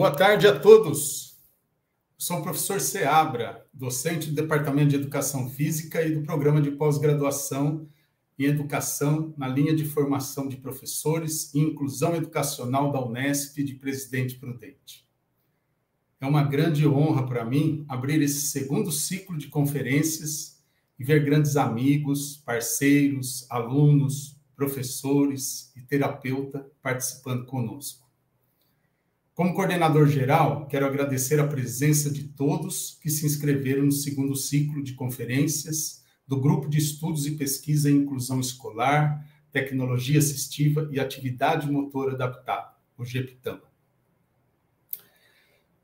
Boa tarde a todos. Eu sou o professor Seabra, docente do Departamento de Educação Física e do Programa de Pós-Graduação em Educação na linha de formação de professores e inclusão educacional da Unesp de Presidente Prudente. É uma grande honra para mim abrir esse segundo ciclo de conferências e ver grandes amigos, parceiros, alunos, professores e terapeuta participando conosco. Como coordenador geral, quero agradecer a presença de todos que se inscreveram no segundo ciclo de conferências do Grupo de Estudos e Pesquisa em Inclusão Escolar, Tecnologia Assistiva e Atividade Motora Adaptada, o GEPTAMA.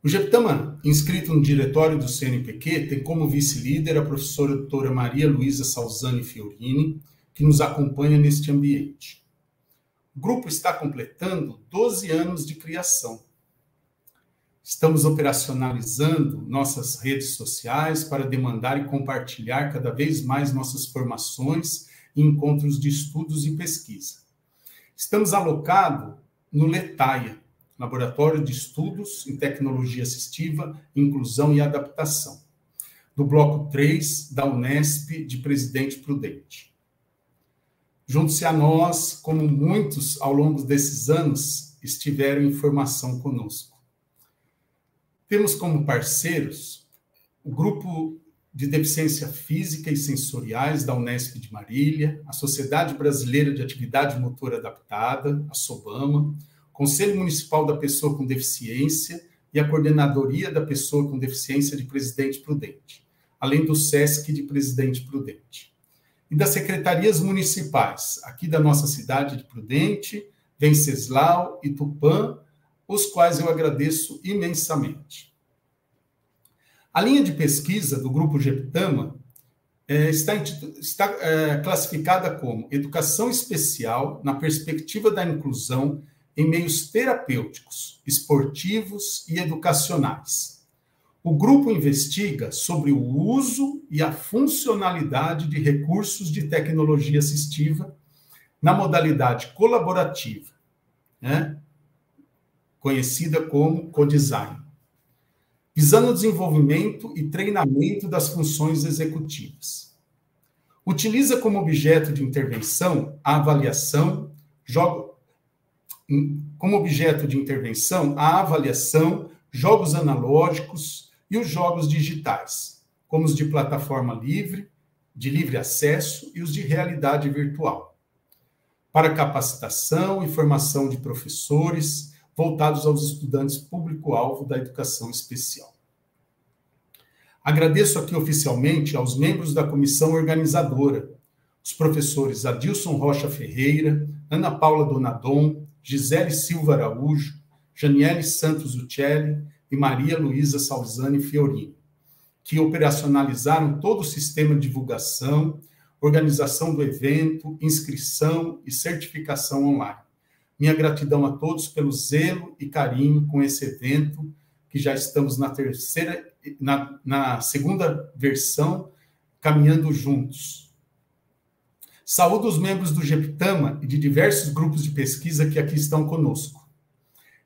O GEPTAMA, inscrito no diretório do CNPq, tem como vice-líder a professora doutora Maria Luísa Salzani Fiorini, que nos acompanha neste ambiente. O grupo está completando 12 anos de criação Estamos operacionalizando nossas redes sociais para demandar e compartilhar cada vez mais nossas formações e encontros de estudos e pesquisa. Estamos alocado no Letaia, Laboratório de Estudos em Tecnologia Assistiva, Inclusão e Adaptação, do Bloco 3 da Unesp de Presidente Prudente. Junte-se a nós, como muitos ao longo desses anos estiveram em formação conosco. Temos como parceiros o Grupo de Deficiência Física e Sensoriais da Unesp de Marília, a Sociedade Brasileira de Atividade Motora Adaptada, a SOBAMA, o Conselho Municipal da Pessoa com Deficiência e a Coordenadoria da Pessoa com Deficiência de Presidente Prudente, além do SESC de Presidente Prudente. E das secretarias municipais, aqui da nossa cidade de Prudente, Venceslau, e Tupã os quais eu agradeço imensamente. A linha de pesquisa do Grupo Geptama é, está, está é, classificada como educação especial na perspectiva da inclusão em meios terapêuticos, esportivos e educacionais. O grupo investiga sobre o uso e a funcionalidade de recursos de tecnologia assistiva na modalidade colaborativa, né? conhecida como co-design, visando o desenvolvimento e treinamento das funções executivas. Utiliza como objeto de intervenção a avaliação, jogo, hum, como objeto de intervenção a avaliação, jogos analógicos e os jogos digitais, como os de plataforma livre, de livre acesso e os de realidade virtual. Para capacitação e formação de professores, voltados aos estudantes público-alvo da educação especial. Agradeço aqui oficialmente aos membros da comissão organizadora, os professores Adilson Rocha Ferreira, Ana Paula Donadon, Gisele Silva Araújo, Janiele Santos Uccelli e Maria Luísa Salzani Fiorini, que operacionalizaram todo o sistema de divulgação, organização do evento, inscrição e certificação online minha gratidão a todos pelo zelo e carinho com esse evento, que já estamos na terceira, na, na segunda versão, caminhando juntos. Saúdo os membros do GEPTAMA e de diversos grupos de pesquisa que aqui estão conosco.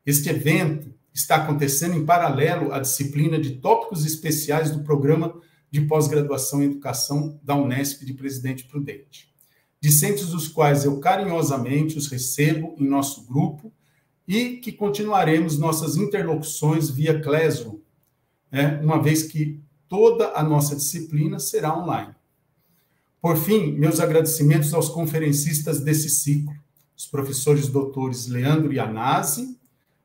Este evento está acontecendo em paralelo à disciplina de tópicos especiais do programa de pós-graduação em educação da Unesp de Presidente Prudente discentes dos quais eu carinhosamente os recebo em nosso grupo e que continuaremos nossas interlocuções via Classroom, né, uma vez que toda a nossa disciplina será online. Por fim, meus agradecimentos aos conferencistas desse ciclo, os professores doutores Leandro Ianazzi,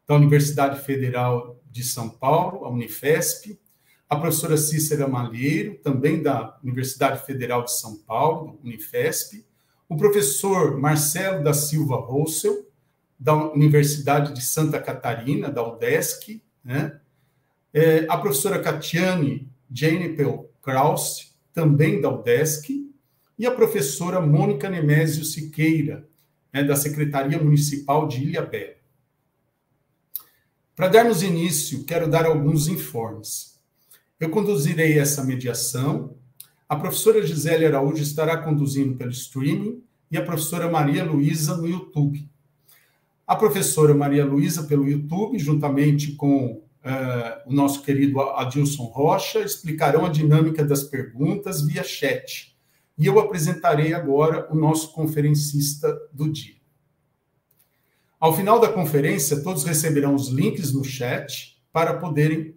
da Universidade Federal de São Paulo, a Unifesp, a professora Cícera Malheiro, também da Universidade Federal de São Paulo, Unifesp, o professor Marcelo da Silva Russell, da Universidade de Santa Catarina, da UDESC, né? É, a professora Katiane Jennifer Krause, também da UDESC, e a professora Mônica Nemésio Siqueira, né, da Secretaria Municipal de Ilhabela. Para darmos início, quero dar alguns informes. Eu conduzirei essa mediação a professora Gisele Araújo estará conduzindo pelo streaming e a professora Maria Luísa no YouTube. A professora Maria Luísa pelo YouTube, juntamente com Uh, o nosso querido Adilson Rocha, explicarão a dinâmica das perguntas via chat. E eu apresentarei agora o nosso conferencista do dia. Ao final da conferência, todos receberão os links no chat para poderem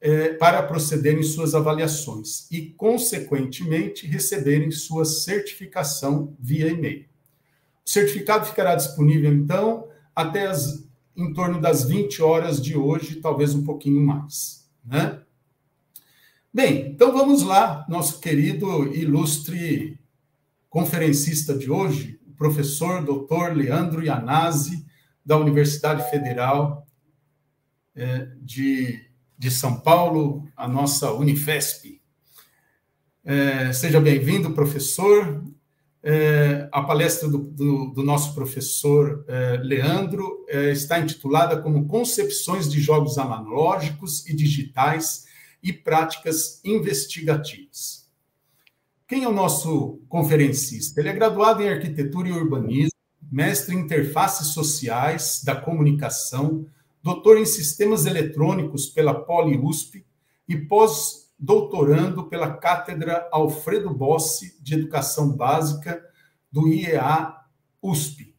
é, para procederem suas avaliações e, consequentemente, receberem sua certificação via e-mail. O certificado ficará disponível, então, até as, em torno das 20 horas de hoje, talvez um pouquinho mais. Né? Bem, então vamos lá, nosso querido ilustre conferencista de hoje, o professor doutor Leandro Yanazzi, da Universidade Federal é, de de São Paulo, a nossa Unifesp. É, seja bem-vindo, professor. É, a palestra do, do, do nosso professor é, Leandro é, está intitulada como Concepções de Jogos Analógicos e Digitais e Práticas Investigativas. Quem é o nosso conferencista? Ele é graduado em Arquitetura e Urbanismo, mestre em Interfaces Sociais da Comunicação, doutor em Sistemas Eletrônicos pela PoliUSP e pós-doutorando pela Cátedra Alfredo Bossi de Educação Básica do IEA USP.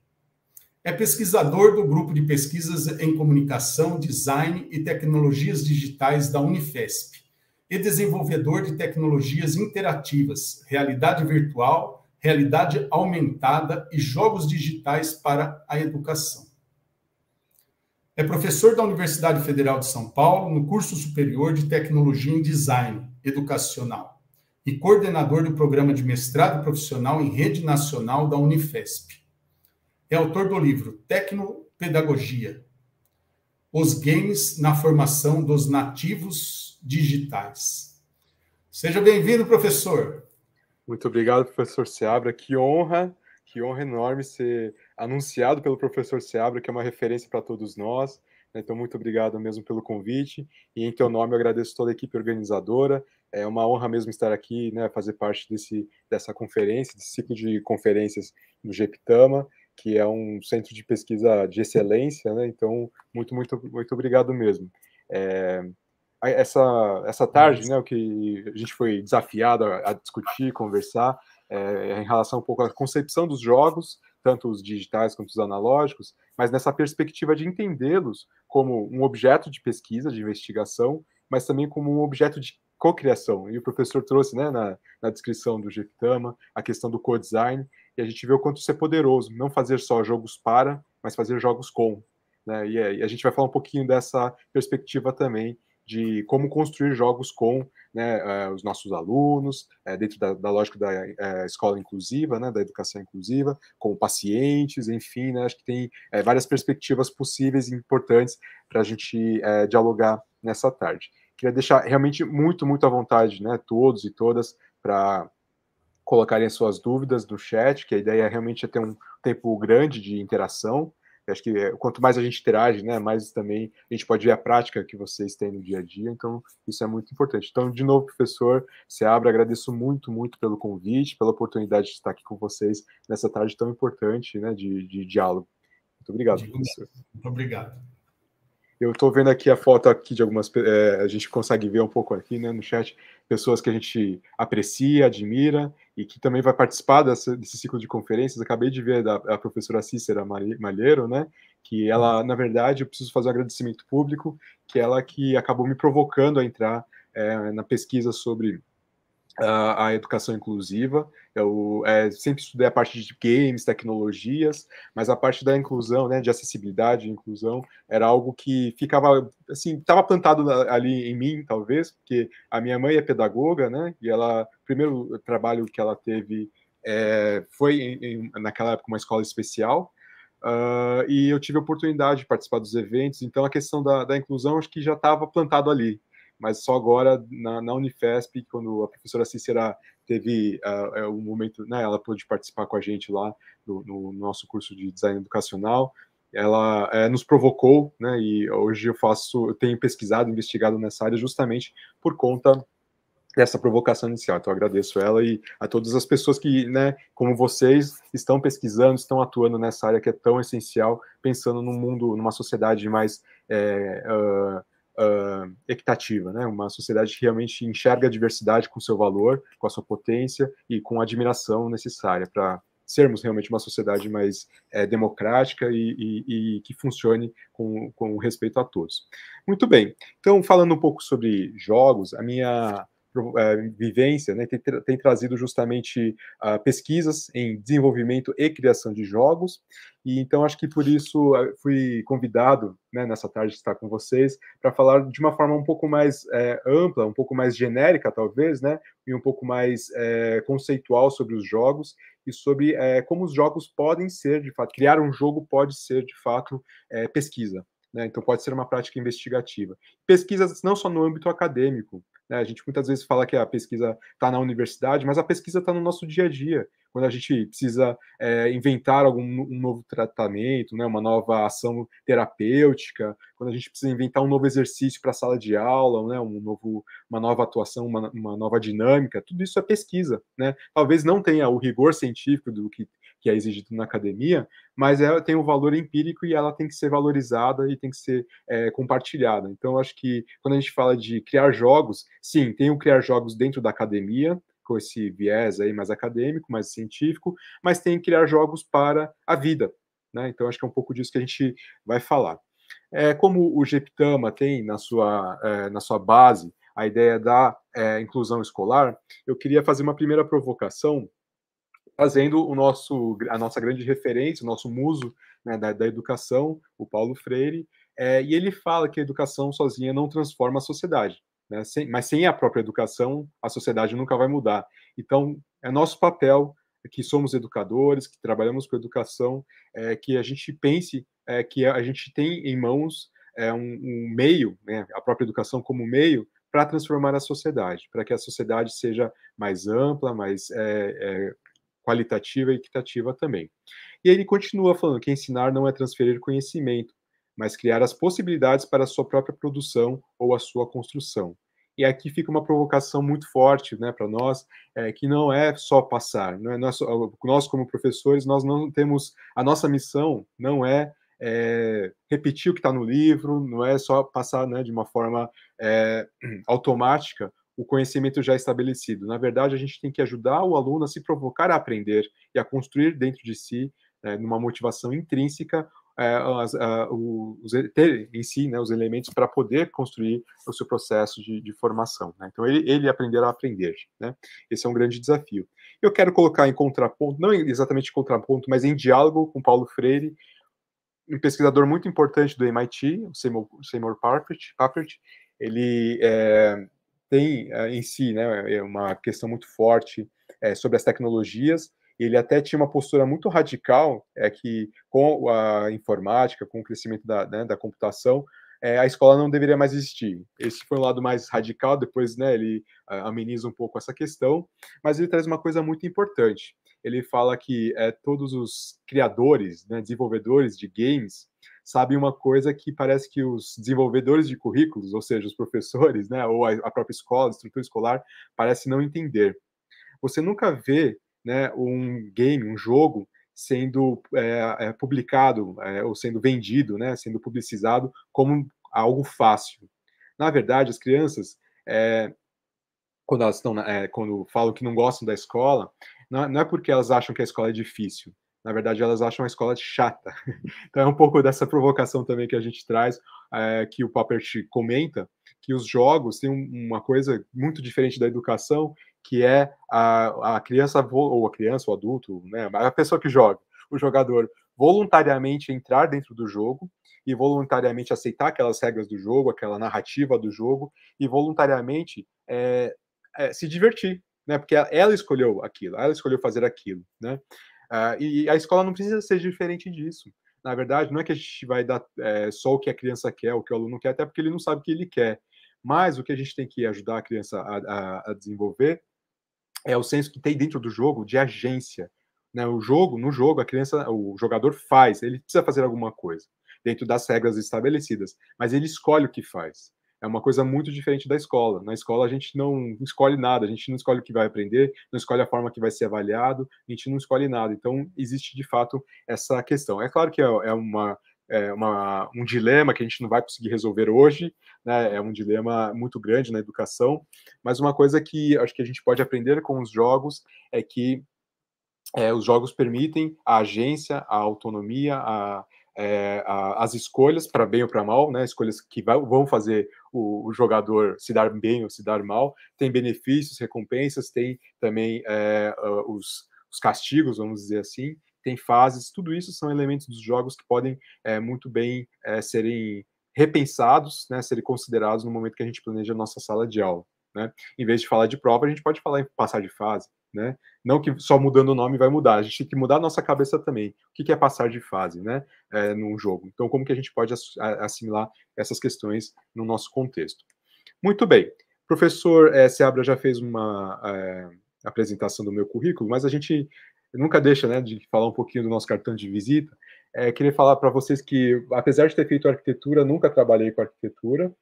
É pesquisador do grupo de pesquisas em comunicação, design e tecnologias digitais da Unifesp e desenvolvedor de tecnologias interativas, realidade virtual, realidade aumentada e jogos digitais para a educação é professor da Universidade Federal de São Paulo no curso superior de Tecnologia em Design Educacional e coordenador do programa de mestrado profissional em rede nacional da Unifesp. É autor do livro Tecnopedagogia: Os games na formação dos nativos digitais. Seja bem-vindo, professor. Muito obrigado, professor Seabra. Que honra, que honra enorme ser anunciado pelo professor Seabra, que é uma referência para todos nós. Né? Então, muito obrigado mesmo pelo convite. E em teu nome, eu agradeço toda a equipe organizadora. É uma honra mesmo estar aqui, né, fazer parte desse, dessa conferência, desse ciclo de conferências do GEPTAMA, que é um centro de pesquisa de excelência. Né? Então, muito, muito, muito obrigado mesmo. É, essa, essa tarde, né, o que a gente foi desafiado a, a discutir, conversar, é, em relação um pouco à concepção dos jogos tanto os digitais quanto os analógicos, mas nessa perspectiva de entendê-los como um objeto de pesquisa, de investigação, mas também como um objeto de cocriação. E o professor trouxe né, na, na descrição do GEPTAMA a questão do co-design, e a gente vê o quanto isso é poderoso, não fazer só jogos para, mas fazer jogos com. Né? E, é, e a gente vai falar um pouquinho dessa perspectiva também de como construir jogos com né, eh, os nossos alunos, eh, dentro da, da lógica da eh, escola inclusiva, né, da educação inclusiva, com pacientes, enfim, né, acho que tem várias perspectivas possíveis e importantes para a gente dialogar nessa tarde. Queria deixar realmente muito, muito à vontade, né, todos e todas, para colocarem as suas dúvidas no chat, que a ideia é realmente é ter um tempo grande de interação, acho que eh, quanto mais a gente interage, né, mais também a gente pode ver a prática que vocês têm no dia a dia, então isso é muito importante. Então, de novo, professor se abre, agradeço muito, muito pelo convite, pela oportunidade de estar aqui com vocês nessa tarde tão importante né, de, de diálogo. Muito obrigado, muito professor. Muito obrigado. Eu estou vendo aqui a foto aqui de algumas. É, a gente consegue ver um pouco aqui né, no chat pessoas que a gente aprecia, admira e que também vai participar dessa, desse ciclo de conferências. Acabei de ver da, a professora Cícera Malheiro, né? Que ela, uhum. na verdade, eu preciso fazer um agradecimento público, que ela que acabou me provocando a entrar é, na pesquisa sobre a, educação inclusiva. Eu é, sempre estudei a parte de games, tecnologias, mas a parte da inclusão, né, de acessibilidade, e inclusão, era algo que ficava, assim, estava plantado ali em mim, talvez, porque a minha mãe é pedagoga, né, e ela, o primeiro trabalho que ela teve é, foi, em, em, naquela época, uma escola especial, uh, e eu tive a oportunidade de participar dos eventos, então a questão da, da inclusão acho que já estava plantado ali, mas só agora na, na Unifesp, quando a professora Cícera teve ah, é, o uh, um momento, né, ela pôde participar com a gente lá no, no nosso curso de design educacional, ela é, nos provocou, né, e hoje eu faço, eu tenho pesquisado, investigado nessa área justamente por conta dessa provocação inicial. Então, agradeço ela e a todas as pessoas que, né, como vocês, estão pesquisando, estão atuando nessa área que é tão essencial, pensando num mundo, numa sociedade mais é, uh, uh, equitativa, né? uma sociedade que realmente enxerga a diversidade com seu valor, com a sua potência e com a admiração necessária para sermos realmente uma sociedade mais é, democrática e, e, e, que funcione com, com respeito a todos. Muito bem, então falando um pouco sobre jogos, a minha eh, vivência, né, tem, tem, trazido justamente uh, pesquisas em desenvolvimento e criação de jogos, e então acho que por isso eh, fui convidado né, nessa tarde estar com vocês para falar de uma forma um pouco mais é, ampla, um pouco mais genérica talvez, né, e um pouco mais é, conceitual sobre os jogos e sobre é, como os jogos podem ser de fato criar um jogo pode ser de fato pesquisa. Né, então pode ser uma prática investigativa. Pesquisas não só no âmbito acadêmico, né? A gente muitas vezes fala que a pesquisa está na universidade, mas a pesquisa está no nosso dia a dia. Quando a gente precisa é, inventar algum um novo tratamento, né? uma nova ação terapêutica, quando a gente precisa inventar um novo exercício para a sala de aula, né? um novo, uma nova atuação, uma, uma nova dinâmica, tudo isso é pesquisa. Né? Talvez não tenha o rigor científico do que que é exigido na academia, mas ela tem um valor empírico e ela tem que ser valorizada e tem que ser é, compartilhada. Então, acho que quando a gente fala de criar jogos, sim, tem o criar jogos dentro da academia, com esse viés aí mais acadêmico, mais científico, mas tem que criar jogos para a vida. Né? Então, acho que é um pouco disso que a gente vai falar. É, como o Jeptama tem na sua, é, na sua base a ideia da é, inclusão escolar, eu queria fazer uma primeira provocação trazendo o nosso, a nossa grande referência, o nosso muso né, da, da, educação, o Paulo Freire, é, e ele fala que a educação sozinha não transforma a sociedade, né, sem, mas sem a própria educação, a sociedade nunca vai mudar. Então, é nosso papel, que somos educadores, que trabalhamos com educação, é, que a gente pense é, que a gente tem em mãos é, um, um, meio, né, a própria educação como meio, para transformar a sociedade, para que a sociedade seja mais ampla, mais é, é, qualitativa e equitativa também. E ele continua falando que ensinar não é transferir conhecimento, mas criar as possibilidades para a sua própria produção ou a sua construção. E aqui fica uma provocação muito forte né, para nós, é, que não é só passar. Não é, nós, é nós, como professores, nós não temos. A nossa missão não é, é repetir o que está no livro, não é só passar né, de uma forma é, automática o conhecimento já estabelecido. Na verdade, a gente tem que ajudar o aluno a se provocar a aprender e a construir dentro de si, é, numa motivação intrínseca, é, as, a, os, ter em si né, os elementos para poder construir o seu processo de, de formação. Né? Então, ele, ele aprender a aprender. Né? Esse é um grande desafio. Eu quero colocar em contraponto, não exatamente contraponto, mas em diálogo com Paulo Freire, um pesquisador muito importante do MIT, o Seymour, Seymour Papert, Papert ele é, tem eh, em si né, é uma questão muito forte é, sobre as tecnologias. Ele até tinha uma postura muito radical, é que com a informática, com o crescimento da, né, da computação, é, a escola não deveria mais existir. Esse foi um lado mais radical, depois né, ele ameniza um pouco essa questão, mas ele traz uma coisa muito importante. Ele fala que é, todos os criadores, né, desenvolvedores de games, sabem uma coisa que parece que os desenvolvedores de currículos, ou seja, os professores, né, ou a, própria escola, a estrutura escolar, parece não entender. Você nunca vê né, um game, um jogo sendo é, é, publicado é, ou sendo vendido, né, sendo publicizado como algo fácil. Na verdade, as crianças, é, quando elas estão, é, quando falam que não gostam da escola, é, não é, porque elas acham que a escola é difícil, na verdade, elas acham a escola chata. Então, é um pouco dessa provocação também que a gente traz, é, que o Papert comenta, que os jogos têm uma coisa muito diferente da educação, que é a, a criança, ou a criança, o adulto, né, a pessoa que joga, o jogador, voluntariamente entrar dentro do jogo e voluntariamente aceitar aquelas regras do jogo, aquela narrativa do jogo, e voluntariamente é, é, se divertir, né? Porque ela escolheu aquilo, ela escolheu fazer aquilo, né? Uh, e a escola não precisa ser diferente disso. Na verdade, não é que a gente vai dar é, só o que a criança quer, o que o aluno quer, até porque ele não sabe o que ele quer. Mas o que a gente tem que ajudar a criança a, a, a desenvolver é o senso que tem dentro do jogo de agência. Né? O jogo, no jogo, a criança, o jogador faz, ele precisa fazer alguma coisa dentro das regras estabelecidas, mas ele escolhe o que faz é uma coisa muito diferente da escola. Na escola a gente não escolhe nada, a gente não escolhe o que vai aprender, não escolhe a forma que vai ser avaliado, a gente não escolhe nada. Então existe de fato essa questão. É claro que é, é, uma é uma, um dilema que a gente não vai conseguir resolver hoje, né? é um dilema muito grande na educação, mas uma coisa que acho que a gente pode aprender com os jogos é que é, os jogos permitem a agência, a autonomia, a, é, a, as escolhas, para bem ou para mal, né, escolhas que vai, vão fazer o, o, jogador se dar bem ou se dar mal, tem benefícios, recompensas, tem também é, os, os castigos, vamos dizer assim, tem fases, tudo isso são elementos dos jogos que podem é, muito bem é, serem repensados, né, serem considerados no momento que a gente planeja a nossa sala de aula. Né? Em vez de falar de prova, a gente pode falar em passar de fase, né? Não que só mudando o nome vai mudar, a gente tem que mudar a nossa cabeça também. O que é passar de fase né? É, num jogo? Então, como que a gente pode assimilar essas questões no nosso contexto? Muito bem. O professor é, Seabra já fez uma é, apresentação do meu currículo, mas a gente nunca deixa né, de falar um pouquinho do nosso cartão de visita. É, queria falar para vocês que, apesar de ter feito arquitetura, nunca trabalhei com arquitetura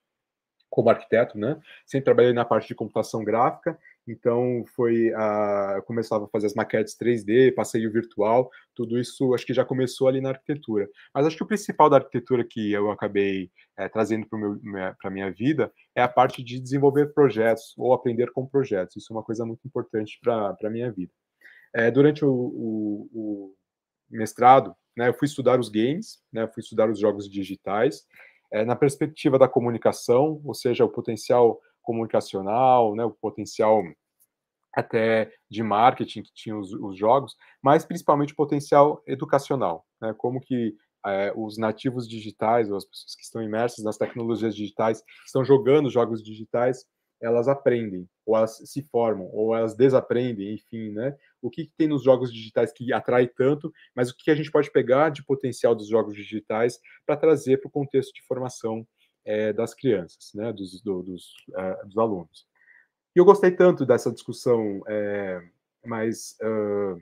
como arquiteto, né? Sempre trabalhei na parte de computação gráfica, então foi a eu começava a fazer as maquetes 3D, passeio virtual, tudo isso acho que já começou ali na arquitetura. Mas acho que o principal da arquitetura que eu acabei é, trazendo para a minha vida é a parte de desenvolver projetos ou aprender com projetos. Isso é uma coisa muito importante para a minha vida. É, durante o, o, o mestrado, né, eu fui estudar os games, né, fui estudar os jogos digitais é, na perspectiva da comunicação, ou seja, o potencial comunicacional, né, o potencial até de marketing que tinham os, os, jogos, mas principalmente o potencial educacional, né, como que é, os nativos digitais, ou as pessoas que estão imersas nas tecnologias digitais, estão jogando jogos digitais, elas aprendem, ou elas se formam, ou elas desaprendem, enfim, né? O que, que, tem nos jogos digitais que atrai tanto, mas o que, a gente pode pegar de potencial dos jogos digitais para trazer para o contexto de formação é, das crianças, né? Dos, do, dos, eh, dos, alunos. E eu gostei tanto dessa discussão é, mais, uh,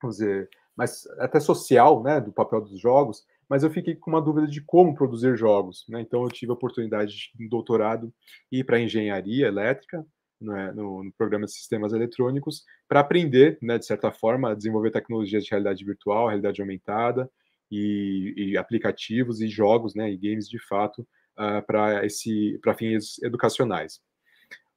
vamos dizer, mais até social, né? Do papel dos jogos, mas eu fiquei com uma dúvida de como produzir jogos. Né? Então, eu tive a oportunidade de um doutorado ir para engenharia elétrica, né, no, no, programa de sistemas eletrônicos, para aprender, né, de certa forma, a desenvolver tecnologias de realidade virtual, realidade aumentada, e, e aplicativos e jogos, né, e games de fato, uh, ah, para fins educacionais.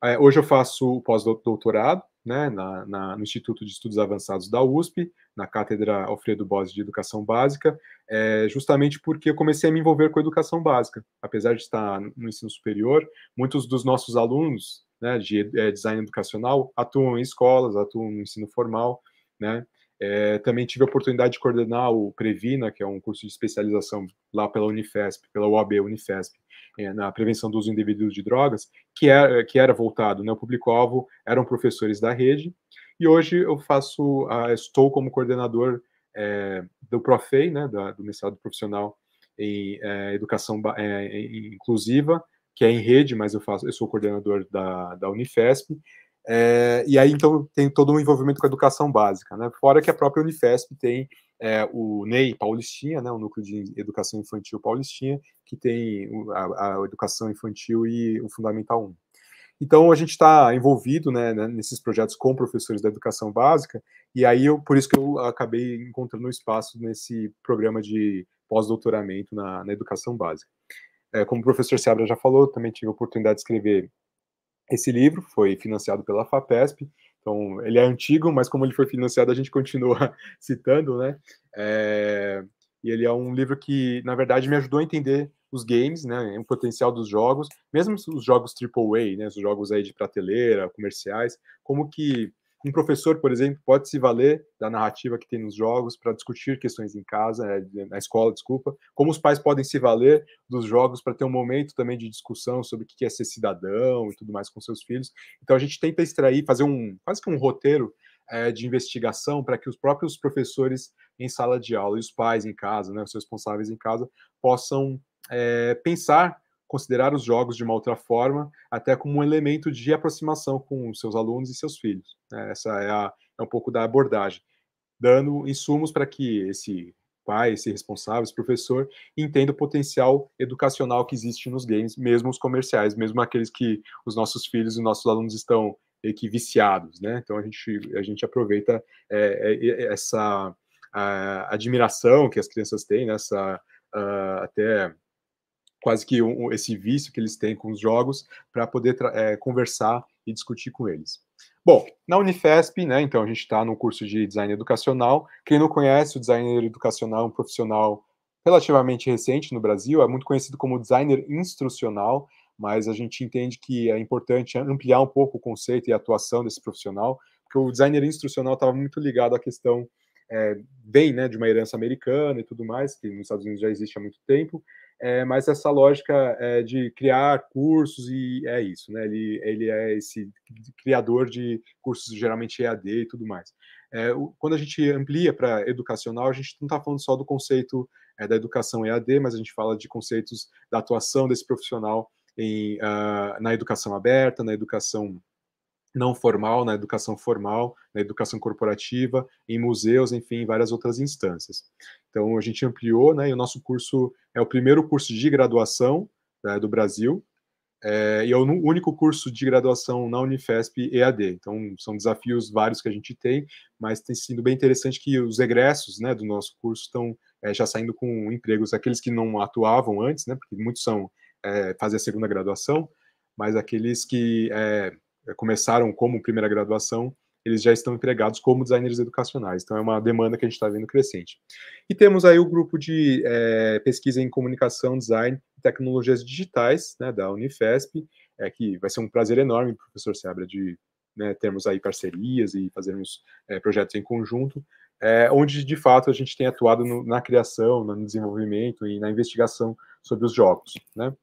Uh, hoje eu faço o pós-doutorado, né, na, na, no Instituto de Estudos Avançados da USP, na Cátedra Alfredo Bose de Educação Básica, é, justamente porque eu comecei a me envolver com a educação básica. Apesar de estar no ensino superior, muitos dos nossos alunos né, de é, design educacional atuam em escolas, atuam no ensino formal, né, é, também tive a oportunidade de coordenar o Previna, que é um curso de especialização lá pela Unifesp, pela UAB Unifesp, é, na prevenção dos indivíduos de drogas, que é, era, eh, que era voltado, né, o público-alvo eram professores da rede, e hoje eu faço, a, estou como coordenador é, do Profei, né, da, do mestrado profissional em educação inclusiva, que é em rede, mas eu faço, eu sou coordenador da, da Unifesp, é, e aí, então, tem todo um envolvimento com a educação básica, né? Fora que a própria Unifesp tem é, o NEI Paulistinha, né, o Núcleo de Educação Infantil Paulistinha, que tem a, a educação infantil e o Fundamental 1. Então, a gente está envolvido né, né, nesses projetos com professores da educação básica, e aí, eu, por isso que eu acabei encontrando um espaço nesse programa de pós-doutoramento na, na educação básica. É, como o professor Seabra já falou, também tive a oportunidade de escrever esse livro foi financiado pela FAPESP, então ele é antigo, mas como ele foi financiado, a gente continua citando, né? É, e ele é um livro que, na verdade, me ajudou a entender os games, né, o potencial dos jogos, mesmo os jogos AAA, né, os jogos aí de prateleira, comerciais, como que um professor, por exemplo, pode se valer da narrativa que tem nos jogos para discutir questões em casa, é, na escola, desculpa. Como os pais podem se valer dos jogos para ter um momento também de discussão sobre o que é ser cidadão e tudo mais com seus filhos. Então a gente tenta extrair, fazer um quase que um roteiro é, de investigação para que os próprios professores em sala de aula e os pais em casa, né, os responsáveis em casa, possam é, pensar considerar os jogos de uma outra forma, até como um elemento de aproximação com seus alunos e seus filhos. É, essa é, a, é um pouco da abordagem, dando insumos para que esse pai, esse responsável, esse professor, entenda o potencial educacional que existe nos games, mesmo os comerciais, mesmo aqueles que os nossos filhos e nossos alunos estão que viciados, né? Então a gente, a gente aproveita é, é, é essa a, admiração que as crianças têm, né? Ah, até quase que um, esse vício que eles têm com os jogos para poder é, conversar e discutir com eles. Bom, na Unifesp, né, então a gente está no curso de design educacional. Quem não conhece, o designer educacional é um profissional relativamente recente no Brasil, é muito conhecido como designer instrucional, mas a gente entende que é importante ampliar um pouco o conceito e a atuação desse profissional, porque o designer instrucional estava muito ligado à questão é, bem né, de uma herança americana e tudo mais, que nos Estados Unidos já existe há muito tempo, é, mas essa lógica é, de criar cursos e é isso, né? Ele, ele é esse criador de cursos, geralmente EAD e tudo mais. É, o, quando a gente amplia para educacional, a gente não está falando só do conceito é, da educação EAD, mas a gente fala de conceitos da atuação desse profissional em, uh, na educação aberta, na educação não formal, na educação formal, na educação corporativa, em museus, enfim, em várias outras instâncias. Então, a gente ampliou, né, e o nosso curso é o primeiro curso de graduação né, do Brasil, é, e é o único curso de graduação na Unifesp EAD. Então, são desafios vários que a gente tem, mas tem sido bem interessante que os egressos né, do nosso curso estão é, já saindo com empregos, aqueles que não atuavam antes, né, porque muitos são é, fazer a segunda graduação, mas aqueles que é, é, começaram como primeira graduação, eles já estão empregados como designers educacionais. Então, é uma demanda que a gente está vendo crescente. E temos aí o grupo de é, pesquisa em comunicação, design e tecnologias digitais, né, da Unifesp, é, que vai ser um prazer enorme, professor Sebra, de né, termos aí parcerias e fazermos é, projetos em conjunto, é, onde, de fato, a gente tem atuado no, na criação, no desenvolvimento e na investigação sobre os jogos, né?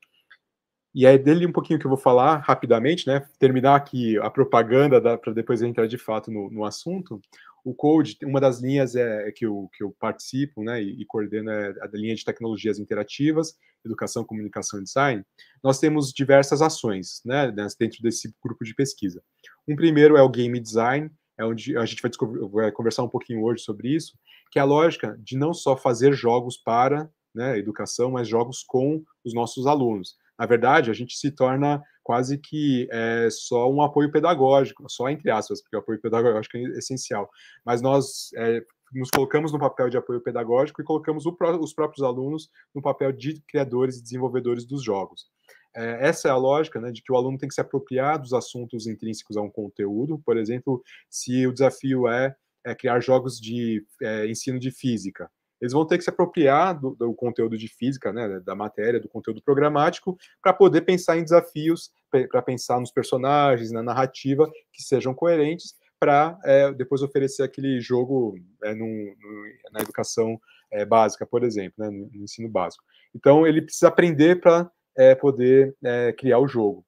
E é dele um pouquinho que eu vou falar rapidamente, né? Terminar aqui a propaganda para depois entrar de fato no, no, assunto. O Code, uma das linhas é, é, que, eu, que eu participo né, e, e coordeno é a linha de tecnologias interativas, educação, comunicação e design. Nós temos diversas ações né, né dentro desse grupo de pesquisa. Um primeiro é o game design, é onde a gente vai, vai conversar um pouquinho hoje sobre isso, que é a lógica de não só fazer jogos para né, educação, mas jogos com os nossos alunos na verdade, a gente se torna quase que é, só um apoio pedagógico, só entre aspas, porque o apoio pedagógico é essencial, mas nós é, nos colocamos no papel de apoio pedagógico e colocamos o, os próprios alunos no papel de criadores e desenvolvedores dos jogos. É, essa é a lógica, né, de que o aluno tem que se apropriar dos assuntos intrínsecos a um conteúdo, por exemplo, se o desafio é, é criar jogos de é, ensino de física, eles vão ter que se apropriar do, do conteúdo de física, né, da matéria, do conteúdo programático, para poder pensar em desafios, para pensar nos personagens, na narrativa, que sejam coerentes, para é, depois oferecer aquele jogo é, num, num, na educação é, básica, por exemplo, né, no, no, ensino básico. Então, ele precisa aprender para é, poder é, criar o jogo.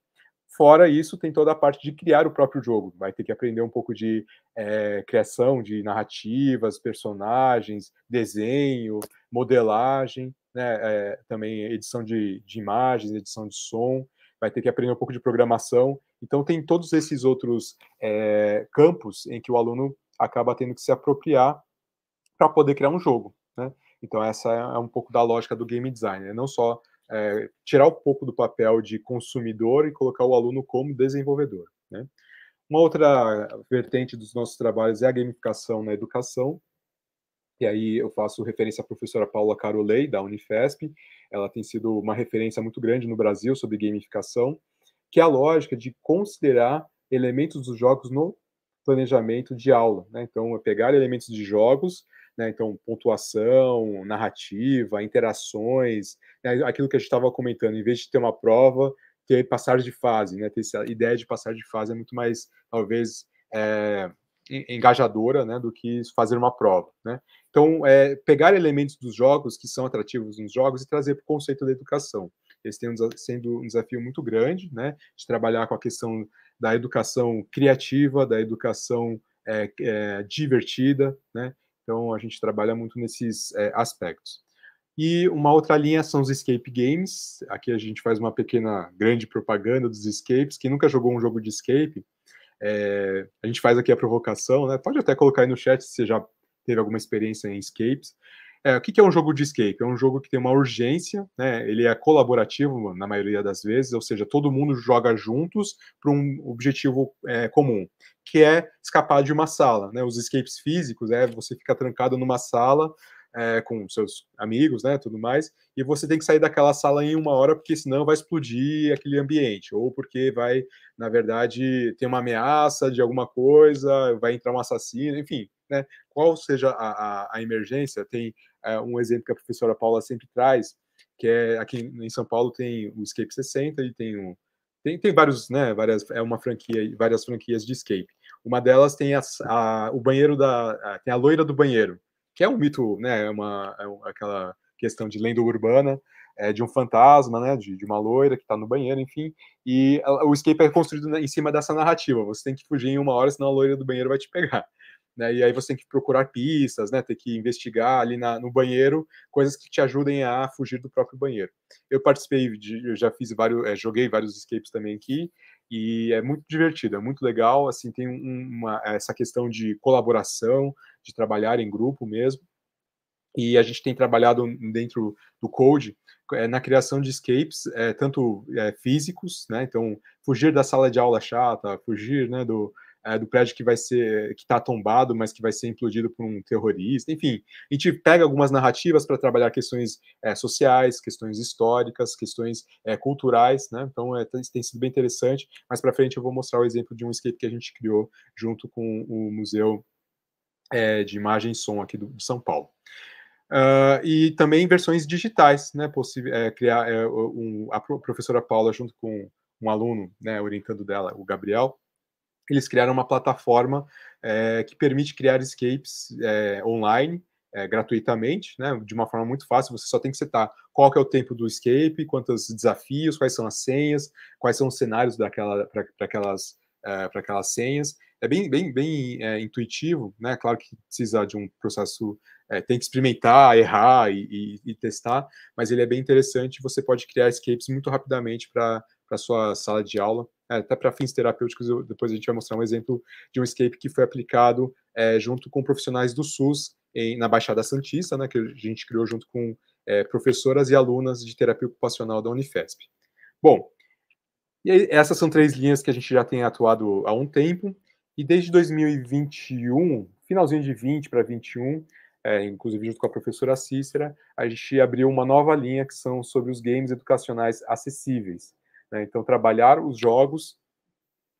Fora isso, tem toda a parte de criar o próprio jogo. Vai ter que aprender um pouco de é, criação de narrativas, personagens, desenho, modelagem, né? É, também edição de, de imagens, edição de som. Vai ter que aprender um pouco de programação. Então, tem todos esses outros é, campos em que o aluno acaba tendo que se apropriar para poder criar um jogo. Né? Então, essa é um pouco da lógica do game design. Né? Não só é, tirar um pouco do papel de consumidor e colocar o aluno como desenvolvedor. Né? Uma outra vertente dos nossos trabalhos é a gamificação na educação. E aí eu faço referência à professora Paula Carolei, da Unifesp. Ela tem sido uma referência muito grande no Brasil sobre gamificação, que é a lógica de considerar elementos dos jogos no planejamento de aula. Né? Então, é pegar elementos de jogos né? Então, pontuação, narrativa, interações, né? aquilo que a gente estava comentando, em vez de ter uma prova, ter passar de fase, né? ter essa ideia de passar de fase é muito mais, talvez, é, engajadora né? do que fazer uma prova. Né? Então, é, pegar elementos dos jogos que são atrativos nos jogos e trazer para o conceito da educação. Esse tem um, sendo um desafio muito grande, né, de trabalhar com a questão da educação criativa, da educação é, é, divertida, né? Então, a gente trabalha muito nesses é, aspectos. E uma outra linha são os escape games. Aqui a gente faz uma pequena, grande propaganda dos escapes. Quem nunca jogou um jogo de escape, é, a gente faz aqui a provocação, né? Pode até colocar aí no chat se você já teve alguma experiência em escapes. É, o que, é um jogo de escape? É um jogo que tem uma urgência, né? ele é colaborativo na maioria das vezes, ou seja, todo mundo joga juntos para um objetivo é, comum, que é escapar de uma sala. Né? Os escapes físicos é você fica trancado numa sala é, com seus amigos, né, tudo mais, e você tem que sair daquela sala em uma hora, porque senão vai explodir aquele ambiente, ou porque vai, na verdade, ter uma ameaça de alguma coisa, vai entrar um assassino, enfim, né? Qual seja a, a, a emergência, tem é, um exemplo que a professora Paula sempre traz, que é aqui em São Paulo tem o Escape 60 e tem um tem, tem vários, né, várias, é uma franquia, várias franquias de escape. Uma delas tem a, a o banheiro da, a, tem a loira do banheiro, que é um mito, né, é uma, é aquela questão de lenda urbana, é, de um fantasma, né, de, de uma loira que está no banheiro, enfim, e ah, o escape é construído em cima dessa narrativa, você tem que fugir em uma hora, senão a loira do banheiro vai te pegar. Né? E aí você tem que procurar pistas, né? Tem que investigar ali na, no banheiro coisas que te ajudem a fugir do próprio banheiro. Eu participei, de, eu já fiz vários, é, joguei vários escapes também aqui e é muito divertido, é muito legal. Assim tem uma essa questão de colaboração, de trabalhar em grupo mesmo. E a gente tem trabalhado dentro do Code é, na criação de escapes, é, tanto físicos, né? Então fugir da sala de aula chata, fugir, né? Do é, do prédio que vai ser que está tombado, mas que vai ser implodido por um terrorista. Enfim, a gente pega algumas narrativas para trabalhar questões é, sociais, questões históricas, questões é, culturais, né? Então é, tem sido bem interessante. Mais para frente eu vou mostrar o exemplo de um escape que a gente criou junto com o Museu é, de Imagem e Som aqui do, de São Paulo. Uh, e também versões digitais, né? É, criar é, um, a professora Paula junto com um aluno, né, orientando dela, o Gabriel, eles criaram uma plataforma é, que permite criar escapes é, online é, gratuitamente, né, de uma forma muito fácil. Você só tem que setar qual que é o tempo do escape, quantos desafios, quais são as senhas, quais são os cenários daquela para aquelas é, para aquelas senhas. É bem bem bem é, intuitivo, né? Claro que precisa de um processo, tem que experimentar, errar e, e, e, testar, mas ele é bem interessante. Você pode criar escapes muito rapidamente para para sua sala de aula, é, até para fins terapêuticos. Depois a gente vai mostrar um exemplo de um escape que foi aplicado é, junto com profissionais do SUS em, na Baixada Santista, né, que a gente criou junto com é, professoras e alunas de terapia ocupacional da Unifesp. Bom, e aí, essas são três linhas que a gente já tem atuado há um tempo, e desde 2021, finalzinho de 20 para 21, é, inclusive junto com a professora Cícera, a gente abriu uma nova linha que são sobre os games educacionais acessíveis. Né? Então, trabalhar os jogos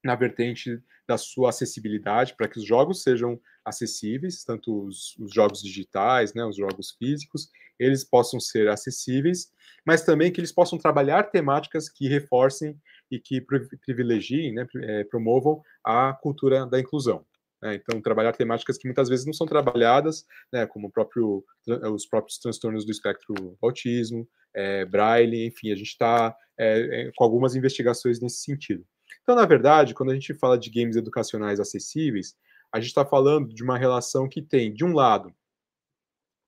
na vertente da sua acessibilidade, para que os jogos sejam acessíveis, tanto os, os, jogos digitais, né, os jogos físicos, eles possam ser acessíveis, mas também que eles possam trabalhar temáticas que reforcem e que privilegiem, né, eh, promovam a cultura da inclusão. Né? Então, trabalhar temáticas que muitas vezes não são trabalhadas, né, como próprio, os próprios transtornos do espectro autismo, é, braille, enfim, a gente está é, é, com algumas investigações nesse sentido. Então, na verdade, quando a gente fala de games educacionais acessíveis, a gente está falando de uma relação que tem, de um lado,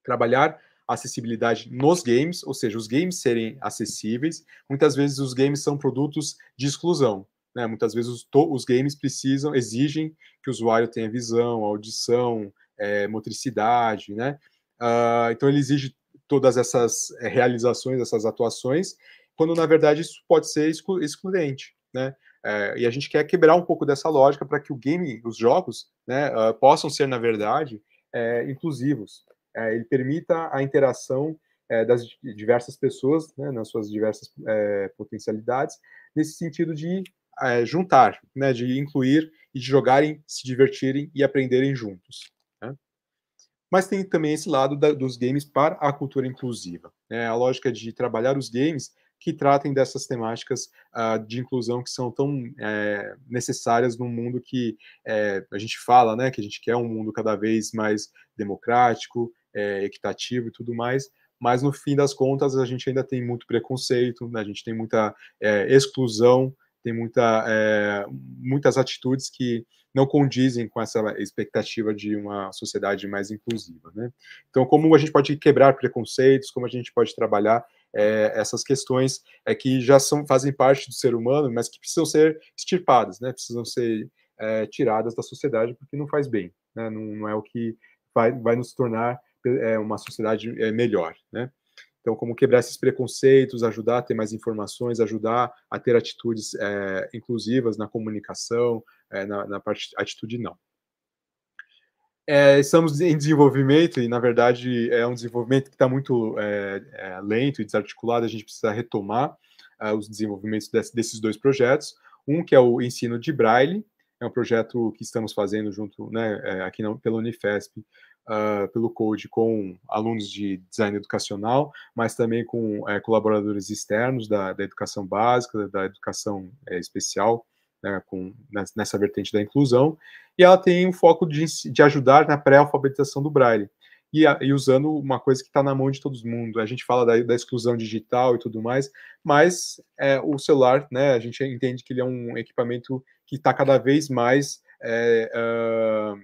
trabalhar acessibilidade nos games, ou seja, os games serem acessíveis. Muitas vezes os games são produtos de exclusão. Né? Muitas vezes os, os games precisam, exigem que o usuário tenha visão, audição, é, motricidade, né? Uh, então ele exige todas essas é, realizações, essas atuações, quando na verdade isso pode ser exclu excludente, né? É, e a gente quer quebrar um pouco dessa lógica para que o game, os jogos, né, uh, possam ser na verdade é, inclusivos. É, ele permita a interação é, das diversas pessoas, né, nas suas diversas é, potencialidades, nesse sentido de é, juntar, né, de incluir e de jogarem, se divertirem e aprenderem juntos. Né? Mas tem também esse lado da, dos games para a cultura inclusiva. Né? A lógica de trabalhar os games que tratem dessas temáticas uh, de inclusão que são tão é, necessárias num mundo que é, a gente fala, né, que a gente quer um mundo cada vez mais democrático, é, equitativo e tudo mais, mas no fim das contas a gente ainda tem muito preconceito, né, a gente tem muita é, exclusão, tem muita, é, muitas atitudes que não condizem com essa expectativa de uma sociedade mais inclusiva. Né? Então, como a gente pode quebrar preconceitos, como a gente pode trabalhar é, essas questões é, que já são, fazem parte do ser humano, mas que precisam ser extirpadas, né? precisam ser é, tiradas da sociedade, porque não faz bem, né? não, não, é o que vai, vai nos tornar é, uma sociedade é, melhor. Né? Então, como quebrar esses preconceitos, ajudar a ter mais informações, ajudar a ter atitudes é, inclusivas na comunicação, na, na parte não é, estamos em desenvolvimento e, na verdade, é um desenvolvimento que está muito é, é, lento e desarticulado. A gente precisa retomar é, os desenvolvimentos desse, desses dois projetos. Um que é o ensino de Braille, é um projeto que estamos fazendo junto, né, é, aqui na, pela Unifesp, Uh, pelo Code com alunos de design educacional, mas também com é, colaboradores externos da, da educação básica, da educação é, especial né, com, né, nessa vertente da inclusão, e ela tem um foco de, de ajudar na pré-alfabetização do Braille. E, e, usando uma coisa que está na mão de todo mundo. A gente fala da, da exclusão digital e tudo mais, mas é, o celular, né, a gente entende que ele é um equipamento que está cada vez mais é, uh,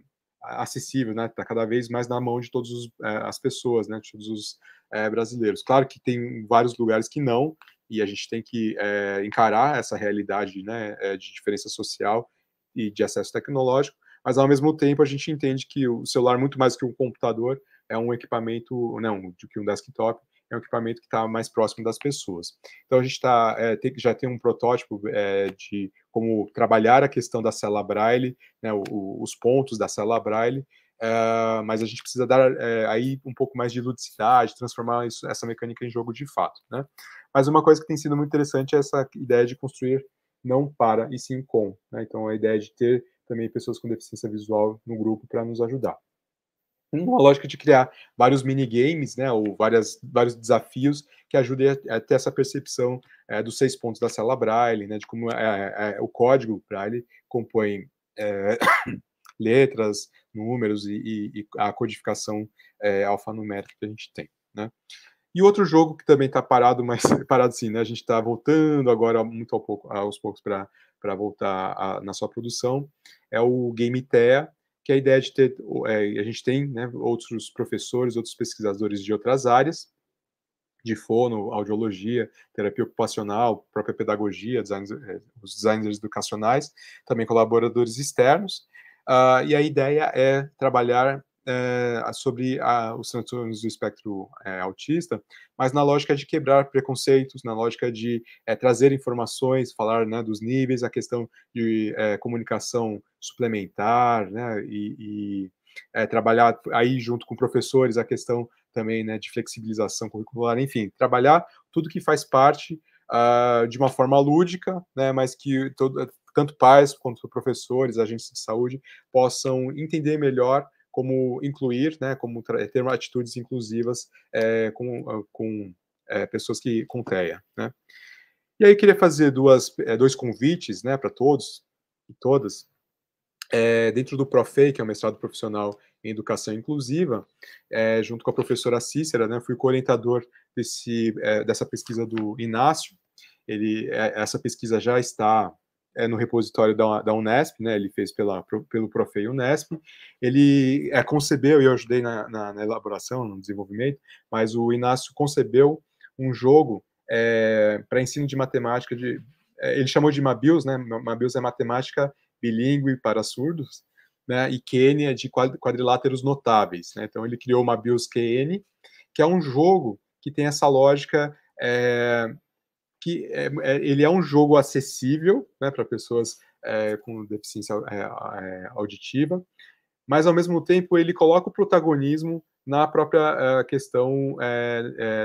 acessível, né, está cada vez mais na mão de todas é, as pessoas, né, de todos os é, brasileiros. Claro que tem vários lugares que não, e a gente tem que é, encarar essa realidade né, eh, de diferença social e de acesso tecnológico, mas ao mesmo tempo a gente entende que o celular, muito mais que um computador, é um equipamento, não, do que um desktop, é um equipamento que está mais próximo das pessoas. Então a gente tá, é, tem, já tem um protótipo é, de como trabalhar a questão da cela Braille, né, o, os pontos da cela Braille, Uh, mas a gente precisa dar eh, aí um pouco mais de ludicidade, transformar isso, essa mecânica em jogo de fato, né? Mas uma coisa que tem sido muito interessante é essa ideia de construir não para e sim com, né? Então a ideia de ter também pessoas com deficiência visual no grupo para nos ajudar. Uma lógica de criar vários minigames, né, ou várias, vários desafios que ajudem a, a ter essa percepção é, dos seis pontos da célula Braille, né, de como é, é, é o código Braille compõe letras, números e, e, e a codificação é, alfanumérica que a gente tem, né? E outro jogo que também está parado, mas parado sim, né? A gente está voltando agora muito ao pouco, aos poucos para voltar a, na sua produção. É o Game Thea, que é a ideia de ter. É, a gente tem né, outros professores, outros pesquisadores de outras áreas, de fono, audiologia, terapia ocupacional, própria pedagogia, eh, os designers educacionais, também colaboradores externos, Uh, e a ideia é trabalhar é, sobre a, os transtornos do espectro é, autista, mas na lógica de quebrar preconceitos, na lógica de é, trazer informações, falar né, dos níveis, a questão de comunicação suplementar, né, e, e trabalhar aí junto com professores a questão também né, de flexibilização curricular, enfim, trabalhar tudo que faz parte Uh, de uma forma lúdica, né, mas que todo, tanto pais quanto professores, agentes de saúde, possam entender melhor como incluir, né, como eh, ter atitudes inclusivas é, com, ah, com é, pessoas que com TEA, né. E aí queria fazer duas, dois convites, né, para todos e todas. É, dentro do Profei, que é o mestrado profissional em educação inclusiva, é, junto com a professora Cícera, né, fui coorientador desse, é, dessa pesquisa do Inácio. Ele, essa pesquisa já está é, no repositório da, da Unesp, né, ele fez pela, pro, pelo Profei Unesp, ele é, concebeu, e eu ajudei na, na, na, elaboração, no desenvolvimento, mas o Inácio concebeu um jogo é, para ensino de matemática, de, é, ele chamou de Mabius, né, Mabius é matemática bilíngue para surdos, né, e QN é de quadriláteros notáveis, né, então ele criou o Mabius QN, que é um jogo que tem essa lógica é, que é, é, ele é um jogo acessível né, para pessoas é, com deficiência é, é, auditiva, mas ao mesmo tempo ele coloca o protagonismo na própria questão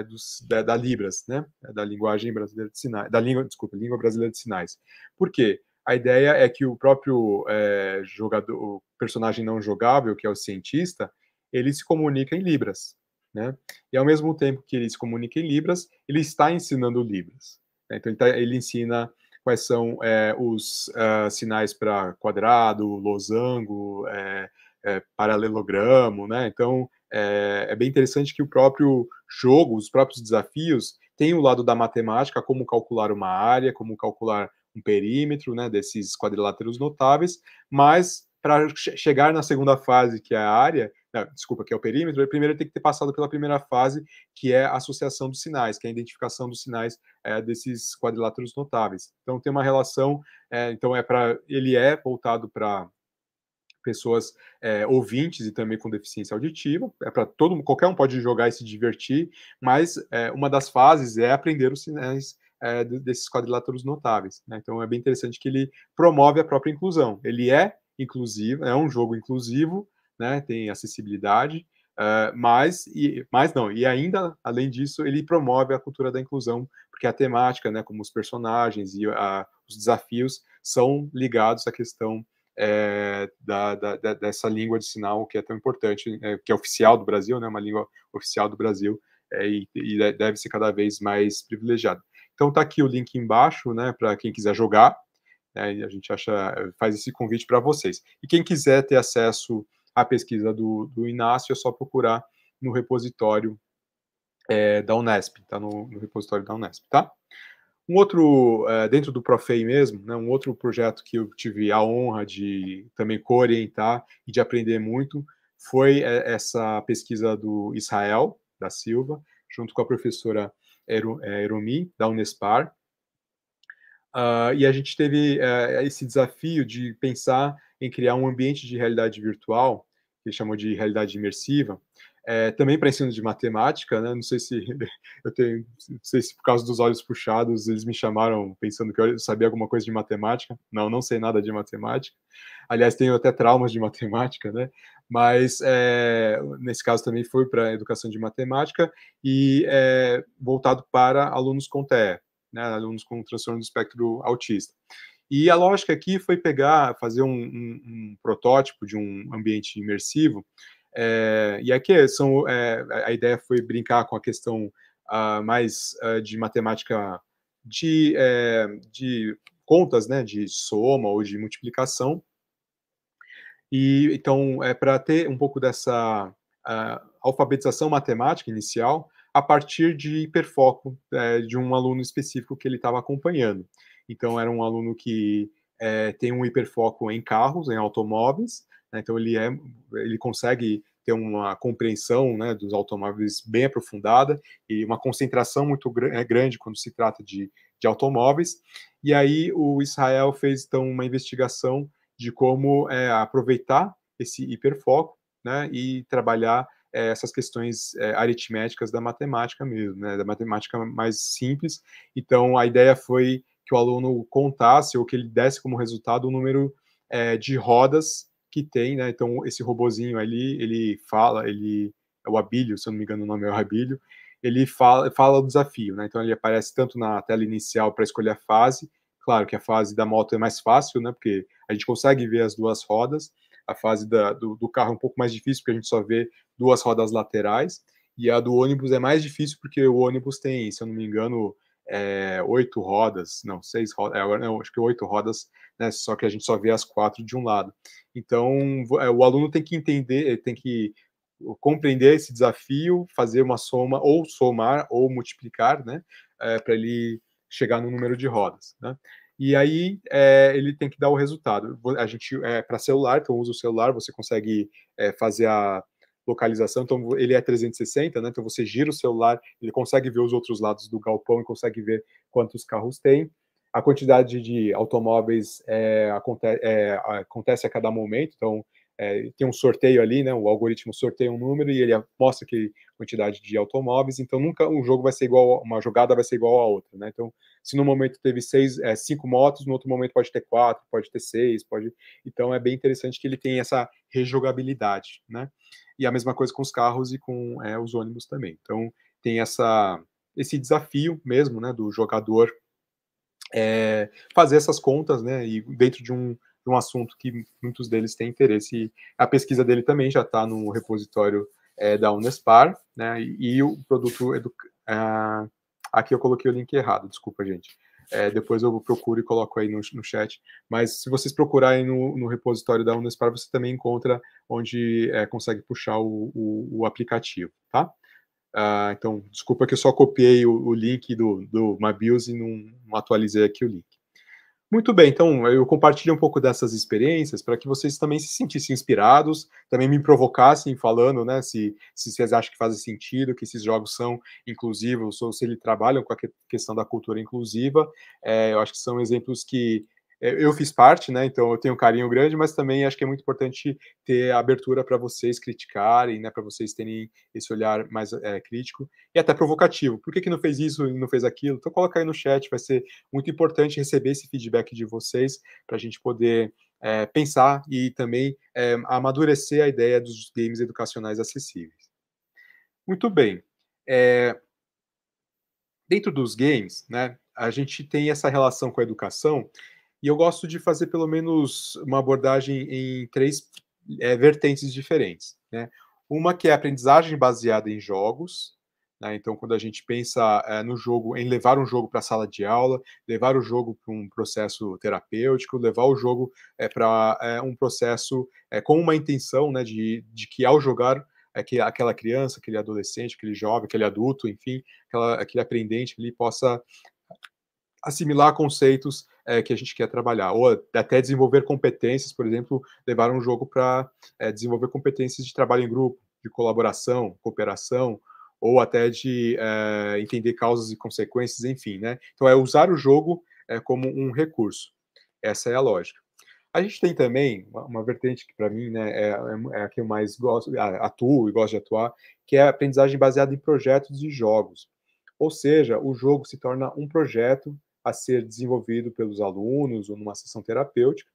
dos, da, da, Libras, né, da linguagem brasileira de sinais, da língua, desculpa, língua brasileira de sinais. Por quê? A ideia é que o próprio é, jogador, o personagem não jogável, que é o cientista, ele se comunica em Libras. Né? E ao mesmo tempo que ele se comunica em Libras, ele está ensinando Libras. Né? Então ele, então, tá, ele ensina quais são é, os uh, sinais para quadrado, losango, é, é, paralelogramo, né? Então é, é, bem interessante que o próprio jogo, os próprios desafios, tem o lado da matemática, como calcular uma área, como calcular um perímetro, né, desses quadriláteros notáveis, mas para chegar na segunda fase, que é a área, não, desculpa, que é o perímetro, primeiro tem que ter passado pela primeira fase, que é a associação dos sinais, que é a identificação dos sinais é, desses quadriláteros notáveis. Então tem uma relação, é, então é para ele é voltado para pessoas é, ouvintes e também com deficiência auditiva. É para todo qualquer um pode jogar e se divertir, mas é, uma das fases é aprender os sinais é, desses quadriláteros notáveis. Né? Então é bem interessante que ele promove a própria inclusão. Ele é inclusivo, é um jogo inclusivo, né? Tem acessibilidade, uh, mas e mas não. E ainda além disso, ele promove a cultura da inclusão, porque a temática, né, como os personagens e os desafios são ligados à questão é, da, da, dessa língua de sinal que é tão importante, é, que é oficial do Brasil, né, uma língua oficial do Brasil é, e, e, deve ser cada vez mais privilegiada. Então tá aqui o link embaixo, né, para quem quiser jogar. Né, e a gente acha, eh, faz esse convite para vocês. E quem quiser ter acesso à pesquisa do, do Inácio, é só procurar no repositório é, da Unesp, tá? No, no, repositório da Unesp, tá? Um outro, é, dentro do Profei mesmo, né, um outro projeto que eu tive a honra de também co-orientar e de aprender muito foi essa pesquisa do Israel, da Silva, junto com a professora Eromi, da Unespar, Uh, e a gente teve uh, esse desafio de pensar em criar um ambiente de realidade virtual, que chamou de realidade imersiva, é, também para ensino de matemática, né? Não sei se eu tenho, não sei se por causa dos olhos puxados eles me chamaram pensando que eu sabia alguma coisa de matemática. Não, não sei nada de matemática. Aliás, tenho até traumas de matemática, né? Mas é, nesse caso também foi para educação de matemática e é, voltado para alunos com TEA né, alunos com transtorno do espectro autista. E a lógica aqui foi pegar, fazer um, um, um protótipo de um ambiente imersivo. É, e aqui é, são, é, a ideia foi brincar com a questão uh, mais uh, de matemática de, é, de contas, né, de soma ou de multiplicação. E então, é para ter um pouco dessa uh, alfabetização matemática inicial, a partir de hiperfoco é, de um aluno específico que ele estava acompanhando. Então, era um aluno que é, tem um hiperfoco em carros, em automóveis, né, então ele, é, ele consegue ter uma compreensão né, dos automóveis bem aprofundada e uma concentração muito gr é grande quando se trata de, de automóveis. E aí o Israel fez então uma investigação de como é, aproveitar esse hiperfoco né, e trabalhar é, essas questões é, aritméticas da matemática mesmo, né, da matemática mais simples. Então, a ideia foi que o aluno contasse ou que ele desse como resultado o número é, de rodas que tem, né? Então, esse robozinho ali, ele fala, ele é o Abílio, se eu não me engano o nome é o Abílio, ele fala, fala o desafio, né? Então, ele aparece tanto na tela inicial para escolher a fase, claro que a fase da moto é mais fácil, né? Porque a gente consegue ver as duas rodas, a fase da, do, do, carro é um pouco mais difícil, porque a gente só vê duas rodas laterais, e a do ônibus é mais difícil, porque o ônibus tem, se eu não me engano, é, oito rodas, não, seis rodas, é, não, acho que oito rodas, né, só que a gente só vê as quatro de um lado. Então, é, o aluno tem que entender, tem que compreender esse desafio, fazer uma soma, ou somar, ou multiplicar, né, é, para ele chegar no número de rodas, né e aí é, ele tem que dar o resultado. A gente é para celular, então usa o celular, você consegue é, fazer a localização, então ele é 360, né? Então você gira o celular, ele consegue ver os outros lados do galpão e consegue ver quantos carros tem. A quantidade de automóveis é, é acontece a cada momento, então é, tem um sorteio ali, né? O algoritmo sorteia um número e ele mostra que quantidade de automóveis, então nunca um jogo vai ser igual, uma jogada vai ser igual a outra, né? Então se no momento teve seis, é, cinco motos, no outro momento pode ter quatro, pode ter seis, pode. Então é bem interessante que ele tem essa rejogabilidade, né? E a mesma coisa com os carros e com é, os ônibus também. Então tem essa esse desafio mesmo, né, do jogador é, fazer essas contas, né, e dentro de um, de um assunto que muitos deles têm interesse. E a pesquisa dele também já está no repositório é, da Unespar, né, e, e o produto edu, ah, Aqui eu coloquei o link errado, desculpa, gente. É, depois eu procuro e coloco aí no, no chat. Mas se vocês procurarem no, no repositório da Unespar, você também encontra onde é, consegue puxar o, o, o aplicativo, tá? Ah, então, desculpa que eu só copiei o, o link do, do e não, não atualizei aqui o link. Muito bem, então eu compartilho um pouco dessas experiências para que vocês também se sentissem inspirados, também me provocassem falando, né, se, se vocês acham que faz sentido, que esses jogos são inclusivos, ou se eles trabalham com a questão da cultura inclusiva. É, eu acho que são exemplos que é, eu fiz parte, né? Então eu tenho um carinho grande, mas também acho que é muito importante ter abertura para vocês criticarem, né? Para vocês terem esse olhar mais é, crítico e até provocativo. Por que, que não fez isso, não fez aquilo? Então coloca aí no chat, vai ser muito importante receber esse feedback de vocês para a gente poder é, pensar e também é, amadurecer a ideia dos games educacionais acessíveis. Muito bem. É, dentro dos games, né? A gente tem essa relação com a educação e eu gosto de fazer pelo menos uma abordagem em três é, vertentes diferentes. Né? Uma que é a aprendizagem baseada em jogos. Né? Então, quando a gente pensa é, no jogo, em levar um jogo para a sala de aula, levar o jogo para um processo terapêutico, levar o jogo é, para é, um processo é, com uma intenção né, de, de que ao jogar é, que aquela criança, aquele adolescente, aquele jovem, aquele adulto, enfim, aquela, aquele aprendente ali possa assimilar conceitos é, que a gente quer trabalhar, ou até desenvolver competências, por exemplo, levar um jogo para é, desenvolver competências de trabalho em grupo, de colaboração, cooperação, ou até de é, entender causas e consequências, enfim, né? Então é usar o jogo é, como um recurso. Essa é a lógica. A gente tem também uma, vertente que para mim né, é, é, é, a que eu mais gosto, atuo e gosto de atuar, que é a aprendizagem baseada em projetos e jogos. Ou seja, o jogo se torna um projeto a ser desenvolvido pelos alunos ou numa sessão terapêutica,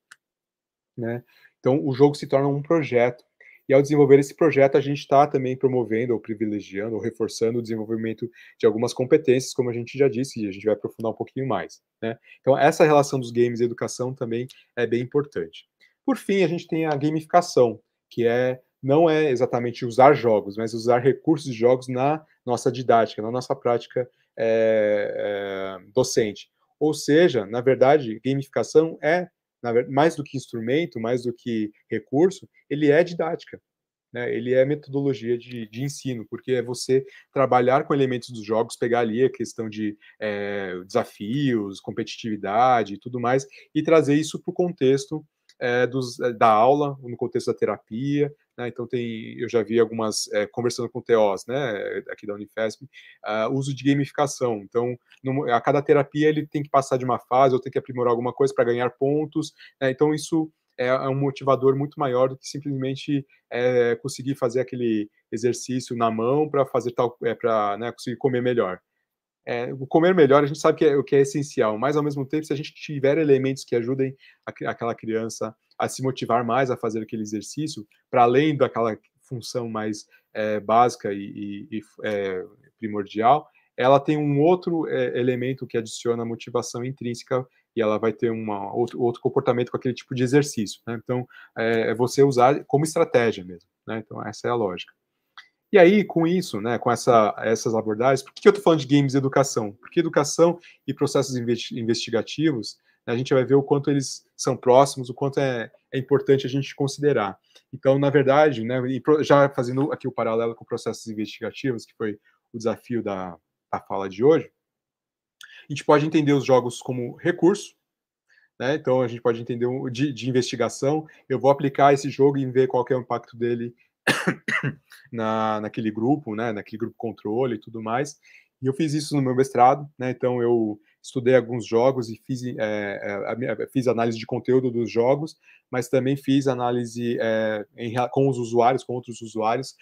né? Então, o jogo se torna um projeto. E ao desenvolver esse projeto, a gente está também promovendo, ou privilegiando, ou reforçando o desenvolvimento de algumas competências, como a gente já disse, e a gente vai aprofundar um pouquinho mais. Né? Então, essa relação dos games e educação também é bem importante. Por fim, a gente tem a gamificação, que é não é exatamente usar jogos, mas usar recursos de jogos na nossa didática, na nossa prática é, é, docente. Ou seja, na verdade, gamificação é, mais do que instrumento, mais do que recurso, ele é didática. Né? Ele é metodologia de, de ensino, porque é você trabalhar com elementos dos jogos, pegar ali a questão de é, desafios, competitividade e tudo mais, e trazer isso para o contexto é, dos, eh, da aula, no contexto da terapia, né? Então, tem, eu já vi algumas, é, conversando com TOs, né, aqui da Unifesp, uh, uso de gamificação. Então, a cada terapia ele tem que passar de uma fase ou tem que aprimorar alguma coisa para ganhar pontos. Né? Então, isso é, é um motivador muito maior do que simplesmente é, conseguir fazer aquele exercício na mão para fazer tal, é, eh, para né, conseguir comer melhor é, comer melhor, a gente sabe que é, o que é essencial, mas ao mesmo tempo, se a gente tiver elementos que ajudem a, aquela criança a se motivar mais a fazer aquele exercício, para além daquela função mais é, básica e, e, e é, primordial, ela tem um outro é, elemento que adiciona motivação intrínseca e ela vai ter uma, outro, outro comportamento com aquele tipo de exercício. Né? Então, é, é você usar como estratégia mesmo. Né? Então, essa é a lógica. E aí, com isso, né, com essa, essas abordagens, por que eu estou falando de games e educação? Porque educação e processos investigativos, a gente vai ver o quanto eles são próximos, o quanto é, é importante a gente considerar. Então, na verdade, né, já fazendo aqui o paralelo com processos investigativos, que foi o desafio da, da fala de hoje, a gente pode entender os jogos como recurso, né? Então a gente pode entender um, de, de, investigação. Eu vou aplicar esse jogo e ver qual é o impacto dele na, naquele grupo, né, naquele grupo controle e tudo mais. E eu fiz isso no meu mestrado, né, então eu estudei alguns jogos e fiz, é, é, fiz análise de conteúdo dos jogos, mas também fiz análise é, em, com os usuários, com outros usuários,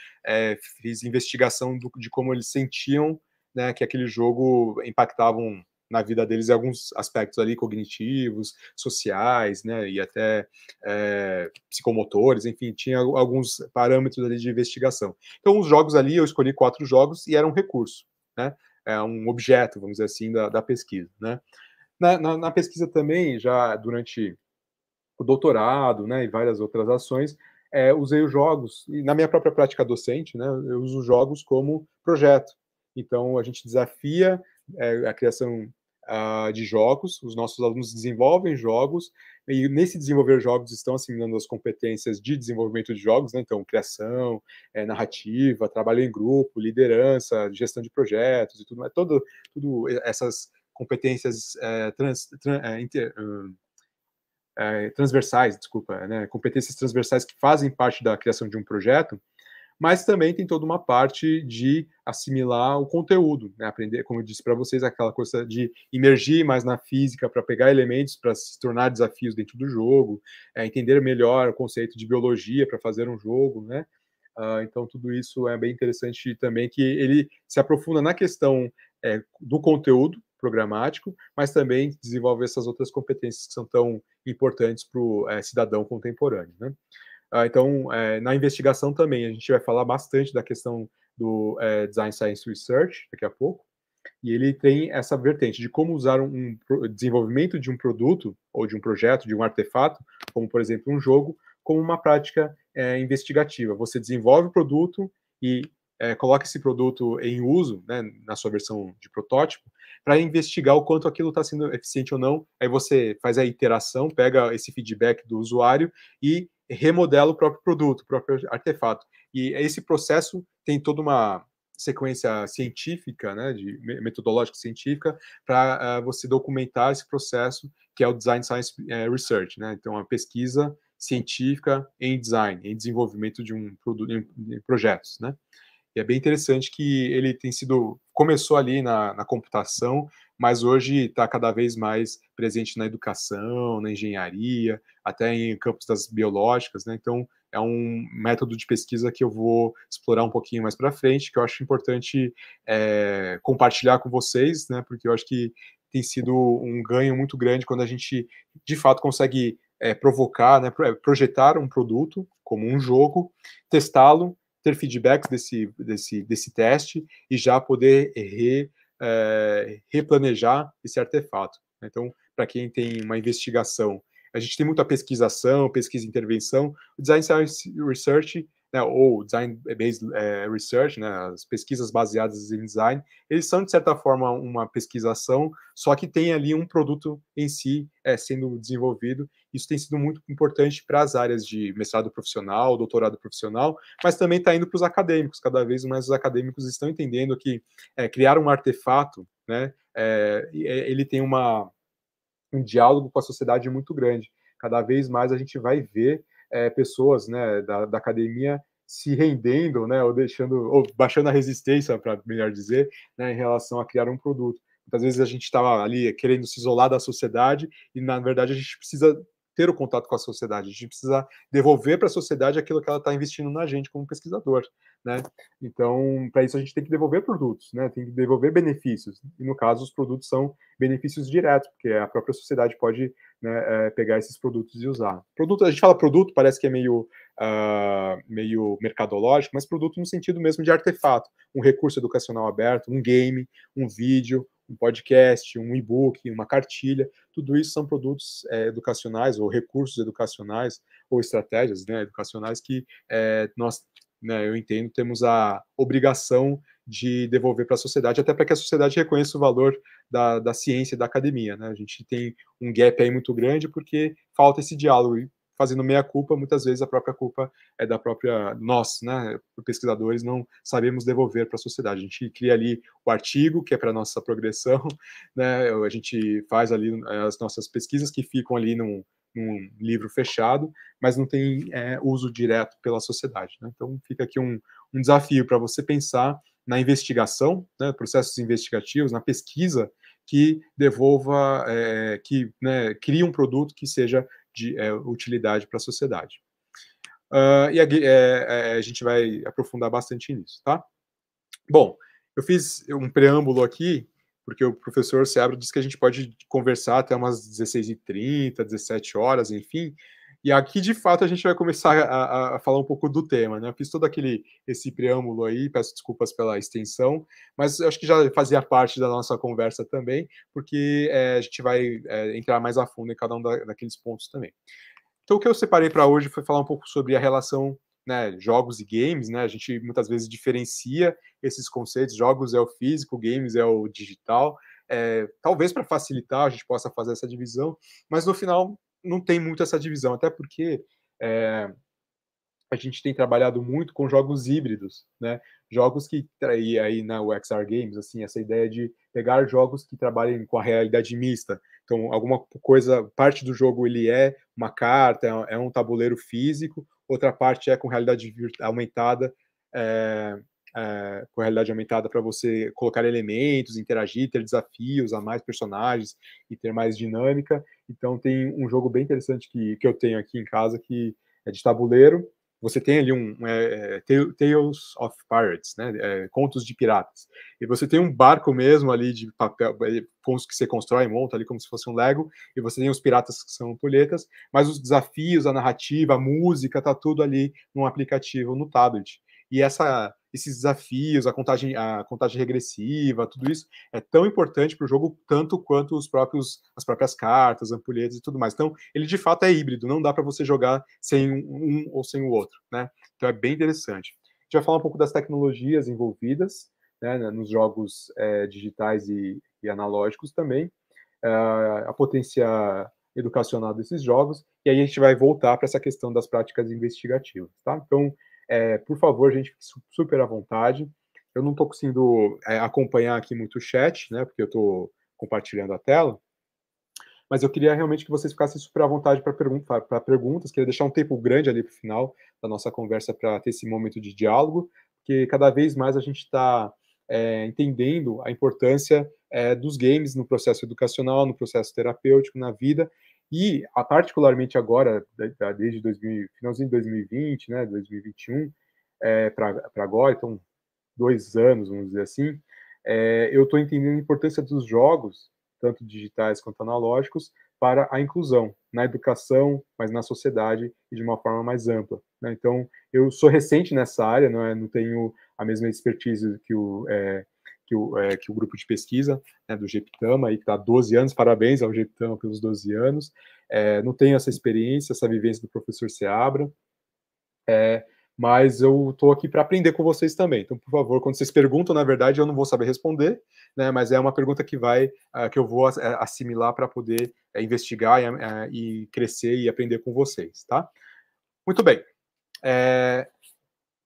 fiz investigação do, de como eles sentiam né, que aquele jogo impactava um, na vida deles alguns aspectos ali cognitivos, sociais, né, e até é, psicomotores, enfim, tinha alguns parâmetros ali de investigação. Então, os jogos ali, eu escolhi quatro jogos e era um recurso, né, é um objeto, vamos dizer assim, da, da pesquisa, né. Na, na, na pesquisa também, já durante o doutorado, né, e várias outras ações, é, usei os jogos, e na minha própria prática docente, né, eu uso os jogos como projeto. Então, a gente desafia é, a criação uh, de jogos. Os nossos alunos desenvolvem jogos e nesse desenvolver jogos estão assimilando as competências de desenvolvimento de jogos, né? então criação, é, narrativa, trabalho em grupo, liderança, gestão de projetos e tudo mais. Todo, tudo essas competências é, trans, trans, é, eh, inter, hum, transversais, desculpa, né? competências transversais que fazem parte da criação de um projeto mas também tem toda uma parte de assimilar o conteúdo, né? aprender, como eu disse para vocês, aquela coisa de emergir mais na física para pegar elementos para se tornar desafios dentro do jogo, é, entender melhor o conceito de biologia para fazer um jogo, né? Uh, então tudo isso é bem interessante também que ele se aprofunda na questão é, do conteúdo programático, mas também desenvolve essas outras competências que são tão importantes para o é, eh, cidadão contemporâneo, né? Ah, então, é, na investigação também, a gente vai falar bastante da questão do é, Design Science Research daqui a pouco, e ele tem essa vertente de como usar um, um desenvolvimento de um produto ou de um projeto, de um artefato, como por exemplo um jogo, como uma prática é, investigativa. Você desenvolve o produto e é, coloca esse produto em uso, né, na sua versão de protótipo, para investigar o quanto aquilo está sendo eficiente ou não. Aí você faz a iteração, pega esse feedback do usuário e remodela o próprio produto, o próprio artefato. E esse processo tem toda uma sequência científica, né, de metodológica científica, para uh, ah, você documentar esse processo que é o Design Science eh, Research, né? Então, a pesquisa científica em design, em desenvolvimento de um produto, em, projetos, né? é bem interessante que ele tem sido começou ali na, na computação, mas hoje está cada vez mais presente na educação, na engenharia, até em campos das biológicas, né? Então é um método de pesquisa que eu vou explorar um pouquinho mais para frente, que eu acho importante é, compartilhar com vocês, né? Porque eu acho que tem sido um ganho muito grande quando a gente de fato consegue é, provocar, né, é, projetar um produto como um jogo, testá-lo ter feedbacks desse, desse, desse teste e já poder re, é, replanejar esse artefato. Né? Então, para quem tem uma investigação, a gente tem muita pesquisação, pesquisa e intervenção, o Design Science Research né, ou design-based é, research, né, as pesquisas baseadas em design, eles são, de certa forma, uma pesquisação, só que tem ali um produto em si é, sendo desenvolvido. Isso tem sido muito importante para as áreas de mestrado profissional, doutorado profissional, mas também está indo para os acadêmicos. Cada vez mais os acadêmicos estão entendendo que é, criar um artefato, né, é, é, ele tem uma, um diálogo com a sociedade muito grande. Cada vez mais a gente vai ver é, pessoas né, da, da, academia se rendendo, né, ou deixando, ou baixando a resistência, para melhor dizer, né, em relação a criar um produto. Muitas vezes a gente estava ali querendo se isolar da sociedade e, na verdade, a gente precisa ter o contato com a sociedade, a gente precisa devolver para a sociedade aquilo que ela está investindo na gente como pesquisador né? Então, para isso a gente tem que devolver produtos, né? Tem que devolver benefícios. E no caso, os produtos são benefícios diretos, porque a própria sociedade pode né, é, pegar esses produtos e usar. Produto, a gente fala produto, parece que é meio, uh, meio mercadológico, mas produto no sentido mesmo de artefato, um recurso educacional aberto, um game, um vídeo, um podcast, um e-book, uma cartilha, tudo isso são produtos é, educacionais ou recursos educacionais ou estratégias né, educacionais que é, nós né? Eu entendo, temos a obrigação de devolver para a sociedade, até para que a sociedade reconheça o valor da, da ciência e da academia. Né? A gente tem um gap aí muito grande porque falta esse diálogo. E fazendo meia culpa, muitas vezes a própria culpa é da própria nós, né? Pesquisadores não sabemos devolver para a sociedade. A gente cria ali o artigo que é para nossa progressão, né? A gente faz ali eh, as nossas pesquisas que ficam ali num, um livro fechado, mas não tem é, uso direto pela sociedade. Né? Então, fica aqui um, um desafio para você pensar na investigação, né, processos investigativos, na pesquisa que devolva, é, que né, crie um produto que seja de é, utilidade para a sociedade. Uh, e a, é, é, a gente vai aprofundar bastante nisso, tá? Bom, eu fiz um preâmbulo aqui porque o professor Seabra disse que a gente pode conversar até umas 16h30, 17 horas, enfim. E aqui, de fato, a gente vai começar a, a falar um pouco do tema, né? Eu fiz todo aquele esse preâmbulo aí, peço desculpas pela extensão, mas acho que já fazia parte da nossa conversa também, porque é, a gente vai é, entrar mais a fundo em cada um da, daqueles pontos também. Então, o que eu separei para hoje foi falar um pouco sobre a relação né, jogos e games, né? A gente muitas vezes diferencia esses conceitos. Jogos é o físico, games é o digital. É, talvez para facilitar a gente possa fazer essa divisão, mas no final não tem muito essa divisão, até porque é, a gente tem trabalhado muito com jogos híbridos, né? Jogos que e aí na né, xr Games, assim, essa ideia de pegar jogos que trabalhem com a realidade mista. Então, alguma coisa, parte do jogo ele é uma carta, é um tabuleiro físico, outra parte é com realidade aumentada, é, é, com realidade aumentada para você colocar elementos, interagir, ter desafios a mais personagens e ter mais dinâmica. Então tem um jogo bem interessante que, que eu tenho aqui em casa que é de tabuleiro, você tem ali um é, é Tales of Pirates, né, é, contos de piratas, e você tem um barco mesmo ali de papel, pontos é, que você constrói, monta ali como se fosse um Lego, e você tem os piratas que são ampulhetas, mas os desafios, a narrativa, a música, tá tudo ali num aplicativo no tablet. E essa, esses desafios, a contagem, a contagem regressiva, tudo isso é tão importante para o jogo tanto quanto os próprios as próprias cartas, ampulhetas e tudo mais. Então, ele de fato é híbrido, não dá para você jogar sem um, um, ou sem o outro, né? Então é bem interessante. A gente vai falar um pouco das tecnologias envolvidas né, né nos jogos é, digitais e, e, analógicos também, é, a potência educacional desses jogos, e aí a gente vai voltar para essa questão das práticas investigativas, tá? Então, é, por favor, gente, fique super à vontade. Eu não estou conseguindo é, acompanhar aqui muito o chat, né? Porque eu estou compartilhando a tela. Mas eu queria realmente que vocês ficassem super à vontade para pergunta, perguntas. Queria deixar um tempo grande ali para o final da nossa conversa para ter esse momento de diálogo, porque cada vez mais a gente está é, entendendo a importância é, dos games no processo educacional, no processo terapêutico, na vida, e, particularmente agora, desde 2000, finalzinho de 2020, né, 2021, é, para agora, então, dois anos, vamos dizer assim, é, eu estou entendendo a importância dos jogos, tanto digitais quanto analógicos, para a inclusão na educação, mas na sociedade e de uma forma mais ampla. Né? Então, eu sou recente nessa área, não, é, não tenho a mesma expertise que o, é, que o, é, que o grupo de pesquisa né, do Jeptama, aí, que está há 12 anos, parabéns ao Jeptama pelos 12 anos. É, não tenho essa experiência, essa vivência do professor Seabra, é, mas eu estou aqui para aprender com vocês também. Então, por favor, quando vocês perguntam, na verdade, eu não vou saber responder, né, mas é uma pergunta que vai, ah, que eu vou é, assimilar para poder é, investigar e, é, e crescer e aprender com vocês, tá? Muito bem. É,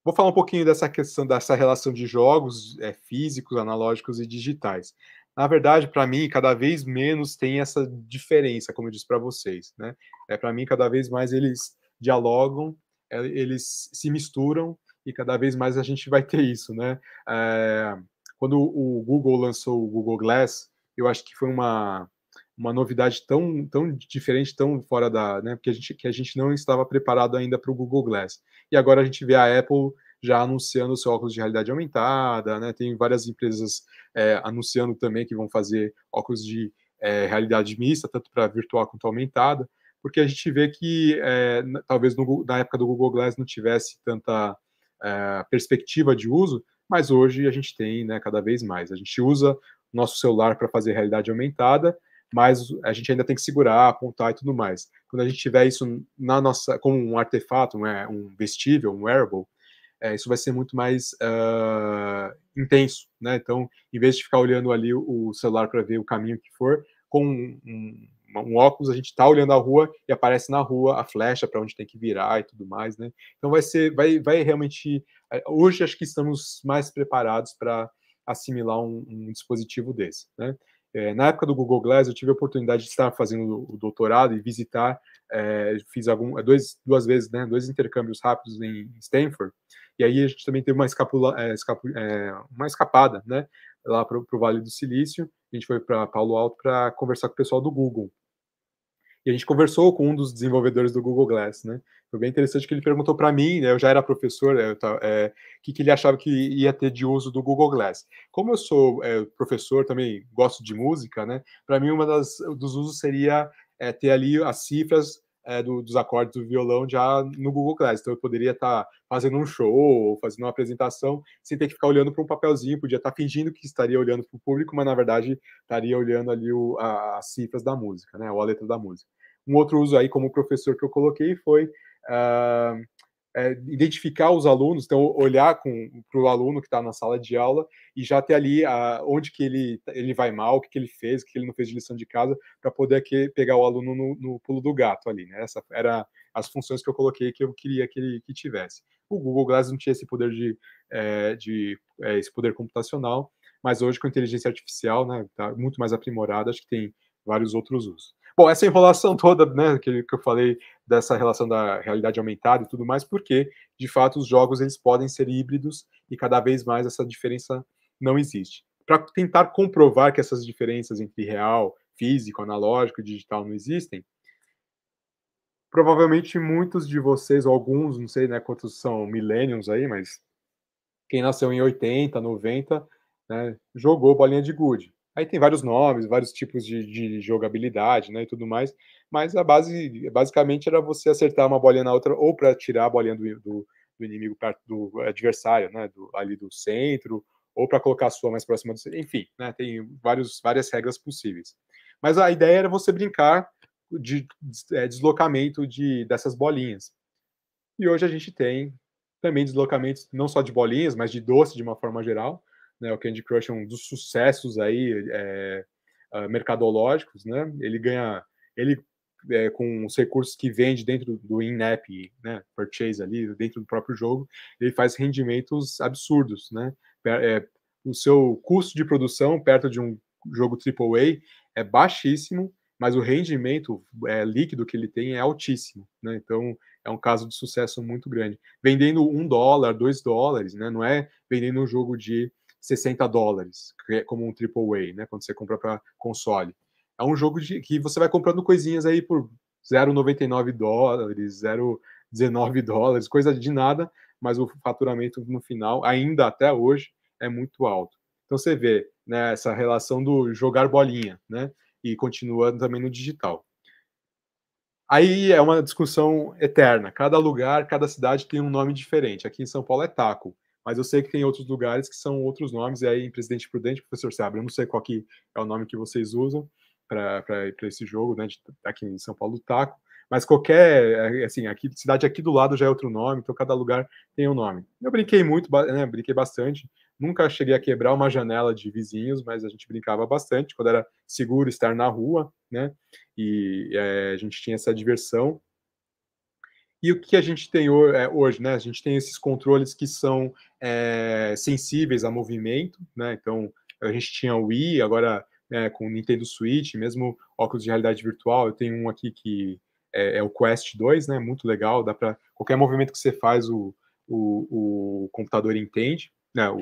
Vou falar um pouquinho dessa questão, dessa relação de jogos é, físicos, analógicos e digitais. Na verdade, para mim, cada vez menos tem essa diferença, como eu disse para vocês. Né? É, para mim, cada vez mais eles dialogam, é, eles se misturam e cada vez mais a gente vai ter isso. Né? É, quando o Google lançou o Google Glass, eu acho que foi uma, uma novidade tão, tão diferente, tão fora da, né, porque a gente, que a gente não estava preparado ainda para o Google Glass. E agora a gente vê a Apple já anunciando seu óculos de realidade aumentada, né? Tem várias empresas é, anunciando também que vão fazer óculos de é, realidade mista, tanto para virtual quanto aumentada, porque a gente vê que é, talvez no, na época do Google Glass não tivesse tanta é, perspectiva de uso, mas hoje a gente tem, né? Cada vez mais a gente usa nosso celular para fazer realidade aumentada mas a gente ainda tem que segurar, apontar e tudo mais. Quando a gente tiver isso na nossa, como um artefato, um, é, um vestível, um wearable, é, isso vai ser muito mais uh, intenso, né? Então, em vez de ficar olhando ali o celular para ver o caminho que for, com um, um, um óculos a gente está olhando a rua e aparece na rua a flecha para onde tem que virar e tudo mais, né? Então vai ser, vai, vai realmente. É, hoje acho que estamos mais preparados para assimilar um, um dispositivo desse, né? É, na época do Google Glass, eu tive a oportunidade de estar fazendo o doutorado e visitar, é, fiz algum, é, dois, duas vezes, né, dois intercâmbios rápidos em Stanford, e aí a gente também teve uma, escapula, é, escapu, é, uma escapada, né, lá para o Vale do Silício, a gente foi para Palo Alto para conversar com o pessoal do Google. E a gente conversou com um dos desenvolvedores do Google Glass, né? Foi bem interessante que ele perguntou para mim, né, eu já era professor, o é, é, que, que ele achava que ia ter de uso do Google Glass. Como eu sou é, professor, também gosto de música, né? Para mim, uma das dos usos seria é, ter ali as cifras é, do, dos acordes do violão já no Google Class. Então eu poderia estar tá fazendo um show fazendo uma apresentação sem ter que ficar olhando para um papelzinho, podia estar tá fingindo que estaria olhando para o público, mas na verdade estaria olhando ali o, a, as cifras da música, né, ou a letra da música. Um outro uso aí como professor que eu coloquei foi uh, é, identificar os alunos, então olhar para o aluno que está na sala de aula e já ter ali a, ah, onde que ele, ele vai mal, o que, que ele fez, o que, que ele não fez de lição de casa, para poder pegar o aluno no, no, pulo do gato ali, né? Essa era as funções que eu coloquei que eu queria que ele que tivesse. O Google Glass não tinha esse poder de, é, de é, esse poder computacional, mas hoje com a inteligência artificial, né, tá muito mais aprimorada, acho que tem vários outros usos. Bom, essa enrolação toda, né, que, que eu falei dessa relação da realidade aumentada e tudo mais, porque, de fato, os jogos eles podem ser híbridos e cada vez mais essa diferença não existe. Para tentar comprovar que essas diferenças entre real, físico, analógico e digital não existem, provavelmente muitos de vocês, ou alguns, não sei né, quantos são millennials aí, mas quem nasceu em 80, 90, né, jogou bolinha de gude. Aí tem vários nomes, vários tipos de, de jogabilidade, né, e tudo mais. Mas a base, basicamente, era você acertar uma bolinha na outra ou para tirar a bolinha do, do, do inimigo perto do adversário, né, do, ali do centro, ou para colocar a sua mais próxima do centro. Enfim, né, tem vários, várias regras possíveis. Mas a ideia era você brincar de, de é, deslocamento de, dessas bolinhas. E hoje a gente tem também deslocamentos não só de bolinhas, mas de doce de uma forma geral. Né? O Candy Crush é um dos sucessos aí é, ah, mercadológicos, né? Ele ganha, ele é, com os recursos que vende dentro do in-app, né? Purchase ali, dentro do próprio jogo, ele faz rendimentos absurdos, né? É, o seu custo de produção perto de um jogo AAA é baixíssimo, mas o rendimento é, líquido que ele tem é altíssimo, né? Então é um caso de sucesso muito grande. Vendendo um dólar, dois dólares, né? Não é vendendo um jogo de 60 dólares, é como um AAA, né? Quando você compra para console. É um jogo de, que você vai comprando coisinhas aí por 0,99 dólares, 0,19 dólares, coisa de nada, mas o faturamento no final, ainda até hoje, é muito alto. Então você vê né, essa relação do jogar bolinha, né? E continuando também no digital. Aí é uma discussão eterna. Cada lugar, cada cidade tem um nome diferente. Aqui em São Paulo é taco. Mas eu sei que tem outros lugares que são outros nomes, e aí em Presidente Prudente, professor Sabre, eu não sei qual que é o nome que vocês usam para esse jogo, né, de, aqui em São Paulo, Taco, mas qualquer, eh, assim, aqui, cidade aqui do lado já é outro nome, então cada lugar tem um nome. Eu brinquei muito, né, brinquei bastante, nunca cheguei a quebrar uma janela de vizinhos, mas a gente brincava bastante, quando era seguro estar na rua, né, e é, a gente tinha essa diversão, e o que a gente tem é, hoje, né? A gente tem esses controles que são é, sensíveis a movimento, né? Então, a gente tinha o Wii, agora é, com o Nintendo Switch, mesmo óculos de realidade virtual, eu tenho um aqui que é, é o Quest 2, né? Muito legal, dá para qualquer movimento que você faz o, o, o computador entende, né? O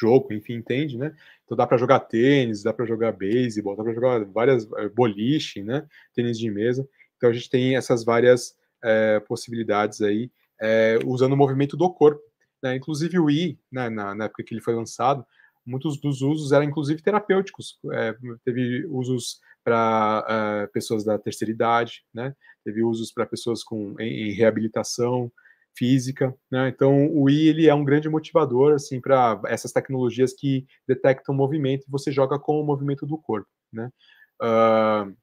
jogo, enfim, entende, né? Então dá para jogar tênis, dá para jogar beisebol, dá para jogar várias é, boliche, né? Tênis de mesa. Então a gente tem essas várias é, possibilidades aí, é, usando o movimento do corpo. Né? Inclusive o I, né, na, na, época que ele foi lançado, muitos dos usos eram inclusive terapêuticos. É, teve usos para uh, é, pessoas da terceira idade, né? teve usos para pessoas com, em, em reabilitação, física, né? Então o I ele é um grande motivador assim para essas tecnologias que detectam movimento e você joga com o movimento do corpo, né? Uh,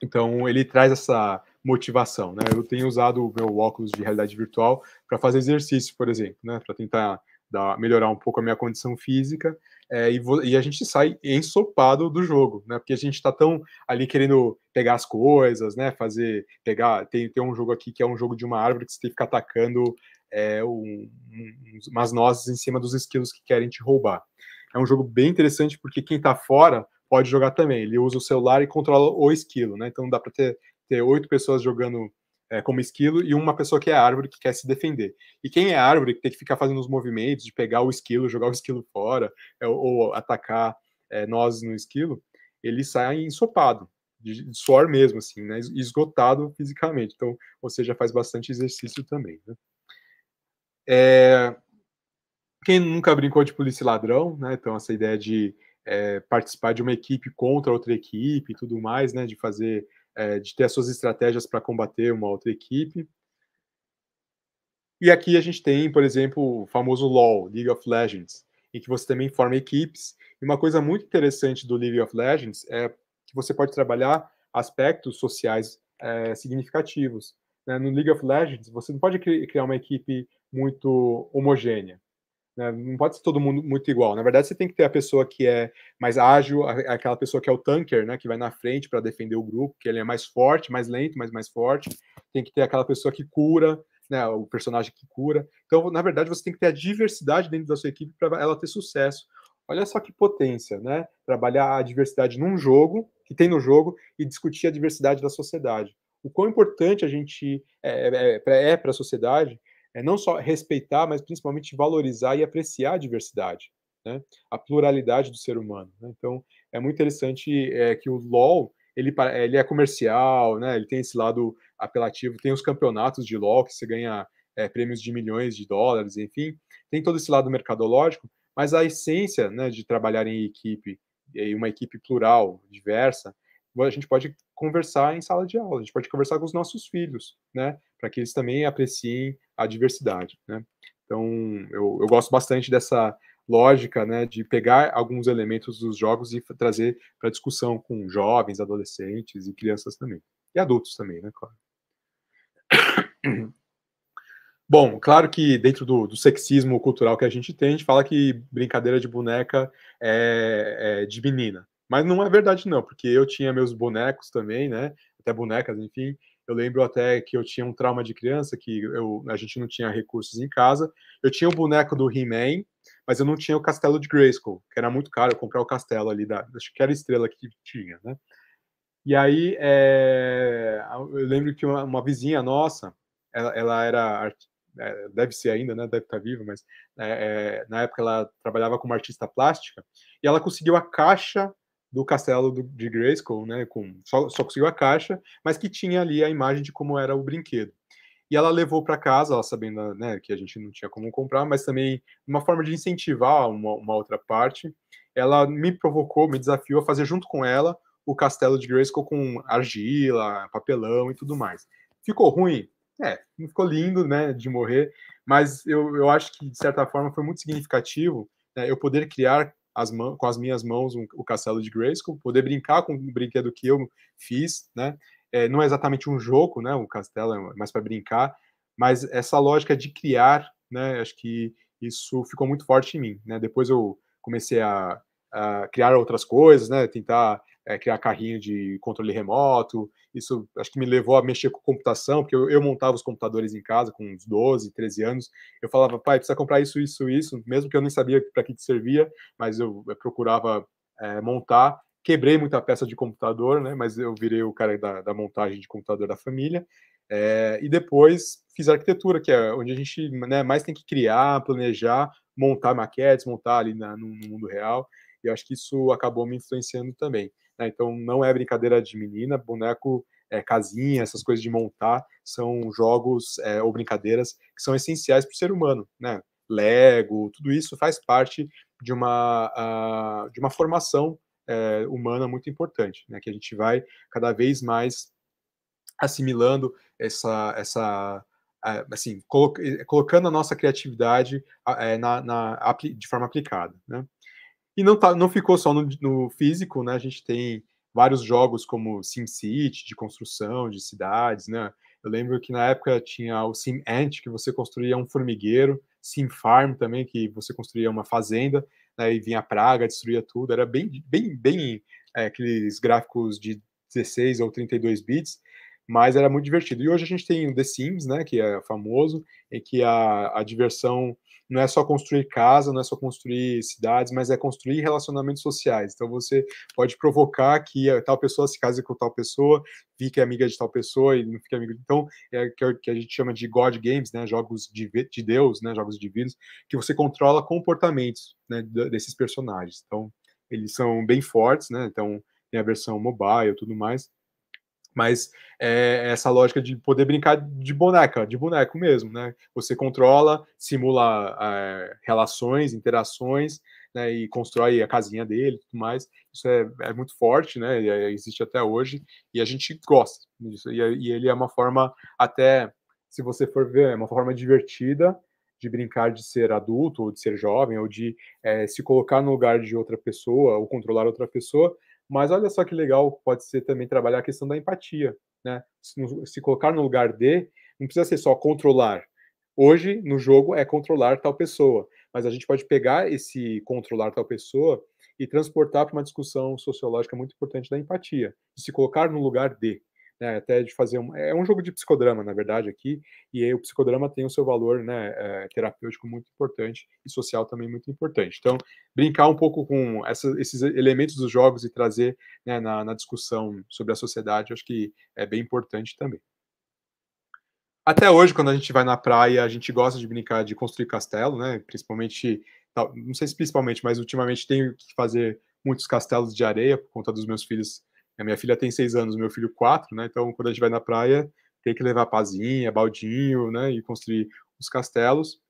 então ele traz essa motivação, né? Eu tenho usado o meu óculos de realidade virtual para fazer exercício, por exemplo, né? Para tentar dar, melhorar um pouco a minha condição física é, e, e, a gente sai ensopado do jogo, né? Porque a gente está tão ali querendo pegar as coisas, né? Fazer, pegar, tem, tem um jogo aqui que é um jogo de uma árvore que você tem que ficar atacando é, um, um, umas nozes em cima dos esquilos que querem te roubar. É um jogo bem interessante porque quem está fora pode jogar também. Ele usa o celular e controla o esquilo, né? Então dá para ter ter oito pessoas jogando é, como esquilo e uma pessoa que é árvore que quer se defender. E quem é árvore que tem que ficar fazendo os movimentos de pegar o esquilo, jogar o esquilo fora, é, ou atacar é, nós no esquilo, ele sai ensopado, de, de suor mesmo, assim, né, esgotado fisicamente. Então, ou seja, faz bastante exercício também. Né? É, quem nunca brincou de polícia e ladrão, né? Então, essa ideia de é, participar de uma equipe contra outra equipe e tudo mais, né? De fazer é, de ter as suas estratégias para combater uma outra equipe. E aqui a gente tem, por exemplo, o famoso LoL, League of Legends, em que você também forma equipes. E uma coisa muito interessante do League of Legends é que você pode trabalhar aspectos sociais é, significativos. Né? No League of Legends, você não pode criar uma equipe muito homogênea. Né? Não pode ser todo mundo muito igual. Na verdade, você tem que ter a pessoa que é mais ágil, aquela pessoa que é o tanker, né? Que vai na frente para defender o grupo, que ele é mais forte, mais lento, mas mais forte. Tem que ter aquela pessoa que cura, né, o personagem que cura. Então, na verdade, você tem que ter a diversidade dentro da sua equipe para ela ter sucesso. Olha só que potência, né? Trabalhar a diversidade num jogo, que tem no jogo, e discutir a diversidade da sociedade. O quão importante a gente é, é, é, é para a sociedade é não só respeitar, mas principalmente valorizar e apreciar a diversidade, né? a pluralidade do ser humano. Né? Então, é muito interessante é, que o LOL ele, ele é comercial, né? ele tem esse lado apelativo, tem os campeonatos de LOL que você ganha é, prêmios de milhões de dólares, enfim, tem todo esse lado mercadológico, mas a essência né, de trabalhar em equipe, em uma equipe plural, diversa, a gente pode conversar em sala de aula, a gente pode conversar com os nossos filhos, né? Para que eles também apreciem a diversidade, né? Então, eu, eu gosto bastante dessa lógica, né, de pegar alguns elementos dos jogos e trazer para discussão com jovens, adolescentes e crianças também. E adultos também, né, claro. Bom, claro que dentro do, do, sexismo cultural que a gente tem, a gente fala que brincadeira de boneca é, é de menina. Mas não é verdade, não, porque eu tinha meus bonecos também, né? Até bonecas, enfim. Eu lembro até que eu tinha um trauma de criança, que eu, a gente não tinha recursos em casa. Eu tinha o boneco do He-Man, mas eu não tinha o castelo de Grayskull, que era muito caro comprar o castelo ali, da, acho que era a estrela que tinha, né? E aí, é, eu lembro que uma, uma vizinha nossa, ela, ela era, é, deve ser ainda, né? Deve estar tá viva, mas é, é, na época ela trabalhava como artista plástica, e ela conseguiu a caixa do castelo do, de Grayskull, né, com, só, só conseguiu a caixa, mas que tinha ali a imagem de como era o brinquedo. E ela levou para casa, ela sabendo né, que a gente não tinha como comprar, mas também uma forma de incentivar uma, uma outra parte. Ela me provocou, me desafiou a fazer junto com ela o castelo de Grayskull com argila, papelão e tudo mais. Ficou ruim? É, não ficou lindo, né, de morrer, mas eu, eu acho que, de certa forma, foi muito significativo né, eu poder criar as com as minhas mãos um, o castelo de Grayskull, poder brincar com o brinquedo que eu fiz, né? É, não é exatamente um jogo, né? O castelo é mais para brincar, mas essa lógica de criar, né? Acho que isso ficou muito forte em mim, né? Depois eu comecei a, a criar outras coisas, né? Tentar é, criar carrinho de controle remoto. Isso acho que me levou a mexer com computação, porque eu, eu, montava os computadores em casa com uns 12, 13 anos. Eu falava, pai, precisa comprar isso, isso, isso, mesmo que eu nem sabia para que, que servia, mas eu, eu procurava é, montar. Quebrei muita peça de computador, né? Mas eu virei o cara da, da montagem de computador da família. É, e depois fiz arquitetura, que é onde a gente né, mais tem que criar, planejar, montar maquetes, montar ali na, no, no mundo real. E acho que isso acabou me influenciando também. Né? Então não é brincadeira de menina, boneco, é, casinha, essas coisas de montar são jogos é, ou brincadeiras que são essenciais para o ser humano, né? Lego, tudo isso faz parte de uma, uh, de uma formação é, humana muito importante, né? Que a gente vai cada vez mais assimilando essa, essa assim, eh, colocando a nossa criatividade eh, na, na, de forma aplicada, né? E não, tá, não ficou só no, no físico, né? A gente tem vários jogos como SimCity, de construção, de cidades, né? Eu lembro que na época tinha o Sim Ant, que você construía um formigueiro, Sim Farm também, que você construía uma fazenda, né, e vinha praga, destruía tudo. Era bem, bem, bem é, aqueles gráficos de 16 ou 32 bits, mas era muito divertido. E hoje a gente tem o The Sims, né, que é famoso, em que a, a diversão não é só construir casa, não é só construir cidades, mas é construir relacionamentos sociais. Então você pode provocar que tal pessoa se case com tal pessoa, fique amiga de tal pessoa e não fique amiga. Então é o que a gente chama de God Games, né? Jogos de, de Deus, né? Jogos divinos, que você controla comportamentos né? desses personagens. Então eles são bem fortes, né? Então tem a versão mobile e tudo mais. Mas é essa lógica de poder brincar de boneca, de boneco mesmo, né? Você controla, simula é, relações, interações, né? E constrói a casinha dele tudo mais. Isso é, é muito forte, né? É, existe até hoje e a gente gosta disso. E, é, e, ele é uma forma, até se você for ver, é uma forma divertida de brincar de ser adulto, ou de ser jovem, ou de é, se colocar no lugar de outra pessoa, ou controlar outra pessoa, mas olha só que legal, pode ser também trabalhar a questão da empatia, né? Se, se colocar no lugar de, não precisa ser só controlar. Hoje, no jogo, é controlar tal pessoa, mas a gente pode pegar esse controlar tal pessoa e transportar para uma discussão sociológica muito importante da empatia, de se colocar no lugar de né, até de fazer um, é um jogo de psicodrama na verdade aqui e aí o psicodrama tem o seu valor né, é, terapêutico muito importante e social também muito importante então brincar um pouco com essa, esses elementos dos jogos e trazer né, na, na, discussão sobre a sociedade acho que é bem importante também até hoje quando a gente vai na praia a gente gosta de brincar de construir castelo né principalmente não sei se principalmente mas ultimamente tenho que fazer muitos castelos de areia por conta dos meus filhos a minha filha tem seis anos, meu filho quatro, né? Então, quando a gente vai na praia, tem que levar pazinha, baldinho, né? E construir os castelos.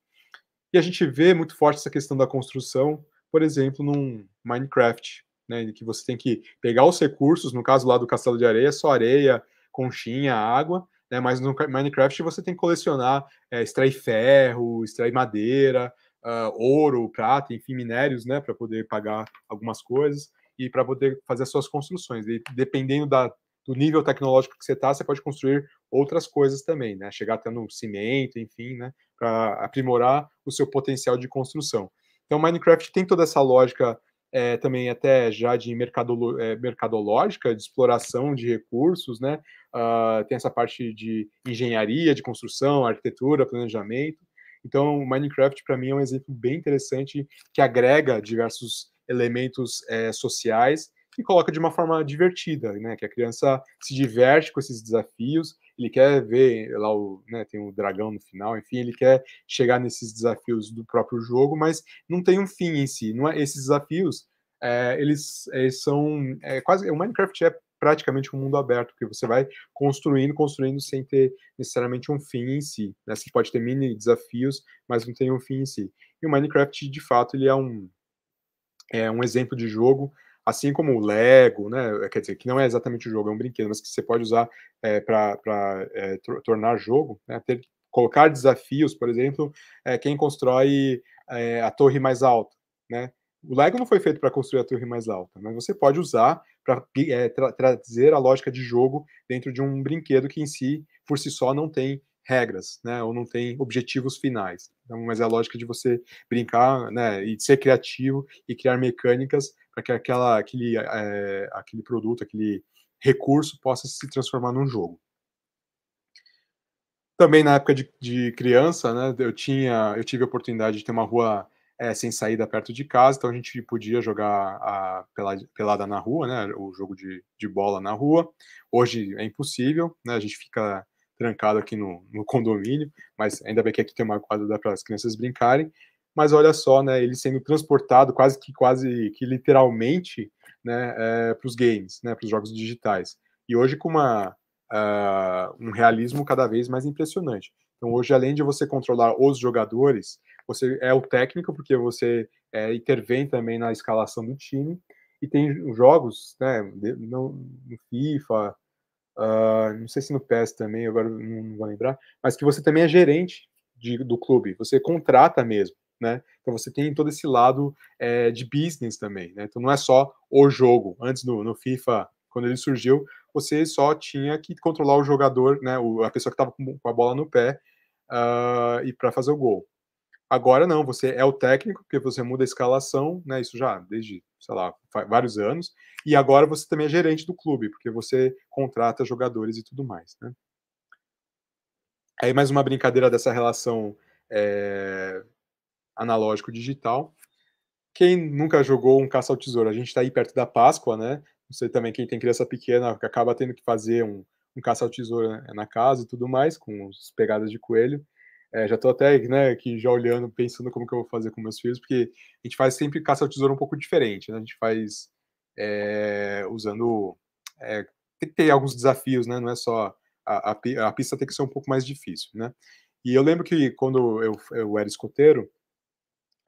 E a gente vê muito forte essa questão da construção, por exemplo, num Minecraft, né? Que você tem que pegar os recursos, no caso lá do castelo de areia, só areia, conchinha, água, né? Mas no Minecraft você tem que colecionar, é, extrair ferro, extrair madeira, uh, ouro, prata, enfim, minérios, né? Para poder pagar algumas coisas e para poder fazer as suas construções. E dependendo da, do nível tecnológico que você está, você pode construir outras coisas também, né? Chegar até no cimento, enfim, né? Para aprimorar o seu potencial de construção. Então, Minecraft tem toda essa lógica é, também até já de mercado é, mercadológica, de exploração de recursos, né? Uh, tem essa parte de engenharia, de construção, arquitetura, planejamento. Então, Minecraft, para mim, é um exemplo bem interessante que agrega diversos elementos é, sociais e coloca de uma forma divertida, né? Que a criança se diverte com esses desafios, ele quer ver lá o, né, tem o dragão no final, enfim, ele quer chegar nesses desafios do próprio jogo, mas não tem um fim em si. Não é, esses desafios, é, eles, eles, são é, quase o Minecraft é praticamente um mundo aberto, porque você vai construindo, construindo sem ter necessariamente um fim em si. Né? Você pode ter mini desafios, mas não tem um fim em si. E o Minecraft, de fato, ele é um é um exemplo de jogo, assim como o Lego, né? É, quer dizer, que não é exatamente um jogo, é um brinquedo, mas que você pode usar é, para é, tornar jogo, né? Ter, colocar desafios, por exemplo, é, quem constrói é, a torre mais alta, né? O Lego não foi feito para construir a torre mais alta, mas você pode usar para é, tra trazer a lógica de jogo dentro de um brinquedo que em si, por si só, não tem regras, né? Ou não tem objetivos finais. Então, mas é a lógica de você brincar, né? E ser criativo e criar mecânicas para que aquela, aquele, é, aquele produto, aquele recurso possa se transformar num jogo. Também na época de, de criança, né? Eu tinha, eu tive a oportunidade de ter uma rua é, sem saída perto de casa, então a gente podia jogar a pelada na rua, né? O jogo de, de bola na rua. Hoje é impossível, né? A gente fica trancado aqui no, no condomínio, mas ainda bem que aqui tem uma quadra para as crianças brincarem. Mas olha só, né, ele sendo transportado quase que quase que literalmente, né, é, para os games, né, para os jogos digitais. E hoje com uma uh, um realismo cada vez mais impressionante. Então hoje além de você controlar os jogadores, você é o técnico porque você é, intervém também na escalação do time e tem jogos, né, não, no FIFA, Uh, não sei se no PES também, agora não, não vou lembrar, mas que você também é gerente de, do clube, você contrata mesmo, né? Então você tem todo esse lado é, de business também, né? Então não é só o jogo. Antes no, no FIFA, quando ele surgiu, você só tinha que controlar o jogador, né? O, a pessoa que estava com, a bola no pé uh, e para fazer o gol. Agora não, você é o técnico, porque você muda a escalação, né? Isso já desde, sei lá, vários anos. E agora você também é gerente do clube, porque você contrata jogadores e tudo mais, né? Aí mais uma brincadeira dessa relação é, eh, analógico-digital. Quem nunca jogou um caça ao tesouro? A gente está aí perto da Páscoa, né? Não sei também quem tem criança pequena que acaba tendo que fazer um, um caça ao tesouro né? na casa e tudo mais, com as pegadas de coelho. É, já estou até né, aqui já olhando, pensando como que eu vou fazer com meus filhos, porque a gente faz sempre caça ao tesouro um pouco diferente, né? A gente faz é, usando. É, tem que ter alguns desafios, né? Não é só. A, a, a, pista tem que ser um pouco mais difícil, né? E eu lembro que quando eu, eu era escoteiro,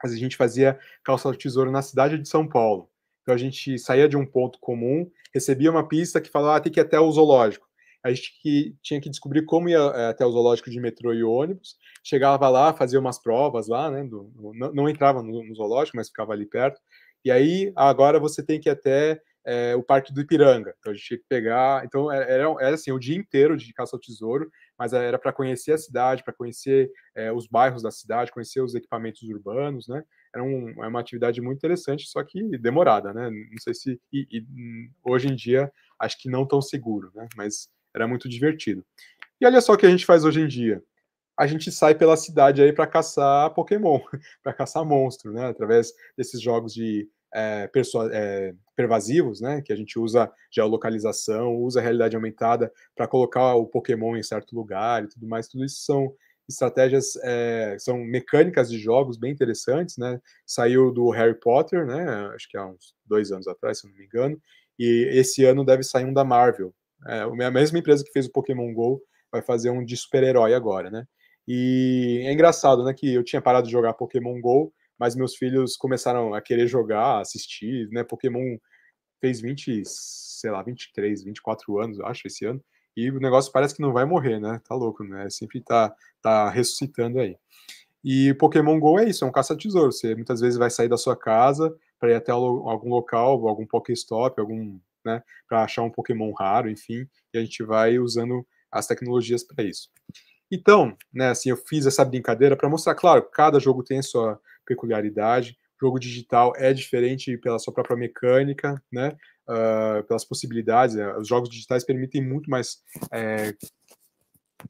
a gente fazia caça ao tesouro na cidade de São Paulo. Então a gente saía de um ponto comum, recebia uma pista que falava ah, tem que ir até o zoológico a gente que, tinha que descobrir como ia eh, até o zoológico de metrô e ônibus. Chegava lá, fazia umas provas lá, né? Do, não, não, entrava no, no, zoológico, mas ficava ali perto. E aí, agora você tem que ir até é, o Parque do Ipiranga. Então a gente tinha que pegar. Então é, era, era assim, o dia inteiro de caça ao tesouro, mas era para conhecer a cidade, para conhecer é, os bairros da cidade, conhecer os equipamentos urbanos, né? Era um, é uma atividade muito interessante, só que demorada, né? Não sei se. E, e, hum, hoje em dia, acho que não tão seguro, né? Mas era muito divertido. E olha só o que a gente faz hoje em dia. A gente sai pela cidade aí para caçar Pokémon, para caçar monstro, né? Através desses jogos de é, é, pervasivos, né? Que a gente usa geolocalização, usa realidade aumentada para colocar o Pokémon em certo lugar e tudo mais. Tudo isso são estratégias, é, são mecânicas de jogos bem interessantes, né? Saiu do Harry Potter, né? Acho que há uns dois anos atrás, se não me engano. E esse ano deve sair um da Marvel, é, a mesma empresa que fez o Pokémon GO vai fazer um de super-herói agora, né? E é engraçado, né, que eu tinha parado de jogar Pokémon GO, mas meus filhos começaram a querer jogar, assistir, né? Pokémon fez 20, sei lá, 23, 24 anos, eu acho, esse ano. E o negócio parece que não vai morrer, né? Tá louco, né? Sempre tá, tá ressuscitando aí. E Pokémon GO é isso, é um caça-tesouro. Você muitas vezes vai sair da sua casa para ir até algum local, algum Pokéstop, algum né, para achar um Pokémon raro, enfim, e a gente vai usando as tecnologias para isso. Então, né, assim, eu fiz essa brincadeira para mostrar, claro, cada jogo tem sua peculiaridade, jogo digital é diferente pela sua própria mecânica, né, uh, pelas possibilidades, né, os jogos digitais permitem muito mais é,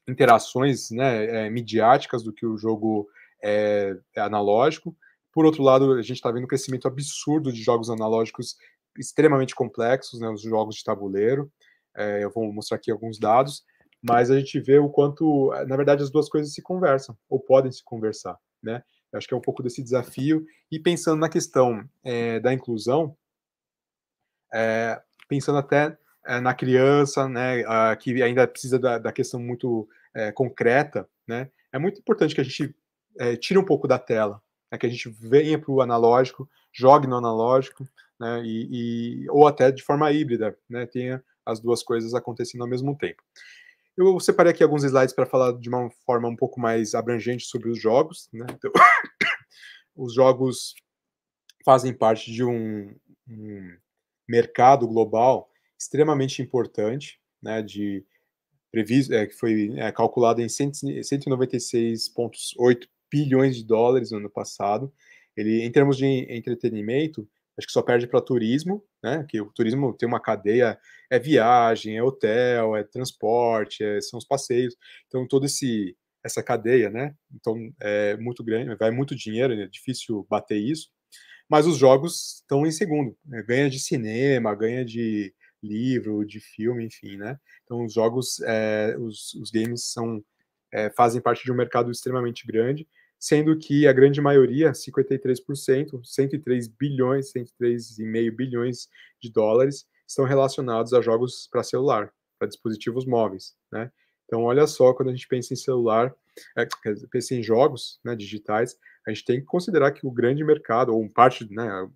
interações, né, é, midiáticas do que o jogo é, analógico, por outro lado, a gente está vendo um crescimento absurdo de jogos analógicos extremamente complexos, né, os jogos de tabuleiro. É, eu vou mostrar aqui alguns dados, mas a gente vê o quanto, eh, na verdade, as duas coisas se conversam ou podem se conversar, né? Eu acho que é um pouco desse desafio e pensando na questão é, da inclusão, é, pensando até na criança, né, a, que ainda precisa da, da questão muito concreta, né? É muito importante que a gente tire um pouco da tela, é que a gente venha para o analógico, jogue no analógico, né, e, e, ou até de forma híbrida, né, tenha as duas coisas acontecendo ao mesmo tempo. Eu separei aqui alguns slides para falar de uma forma um pouco mais abrangente sobre os jogos. Né? Então, os jogos fazem parte de um, um mercado global extremamente importante, né, de previsto, é, que foi é, calculado em 196,8 bilhões de dólares no ano passado. Ele, em termos de entretenimento, acho que só perde para turismo, né? Que o turismo tem uma cadeia, é viagem, é hotel, é transporte, é, são os passeios. Então todo esse essa cadeia, né? Então é muito grande, vai muito dinheiro, é difícil bater isso. Mas os jogos estão em segundo, né? ganha de cinema, ganha de livro, de filme, enfim, né? Então os jogos, é, os, os games são é, fazem parte de um mercado extremamente grande sendo que a grande maioria, 53%, 103 bilhões, 103,5 bilhões de dólares, estão relacionados a jogos para celular, para dispositivos móveis, né? Então, olha só, quando a gente pensa em celular, é, pensa em jogos né, digitais, a gente tem que considerar que o grande mercado, ou parte do né,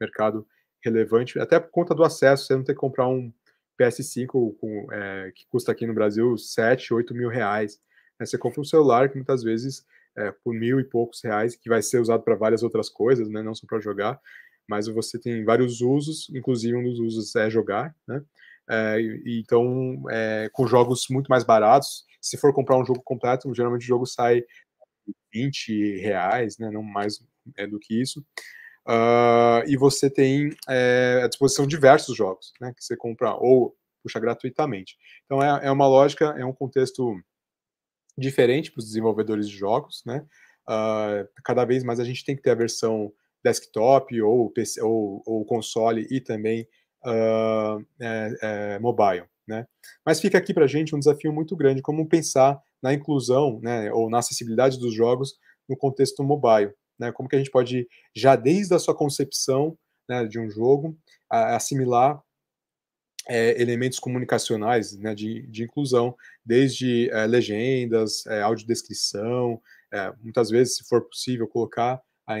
mercado relevante, até por conta do acesso, você não tem que comprar um PS5 com, é, que custa aqui no Brasil 7, 8 mil reais. Né, você compra um celular que muitas vezes é, por mil e poucos reais, que vai ser usado para várias outras coisas, né? Não só para jogar, mas você tem vários usos, inclusive um dos usos é jogar, né? É, então, é, com jogos muito mais baratos, se for comprar um jogo completo, geralmente o jogo sai 20 reais, né, não mais é, do que isso. Uh, e você tem é, à disposição diversos jogos né, que você compra ou puxa gratuitamente. Então, é, é uma lógica, é um contexto diferente para os desenvolvedores de jogos, né? Uh, cada vez mais a gente tem que ter a versão desktop ou, PC, ou, ou console e também uh, é, é, mobile, né? Mas fica aqui para a gente um desafio muito grande, como pensar na inclusão, né, ou na acessibilidade dos jogos no contexto mobile, né? Como que a gente pode já desde a sua concepção né, de um jogo assimilar é, elementos comunicacionais né, de, de, inclusão, desde é, legendas, é, audiodescrição, é, muitas vezes, se for possível, colocar a,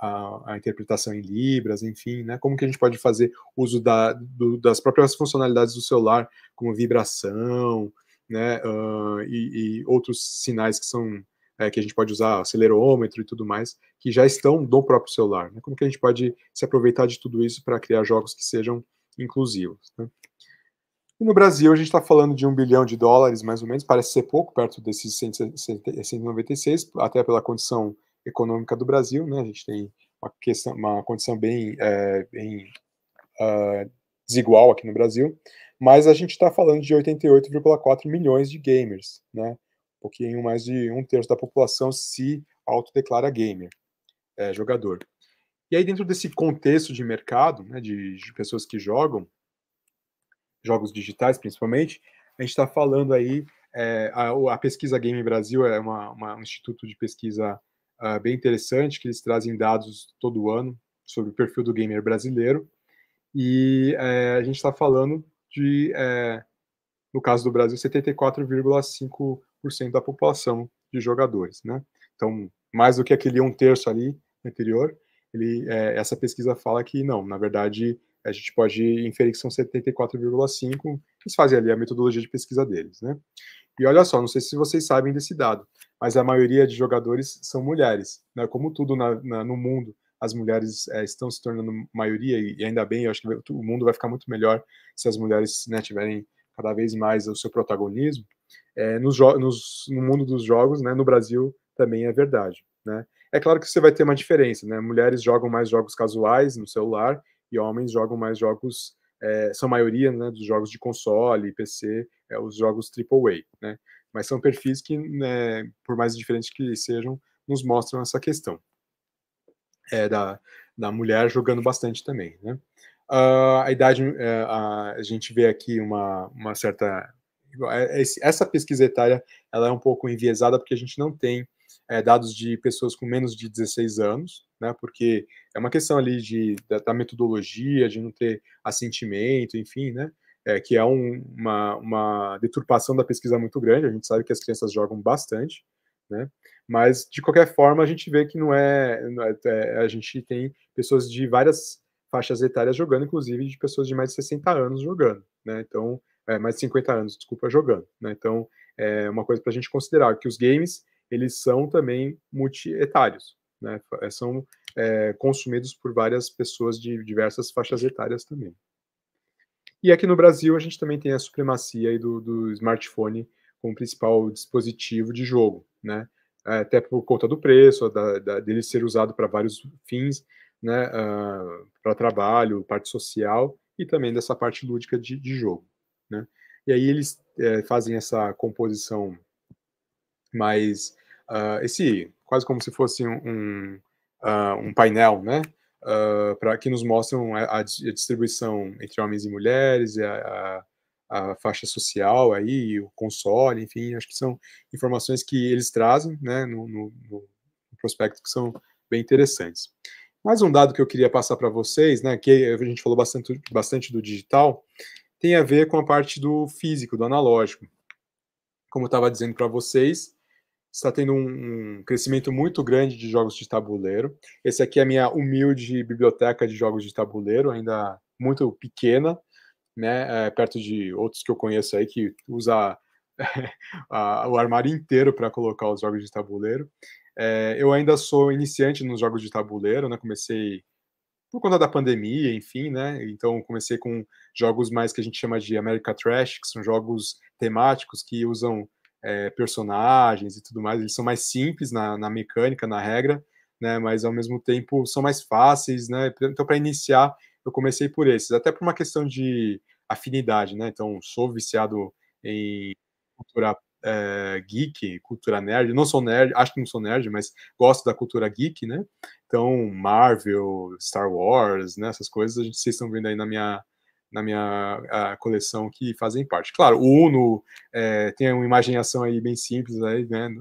a, a, interpretação em libras, enfim, né, como que a gente pode fazer uso da, do, das próprias funcionalidades do celular, como vibração, né, uh, e, e, outros sinais que são é, que a gente pode usar, acelerômetro e tudo mais, que já estão do próprio celular. Né, como que a gente pode se aproveitar de tudo isso para criar jogos que sejam inclusivos. Né? E no Brasil, a gente está falando de um bilhão de dólares, mais ou menos, parece ser pouco, perto desses 196, até pela condição econômica do Brasil, né? A gente tem uma, questão, uma condição bem, é, bem uh, desigual aqui no Brasil, mas a gente está falando de 88,4 milhões de gamers, né? Um pouquinho mais de um terço da população se autodeclara gamer, é, jogador. E aí, dentro desse contexto de mercado, né, de, de pessoas que jogam, jogos digitais principalmente, a gente está falando aí, é, a, a, Pesquisa Game Brasil é uma, uma um instituto de pesquisa uh, bem interessante, que eles trazem dados todo ano sobre o perfil do gamer brasileiro, e é, a gente está falando de, é, no caso do Brasil, 74,5% da população de jogadores, né? Então, mais do que aquele um terço ali anterior, ele, é, essa pesquisa fala que não, na verdade, a gente pode inferir que são 74,5, eles fazem ali a metodologia de pesquisa deles, né? E olha só, não sei se vocês sabem desse dado, mas a maioria de jogadores são mulheres, né? Como tudo na, na, no mundo, as mulheres é, estão se tornando maioria, e ainda bem, eu acho que o mundo vai ficar muito melhor se as mulheres né, tiverem cada vez mais o seu protagonismo. É, nos, nos, no mundo dos jogos, né, no Brasil, também é verdade. Né? É claro que você vai ter uma diferença, né? Mulheres jogam mais jogos casuais no celular e homens jogam mais jogos, é, são maioria né, dos jogos de console, PC, é, os jogos AAA, né? Mas são perfis que, né, por mais diferentes que sejam, nos mostram essa questão. É, da, da mulher jogando bastante também, né? Uh, a idade, uh, a gente vê aqui uma, uma certa... É, essa pesquisa etária, ela é um pouco enviesada porque a gente não tem é, dados de pessoas com menos de 16 anos, né, porque é uma questão ali de, da, da metodologia, de não ter assentimento, enfim, né, é, que é um, uma, uma deturpação da pesquisa muito grande, a gente sabe que as crianças jogam bastante, né, mas, de qualquer forma, a gente vê que não é, não é, é a gente tem pessoas de várias faixas etárias jogando, inclusive de pessoas de mais de 60 anos jogando, né? Então, é, mais de 50 anos, desculpa, jogando, né? Então, é uma coisa para a gente considerar que os games eles são também multietários, né? Eh, são é, consumidos por várias pessoas de diversas faixas etárias também. E aqui no Brasil a gente também tem a supremacia do, do smartphone como principal dispositivo de jogo, né? Até por conta do preço, da, da dele ser usado para vários fins, né? Uh, ah, para trabalho, parte social e também dessa parte lúdica de, de jogo, né? E aí eles é, fazem essa composição mas uh, esse, quase como se fosse um, um, uh, um painel, né? Uh, ah, para que nos mostram a, a, distribuição entre homens e mulheres, a, a, a, faixa social aí, o console, enfim, acho que são informações que eles trazem, né, no, no, no prospecto que são bem interessantes. Mais um dado que eu queria passar para vocês, né, que a gente falou bastante, bastante do digital, tem a ver com a parte do físico, do analógico. Como eu estava dizendo para vocês, está tendo um, um, crescimento muito grande de jogos de tabuleiro. Esse aqui é a minha humilde biblioteca de jogos de tabuleiro, ainda muito pequena, né, é, perto de outros que eu conheço aí que usa a, o armário inteiro para colocar os jogos de tabuleiro. É, eu ainda sou iniciante nos jogos de tabuleiro, né? Comecei por conta da pandemia, enfim, né? Então comecei com jogos mais que a gente chama de America Trash, que são jogos temáticos que usam é, personagens e tudo mais, eles são mais simples na, na mecânica, na regra, né, mas ao mesmo tempo são mais fáceis, né? Então, para iniciar, eu comecei por esses, até por uma questão de afinidade, né? Então, sou viciado em cultura é, geek, cultura nerd, não sou nerd, acho que não sou nerd, mas gosto da cultura geek, né? Então, Marvel, Star Wars, né? Essas coisas a gente, vocês estão vendo aí na minha, na minha coleção que fazem parte. Claro, o Uno é, tem uma imaginação aí bem simples, aí, né?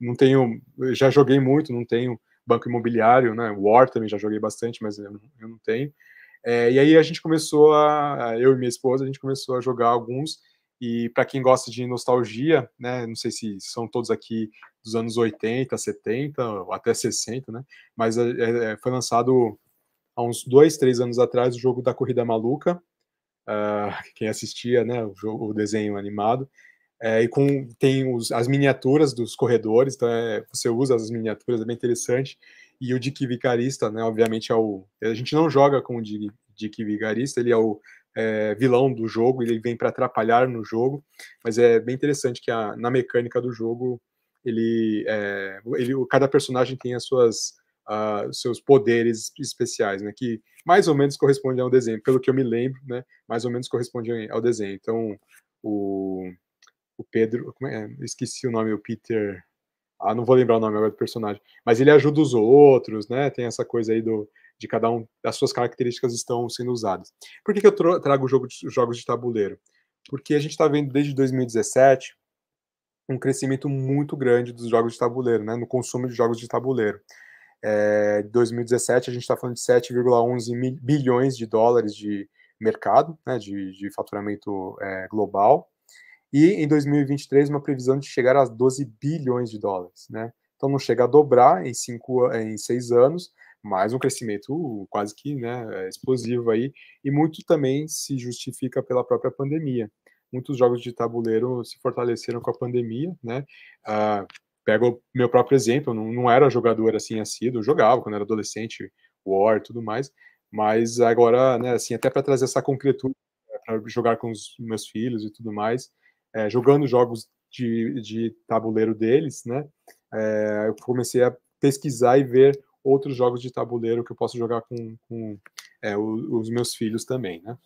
Não tenho, já joguei muito, não tenho banco imobiliário, né? War também já joguei bastante, mas eu não, eu não tenho. É, e aí a gente começou a, eu e minha esposa, a gente começou a jogar alguns. E para quem gosta de nostalgia, né, não sei se são todos aqui dos anos 80, 70 ou até 60, né, mas é, é, é foi lançado há uns dois, três anos atrás, o jogo da Corrida Maluca, uh, quem assistia, né, o, jogo, o desenho animado, é, e com, tem os, as miniaturas dos corredores, então é, você usa as miniaturas, é bem interessante, e o Dick Vicarista, né, obviamente é o... A gente não joga com o Dick, Dick Vicarista, ele é o é, vilão do jogo, ele vem para atrapalhar no jogo, mas é bem interessante que a, na mecânica do jogo ele, é, ele cada personagem tem as suas uh, seus poderes especiais, né? Que mais ou menos corresponde ao desenho, pelo que eu me lembro, né? Mais ou menos corresponde ao desenho. Então, o, o Pedro, é? esqueci o nome, o Peter. Ah, não vou lembrar o nome agora do personagem, mas ele ajuda os outros, né? Tem essa coisa aí do de cada um, as suas características estão sendo usadas. Por que, que eu trago jogo de, jogos de tabuleiro? Porque a gente está vendo desde 2017 um crescimento muito grande dos jogos de tabuleiro, né? No consumo de jogos de tabuleiro é, 2017 a gente está falando de 7,11 bilhões de dólares de mercado, né, de, de faturamento é, global, e em 2023 uma previsão de chegar a 12 bilhões de dólares, né? Então não chega a dobrar em cinco, em seis anos, mas um crescimento quase que né, é explosivo aí, e muito também se justifica pela própria pandemia. Muitos jogos de tabuleiro se fortaleceram com a pandemia, né? Ah, pego meu próprio exemplo, não, não era jogador assim assíduo, jogava quando era adolescente, War e tudo mais, mas agora, né, assim, até para trazer essa concretude né, para jogar com os meus filhos e tudo mais, é, jogando jogos de, de, tabuleiro deles, né, é, eu comecei a pesquisar e ver outros jogos de tabuleiro que eu posso jogar com, com é, os meus filhos também, né.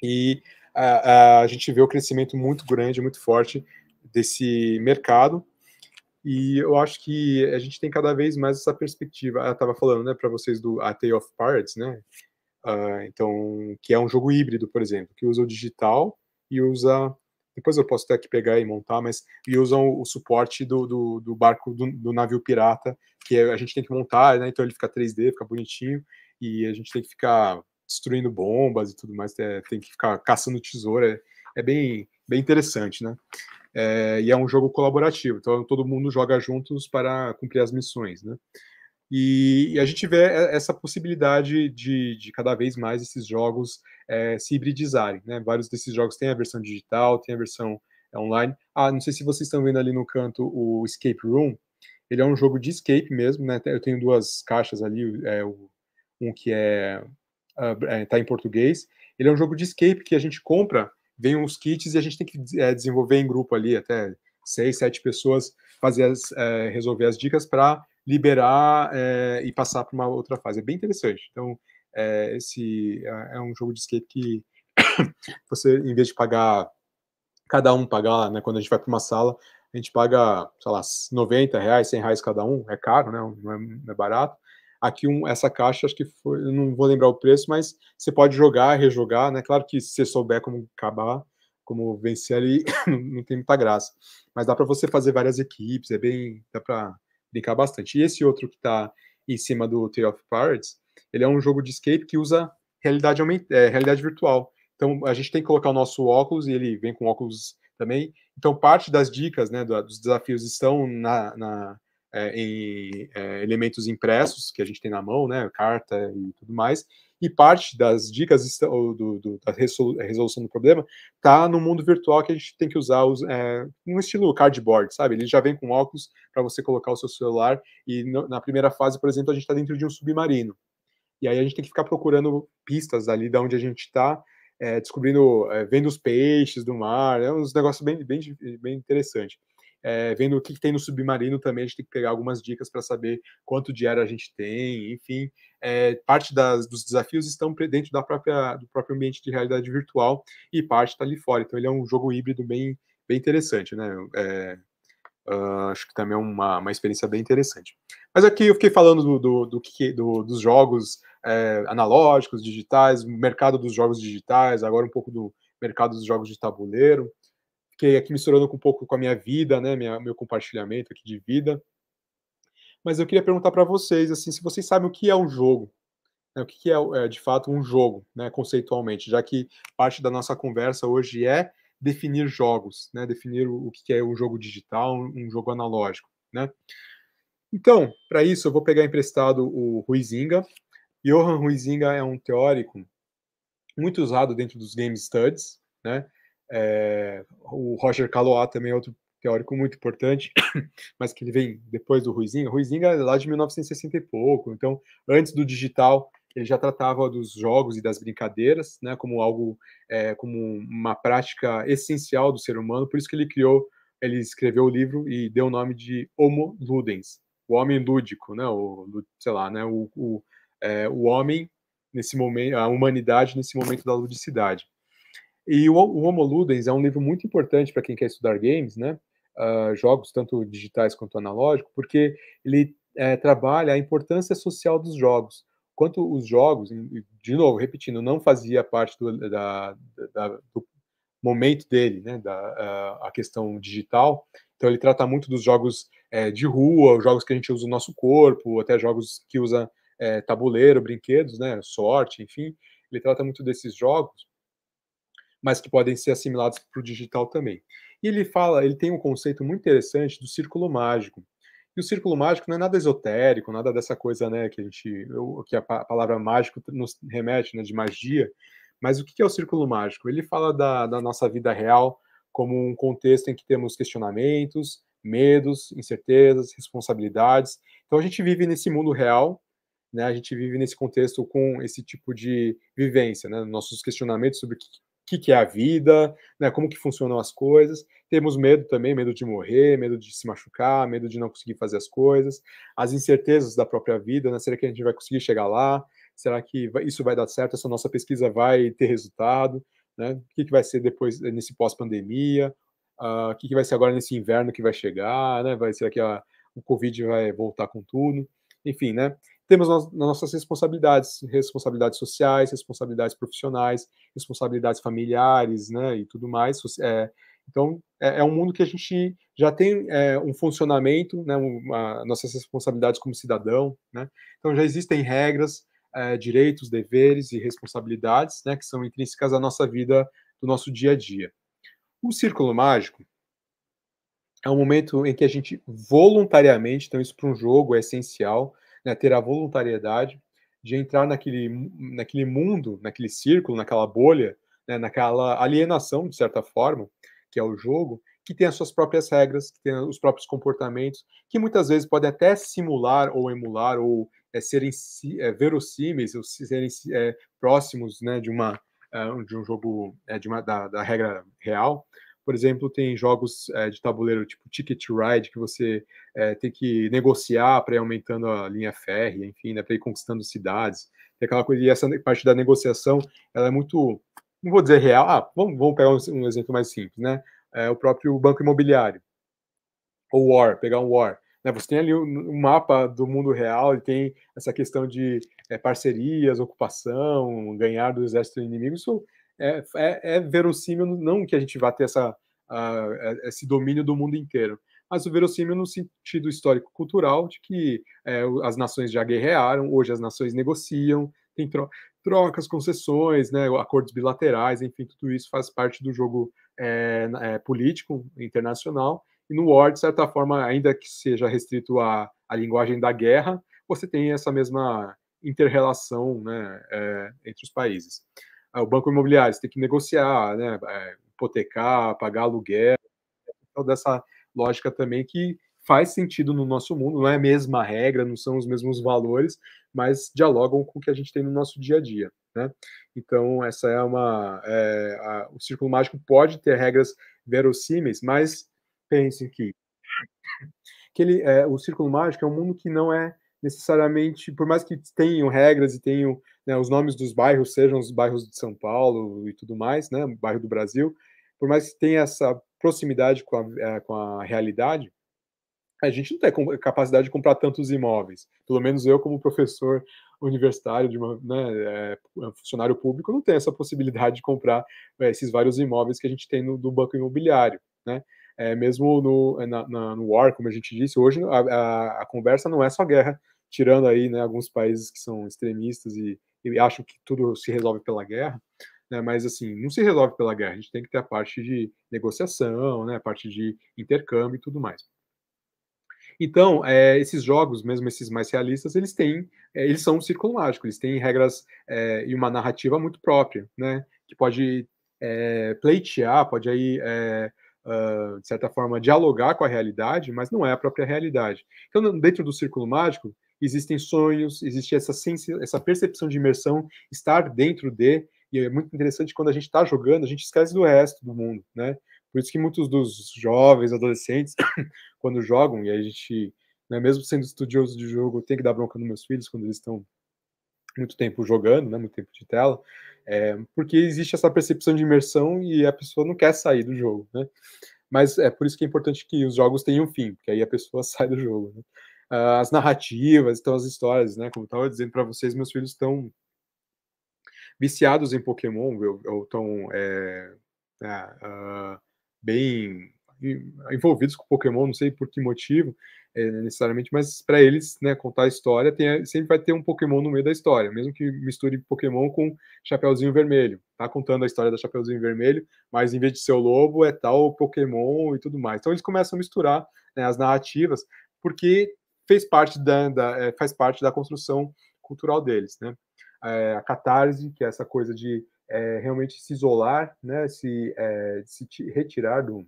E a, a, a gente vê o crescimento muito grande, muito forte desse mercado, e eu acho que a gente tem cada vez mais essa perspectiva. Ela ah, estava falando, né, para vocês do A Tale of Pirates, né? Uh, então, que é um jogo híbrido, por exemplo, que usa o digital e usa depois eu posso até que pegar e montar, mas e usam o, suporte do, do, do barco do, do, navio pirata, que é, a gente tem que montar, né? Então ele fica 3D, fica bonitinho, e a gente tem que ficar destruindo bombas e tudo mais, é, tem, que ficar caçando tesouro. É, é bem, bem interessante, né? É, e é um jogo colaborativo, então todo mundo joga juntos para cumprir as missões, né? E, e a gente vê essa possibilidade de, de cada vez mais esses jogos é, se hibridizarem, né? Vários desses jogos têm a versão digital, tem a versão online. Ah, não sei se vocês estão vendo ali no canto o Escape Room. Ele é um jogo de escape mesmo, né? Eu tenho duas caixas ali, é, um que é está ah, é, em português. Ele é um jogo de escape que a gente compra vem os kits e a gente tem que é, desenvolver em grupo ali, até seis, sete pessoas, fazer as, é, resolver as dicas para liberar é, e passar para uma outra fase. É bem interessante. Então, é, esse é, é um jogo de skate que você, em vez de pagar, cada um pagar, né, quando a gente vai para uma sala, a gente paga, sei lá, 90 reais, 100 reais cada um, é caro, né, não é, é barato, Aqui um, essa caixa, acho que foi, não vou lembrar o preço, mas você pode jogar, rejogar, né? Claro que se você souber como acabar, como vencer ali, não tem muita graça. Mas dá para você fazer várias equipes, é bem, dá para brincar bastante. E esse outro que está em cima do Tale of Pirates, ele é um jogo de escape que usa realidade, é, realidade virtual. Então a gente tem que colocar o nosso óculos e ele vem com óculos também. Então parte das dicas, né, dos desafios estão na, na é, em é, elementos impressos que a gente tem na mão, né, carta e tudo mais, e parte das dicas do, do, da resolução do problema tá no mundo virtual que a gente tem que usar os, é, um estilo cardboard, sabe? Ele já vem com óculos para você colocar o seu celular e no, na primeira fase, por exemplo, a gente está dentro de um submarino e aí a gente tem que ficar procurando pistas ali da onde a gente está, é, descobrindo, é, vendo os peixes do mar, é uns negócios bem, bem, bem interessante é, vendo o que, tem no submarino também, a gente tem que pegar algumas dicas para saber quanto diário a gente tem, enfim. É, parte das, dos desafios estão dentro da própria, do próprio ambiente de realidade virtual e parte está ali fora. Então ele é um jogo híbrido bem, bem interessante, né? É, uh, acho que também é uma, uma experiência bem interessante. Mas aqui eu fiquei falando do, do, do, que, do dos jogos é, analógicos, digitais, mercado dos jogos digitais, agora um pouco do mercado dos jogos de tabuleiro que aqui misturando um pouco com a minha vida, né, minha, meu compartilhamento aqui de vida. Mas eu queria perguntar para vocês, assim, se vocês sabem o que é um jogo, né, o que é, é, de fato um jogo, né, conceitualmente, já que parte da nossa conversa hoje é definir jogos, né, definir o, o que é um jogo digital, um, um jogo analógico, né. Então, para isso, eu vou pegar emprestado o Ruizinga. Johan Ruizinga é um teórico muito usado dentro dos game studies, né? É, o Roger Caloá também é outro teórico muito importante, mas que ele vem depois do Ruizinga. Ruizinga é lá de 1960 e pouco, então antes do digital ele já tratava dos jogos e das brincadeiras, né, como algo, é, como uma prática essencial do ser humano. Por isso que ele criou, ele escreveu o livro e deu o nome de Homo Ludens, o homem lúdico, né, o, sei lá, né, o, o, é, o homem nesse momento, a humanidade nesse momento da ludicidade. E o, o Homo Ludens é um livro muito importante para quem quer estudar games, né? Uh, jogos tanto digitais quanto analógicos, porque ele é, trabalha a importância social dos jogos. Quanto os jogos, de novo, repetindo, não fazia parte do, da, da, do momento dele, né, da, uh, a questão digital. Então ele trata muito dos jogos é, de rua, jogos que a gente usa o nosso corpo, até jogos que usa é, tabuleiro, brinquedos, né, sorte, enfim. Ele trata muito desses jogos mas que podem ser assimilados para o digital também. E ele fala, ele tem um conceito muito interessante do círculo mágico. E o círculo mágico não é nada esotérico, nada dessa coisa, né, que a gente, que a palavra mágico nos remete, né, de magia. Mas o que é o círculo mágico? Ele fala da, da nossa vida real como um contexto em que temos questionamentos, medos, incertezas, responsabilidades. Então a gente vive nesse mundo real, né? A gente vive nesse contexto com esse tipo de vivência, né? Nossos questionamentos sobre que, que é a vida, né, como que funcionam as coisas. Temos medo também, medo de morrer, medo de se machucar, medo de não conseguir fazer as coisas, as incertezas da própria vida, né, será que a gente vai conseguir chegar lá? Será que isso vai dar certo? Essa nossa pesquisa vai ter resultado? Né? O que, que vai ser depois, eh, nesse pós-pandemia? Uh, o que, que vai ser agora nesse inverno que vai chegar? Né? Vai, será que a, o Covid vai voltar com tudo? Enfim, né? temos nas nossas responsabilidades, responsabilidades sociais, responsabilidades profissionais, responsabilidades familiares, né, e tudo mais. É, então, é, é, um mundo que a gente já tem é, um funcionamento, né, uma, nossas responsabilidades como cidadão, né, então já existem regras, é, direitos, deveres e responsabilidades, né, que são intrínsecas à nossa vida, do nosso dia a dia. O círculo mágico é um momento em que a gente voluntariamente, então isso para um jogo é essencial, né, ter a voluntariedade de entrar naquele, naquele mundo, naquele círculo, naquela bolha, né, naquela alienação, de certa forma, que é o jogo, que tem as suas próprias regras, que tem os próprios comportamentos, que muitas vezes podem até simular ou emular ou é, serem é, verossímeis ou serem é, próximos né, de uma é, de um jogo é, de uma, da, da regra real, por exemplo, tem jogos é, de tabuleiro tipo Ticket Ride, que você é, tem que negociar para ir aumentando a linha férrea, enfim, né, para ir conquistando cidades. Tem aquela coisa, e essa parte da negociação, ela é muito, não vou dizer real, ah, vamos, vamos pegar um, um exemplo mais simples, né? É, o próprio banco imobiliário, ou War, pegar um War. Né? Você tem ali um mapa do mundo real e tem essa questão de é, parcerias, ocupação, ganhar do exército inimigo. Isso é, é, é verossímil não que a gente vá ter essa, uh, esse domínio do mundo inteiro, mas o verossímil no sentido histórico-cultural de que é, as nações já guerrearam, hoje as nações negociam, tem tro trocas, concessões, né, acordos bilaterais, enfim, tudo isso faz parte do jogo é, é, político internacional. E no War, de certa forma, ainda que seja restrito à, à linguagem da guerra, você tem essa mesma interrelação né, é, entre os países. Ah, o banco imobiliário, você tem que negociar, né? É, hipotecar, pagar aluguel, toda essa lógica também que faz sentido no nosso mundo, não é a mesma regra, não são os mesmos valores, mas dialogam com o que a gente tem no nosso dia a dia, né? Então, essa é uma... É, a, o Círculo Mágico pode ter regras verossímeis, mas pense que, que ele, é, o Círculo Mágico é um mundo que não é necessariamente, por mais que tenham regras e tenham né, os nomes dos bairros sejam os bairros de São Paulo e tudo mais, né, bairro do Brasil, por mais que tenha essa proximidade com a, é, com a realidade, a gente não tem capacidade de comprar tantos imóveis. Pelo menos eu, como professor universitário, de uma, né, é, é, funcionário público, não tenho essa possibilidade de comprar esses vários imóveis que a gente tem no, do banco imobiliário. Né? É, mesmo no, na, na, no war, como a gente disse, hoje a, a, a conversa não é só guerra tirando aí né, alguns países que são extremistas e, e acham que tudo se resolve pela guerra, né, mas assim, não se resolve pela guerra, a gente tem que ter a parte de negociação, né, a parte de intercâmbio e tudo mais. Então, é, esses jogos, mesmo esses mais realistas, eles têm, é, eles são um círculo mágico, eles têm regras é, e uma narrativa muito própria, né, que pode é, pleitear, pode aí Uh, de certa forma, dialogar com a realidade, mas não é a própria realidade. Então, dentro do círculo mágico, existem sonhos, existe essa, essa percepção de imersão, estar dentro de, e é muito interessante quando a gente está jogando, a gente esquece do resto do mundo, né? Por isso que muitos dos jovens, adolescentes, quando jogam, e a gente, né, mesmo sendo estudioso de jogo, tem que dar bronca nos meus filhos quando eles estão muito tempo jogando, né, muito tempo de tela, é, porque existe essa percepção de imersão e a pessoa não quer sair do jogo, né? Mas é por isso que é importante que os jogos tenham fim, porque aí a pessoa sai do jogo. Né? uh, as narrativas, então as histórias, né? Como eu estava dizendo para vocês, meus filhos estão viciados em Pokémon, ou estão é, uh, bem envolvidos com Pokémon, não sei por que motivo é, necessariamente, mas para eles né, contar a história, tem, sempre vai ter um Pokémon no meio da história, mesmo que misture Pokémon com Chapeuzinho Vermelho. Tá contando a história da Chapeuzinho Vermelho, mas em vez de ser o lobo, é tal Pokémon e tudo mais. Então eles começam a misturar né, as narrativas, porque fez parte da, da é, faz parte da construção cultural deles, né? É, a catarse, que é essa coisa de é, realmente se isolar, né? Se, é, se retirar do,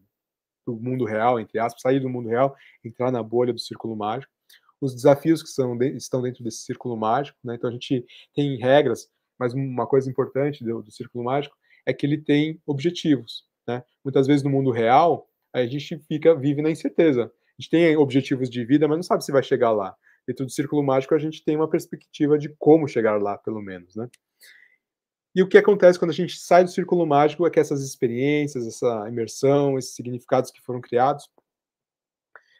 do mundo real, entre aspas, sair do mundo real, entrar na bolha do círculo mágico. Os desafios que são de, estão dentro desse círculo mágico, né? Então a gente tem regras, mas uma coisa importante do, do círculo mágico é que ele tem objetivos, né? Muitas vezes no mundo real a gente fica vive na incerteza. A gente tem objetivos de vida, mas não sabe se vai chegar lá. Dentro do círculo mágico, a gente tem uma perspectiva de como chegar lá, pelo menos, né? E o que acontece quando a gente sai do círculo mágico é que essas experiências, essa imersão, esses significados que foram criados,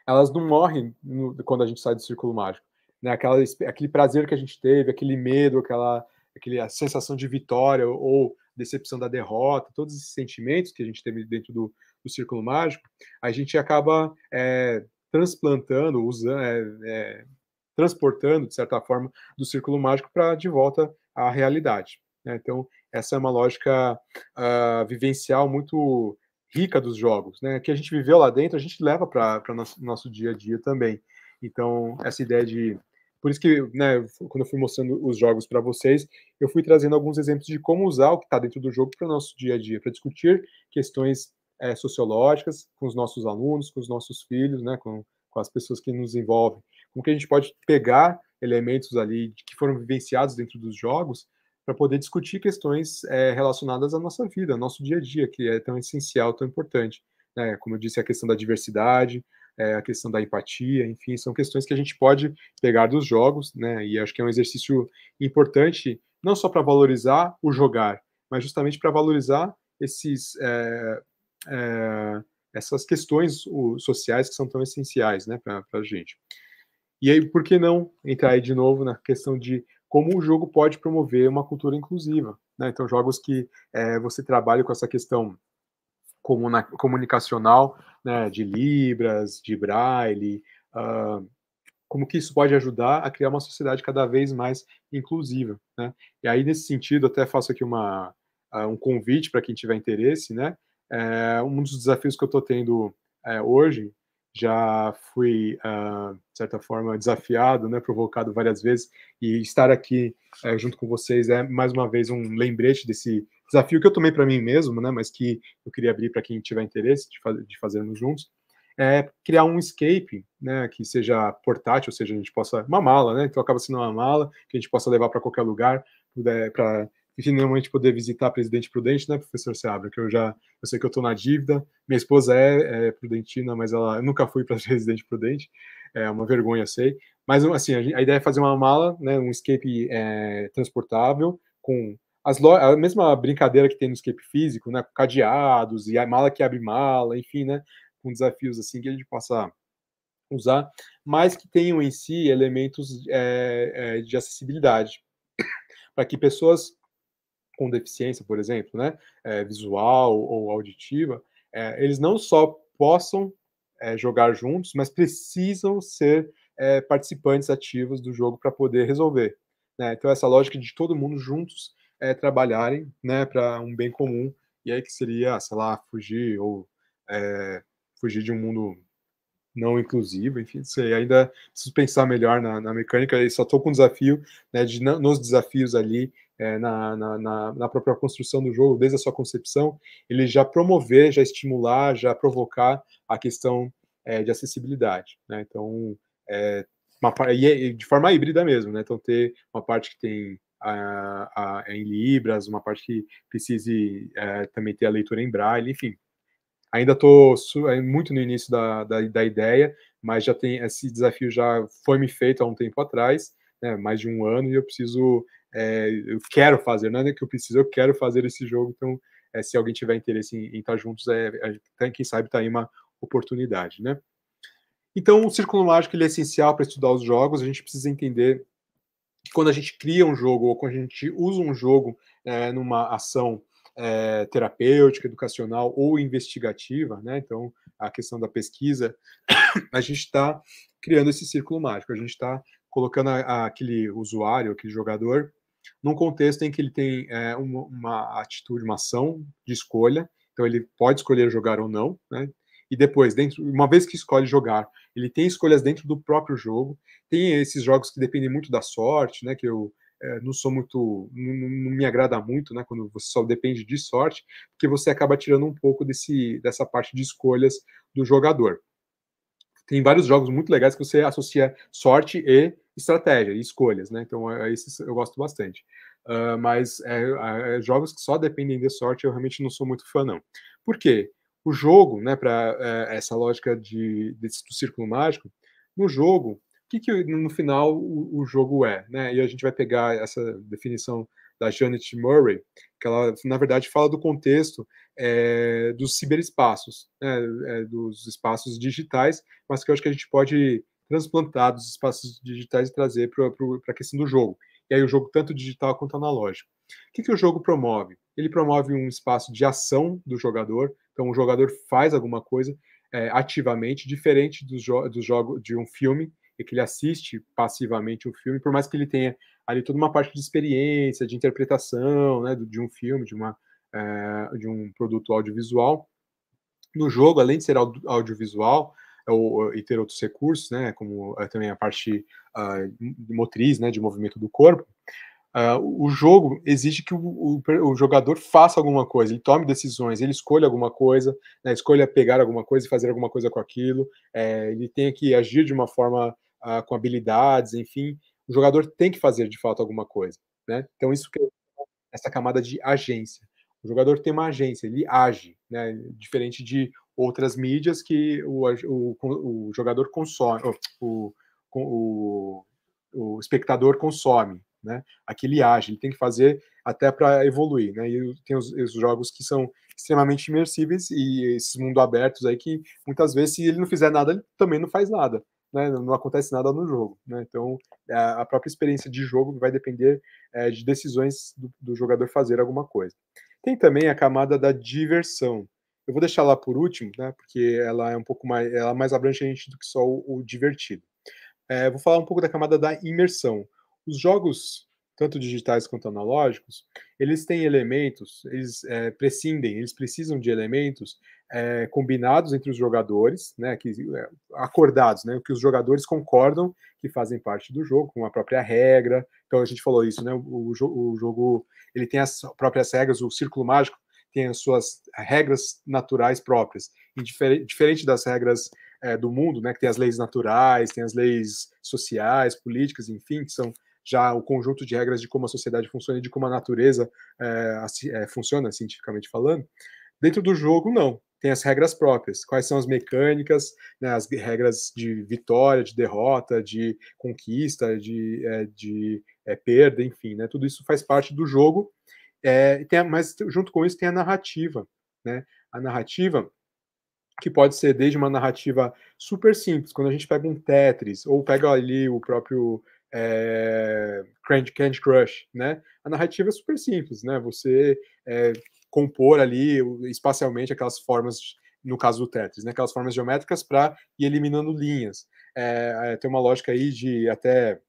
elas não morrem no, quando a gente sai do círculo mágico. Né? Aquela, aquele prazer que a gente teve, aquele medo, aquela, aquela sensação de vitória ou decepção da derrota, todos esses sentimentos que a gente teve dentro do do círculo mágico, a gente acaba é, transplantando, usando, é, eh, eh, transportando, de certa forma, do círculo mágico para de volta à realidade. Né? Então, essa é uma lógica uh, vivencial muito rica dos jogos, né? Que a gente viveu lá dentro, a gente leva para o nosso, nosso dia a dia também. Então, essa ideia de. Por isso que, né, quando eu fui mostrando os jogos para vocês, eu fui trazendo alguns exemplos de como usar o que está dentro do jogo para o nosso dia a dia, para discutir questões é, sociológicas com os nossos alunos, com os nossos filhos, né, com, com as pessoas que nos envolvem. Como que a gente pode pegar elementos ali que foram vivenciados dentro dos jogos para poder discutir questões é, relacionadas à nossa vida, ao nosso dia a dia, que é tão essencial, tão importante. Né? Como eu disse, a questão da diversidade, é, a questão da empatia, enfim, são questões que a gente pode pegar dos jogos, né? E acho que é um exercício importante, não só para valorizar o jogar, mas justamente para valorizar esses, é, é, essas questões sociais que são tão essenciais né, para a gente. E aí, por que não entrar aí de novo na questão de como o jogo pode promover uma cultura inclusiva? Né? Então, jogos que é, você trabalha com essa questão comunicacional, né, de libras, de braille, uh, como que isso pode ajudar a criar uma sociedade cada vez mais inclusiva, né? E aí, nesse sentido, até faço aqui uma, uh, um convite para quem tiver interesse, né? É, um dos desafios que eu estou tendo é, hoje, já fui, uh, de certa forma, desafiado, né, provocado várias vezes, e estar aqui é, junto com vocês é, mais uma vez, um lembrete desse desafio que eu tomei para mim mesmo, né, mas que eu queria abrir para quem tiver interesse de, faz de fazermos juntos, é criar um escape, né, que seja portátil, ou seja, a gente possa, uma mala, né, então acaba sendo uma mala que a gente possa levar para qualquer lugar, para e finalmente poder visitar a Presidente Prudente, né, professor Seabra? Que eu já, eu sei que eu estou na dívida. Minha esposa é, é prudentina, mas ela eu nunca fui para Presidente Prudente. É uma vergonha, sei. Mas assim, a, a ideia é fazer uma mala, né, um escape é, transportável com as a mesma brincadeira que tem no escape físico, né, com cadeados e a mala que abre mala, enfim, né, com desafios assim que a gente possa usar, mas que tenham em si elementos é, é de acessibilidade para que pessoas com deficiência, por exemplo, né, é, visual ou auditiva, é, eles não só possam é, jogar juntos, mas precisam ser participantes ativos do jogo para poder resolver. Né? Então, essa lógica de todo mundo juntos trabalharem né, para um bem comum, e aí que seria, sei lá, fugir ou fugir de um mundo não inclusiva, enfim, sei, ainda preciso pensar melhor na, na mecânica, e só estou com um desafio, né, de, nos desafios ali, é, na, na, na, própria construção do jogo, desde a sua concepção, ele já promover, já estimular, já provocar a questão é, de acessibilidade, né, então, é, uma, é, e de forma híbrida mesmo, né, então ter uma parte que tem a, a, em libras, uma parte que precise é, também ter a leitura em braille, enfim, Ainda estou eh, muito no início da, da, da, ideia, mas já tem esse desafio já foi me feito há um tempo atrás, né, mais de um ano, e eu preciso, é, eu quero fazer, não é que eu preciso, eu quero fazer esse jogo. Então, é, se alguém tiver interesse em, em estar tá juntos, é, é, tá, quem sabe está aí uma oportunidade, né? Então, o círculo mágico ele é essencial para estudar os jogos. A gente precisa entender que quando a gente cria um jogo ou quando a gente usa um jogo é, numa ação é, terapêutica, educacional ou investigativa, né? Então, a questão da pesquisa, a gente está criando esse círculo mágico, a gente está colocando a, a, aquele usuário, aquele jogador, num contexto em que ele tem é, eh, uma, uma, atitude, uma ação de escolha, então ele pode escolher jogar ou não, né? E depois, dentro, uma vez que escolhe jogar, ele tem escolhas dentro do próprio jogo. Tem esses jogos que dependem muito da sorte, né? Que eu é, não sou muito, não, não, me agrada muito, né, quando você só depende de sorte, porque você acaba tirando um pouco desse, dessa parte de escolhas do jogador. Tem vários jogos muito legais que você associa sorte e estratégia, e escolhas, né, então é, esses eu gosto bastante. Uh, mas é, jogos que só dependem de sorte eu realmente não sou muito fã, não. Por quê? O jogo, né, para essa lógica de, desse, do círculo mágico, no jogo que, que no final o, o, jogo é, né? E a gente vai pegar essa definição da Janet Murray, que ela, na verdade, fala do contexto é, dos ciberespaços, né? é, dos espaços digitais, mas que eu acho que a gente pode transplantar dos espaços digitais e trazer para a questão do jogo. E aí o jogo tanto digital quanto analógico. O que, que o jogo promove? Ele promove um espaço de ação do jogador, então o jogador faz alguma coisa é, ativamente, diferente dos jo dos jogos de um filme, é que ele assiste passivamente o filme, por mais que ele tenha ali toda uma parte de experiência, de interpretação, né, de um filme, de, uma, é, de um produto audiovisual. No jogo, além de ser audiovisual é ou, e ter outros recursos, né, como eh, também a parte uh, motriz, né, de movimento do corpo, Uh, o jogo exige que o, o, o, jogador faça alguma coisa, ele tome decisões, ele escolha alguma coisa, né, escolha pegar alguma coisa e fazer alguma coisa com aquilo, é, ele tem que agir de uma forma uh, com habilidades, enfim, o jogador tem que fazer de fato alguma coisa, né? Então isso que é essa camada de agência. O jogador tem uma agência, ele age, né? Diferente de outras mídias que o, o, o jogador consome, o, o, o espectador consome, né? Aqui ele age, ele tem que fazer até para evoluir, né? E tem os, os, jogos que são extremamente imersíveis e esses mundo abertos aí que muitas vezes se ele não fizer nada, ele também não faz nada, né, não acontece nada no jogo. Né? Então, é a própria experiência de jogo vai depender é, de decisões do, do, jogador fazer alguma coisa. Tem também a camada da diversão. Eu vou deixar lá por último, né, porque ela é um pouco mais, ela é mais abrangente do que só o, o divertido. É, vou falar um pouco da camada da imersão. Os jogos tanto digitais quanto analógicos, eles têm elementos, eles é, prescindem, eles precisam de elementos é, combinados entre os jogadores, né, que, é, acordados, né, que os jogadores concordam que fazem parte do jogo, com a própria regra. Então a gente falou isso, né, o, o jogo ele tem as próprias regras, o círculo mágico tem as suas regras naturais próprias, e difer diferente das regras é, do mundo, né, que tem as leis naturais, tem as leis sociais, políticas, enfim, que são já o conjunto de regras de como a sociedade funciona e de como a natureza é, é, funciona, cientificamente falando. Dentro do jogo, não. Tem as regras próprias. Quais são as mecânicas, né, as regras de vitória, de derrota, de conquista, de, é, de perda, enfim, né, tudo isso faz parte do jogo. É, a, mas junto com isso tem a narrativa. Né? A narrativa que pode ser desde uma narrativa super simples, quando a gente pega um Tetris, ou pega ali o próprio é, Candy Crush, né? A narrativa é super simples, né? Você é, compor ali espacialmente aquelas formas, no caso do Tetris, né? Aquelas formas geométricas para ir eliminando linhas. É, tem uma lógica aí de até,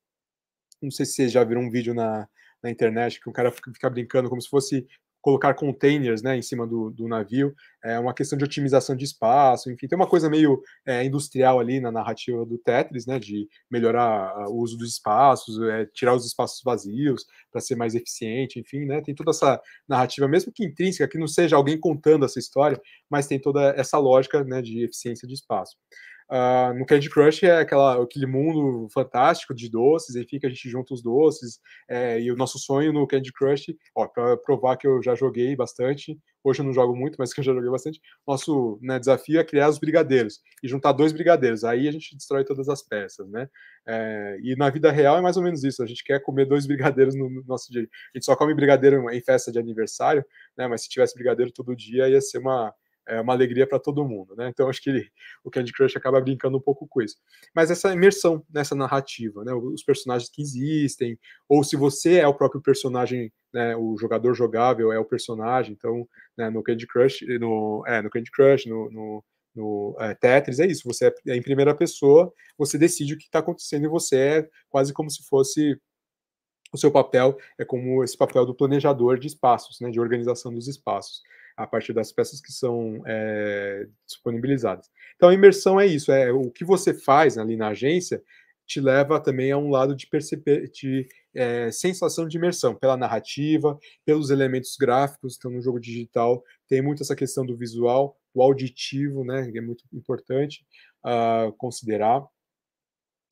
não sei se vocês já viram um vídeo na, na internet que um cara fica brincando como se fosse colocar containers né, em cima do, do, navio, é uma questão de otimização de espaço, enfim, tem uma coisa meio é, industrial ali na narrativa do Tetris, né, de melhorar ah, o uso dos espaços, é, tirar os espaços vazios para ser mais eficiente, enfim, né, tem toda essa narrativa, mesmo que intrínseca, que não seja alguém contando essa história, mas tem toda essa lógica né, de eficiência de espaço. Uh, no Candy Crush é aquela, aquele mundo fantástico de doces, e fica a gente junta os doces, é, e o nosso sonho no Candy Crush, para provar que eu já joguei bastante, hoje eu não jogo muito, mas que eu já joguei bastante, nosso né, desafio é criar os brigadeiros, e juntar dois brigadeiros, aí a gente destrói todas as peças, né? É, e na vida real é mais ou menos isso, a gente quer comer dois brigadeiros no, no nosso dia. A gente só come brigadeiro em festa de aniversário, né, mas se tivesse brigadeiro todo dia ia ser uma é uma alegria para todo mundo, né? Então acho que ele, o Candy Crush acaba brincando um pouco com isso. Mas essa imersão nessa narrativa, né? Os personagens que existem, ou se você é o próprio personagem, né? O jogador jogável é o personagem, então né, no Candy Crush, no, é, no Candy Crush, no, no, no é, Tetris é isso. Você é em primeira pessoa, você decide o que está acontecendo e você é quase como se fosse o seu papel é como esse papel do planejador de espaços, né, de organização dos espaços a partir das peças que são é, disponibilizadas. Então, a imersão é isso, é o que você faz ali na agência te leva também a um lado de, de é, sensação de imersão, pela narrativa, pelos elementos gráficos. Então, no jogo digital, tem muito essa questão do visual, o auditivo, né, que é muito importante uh, considerar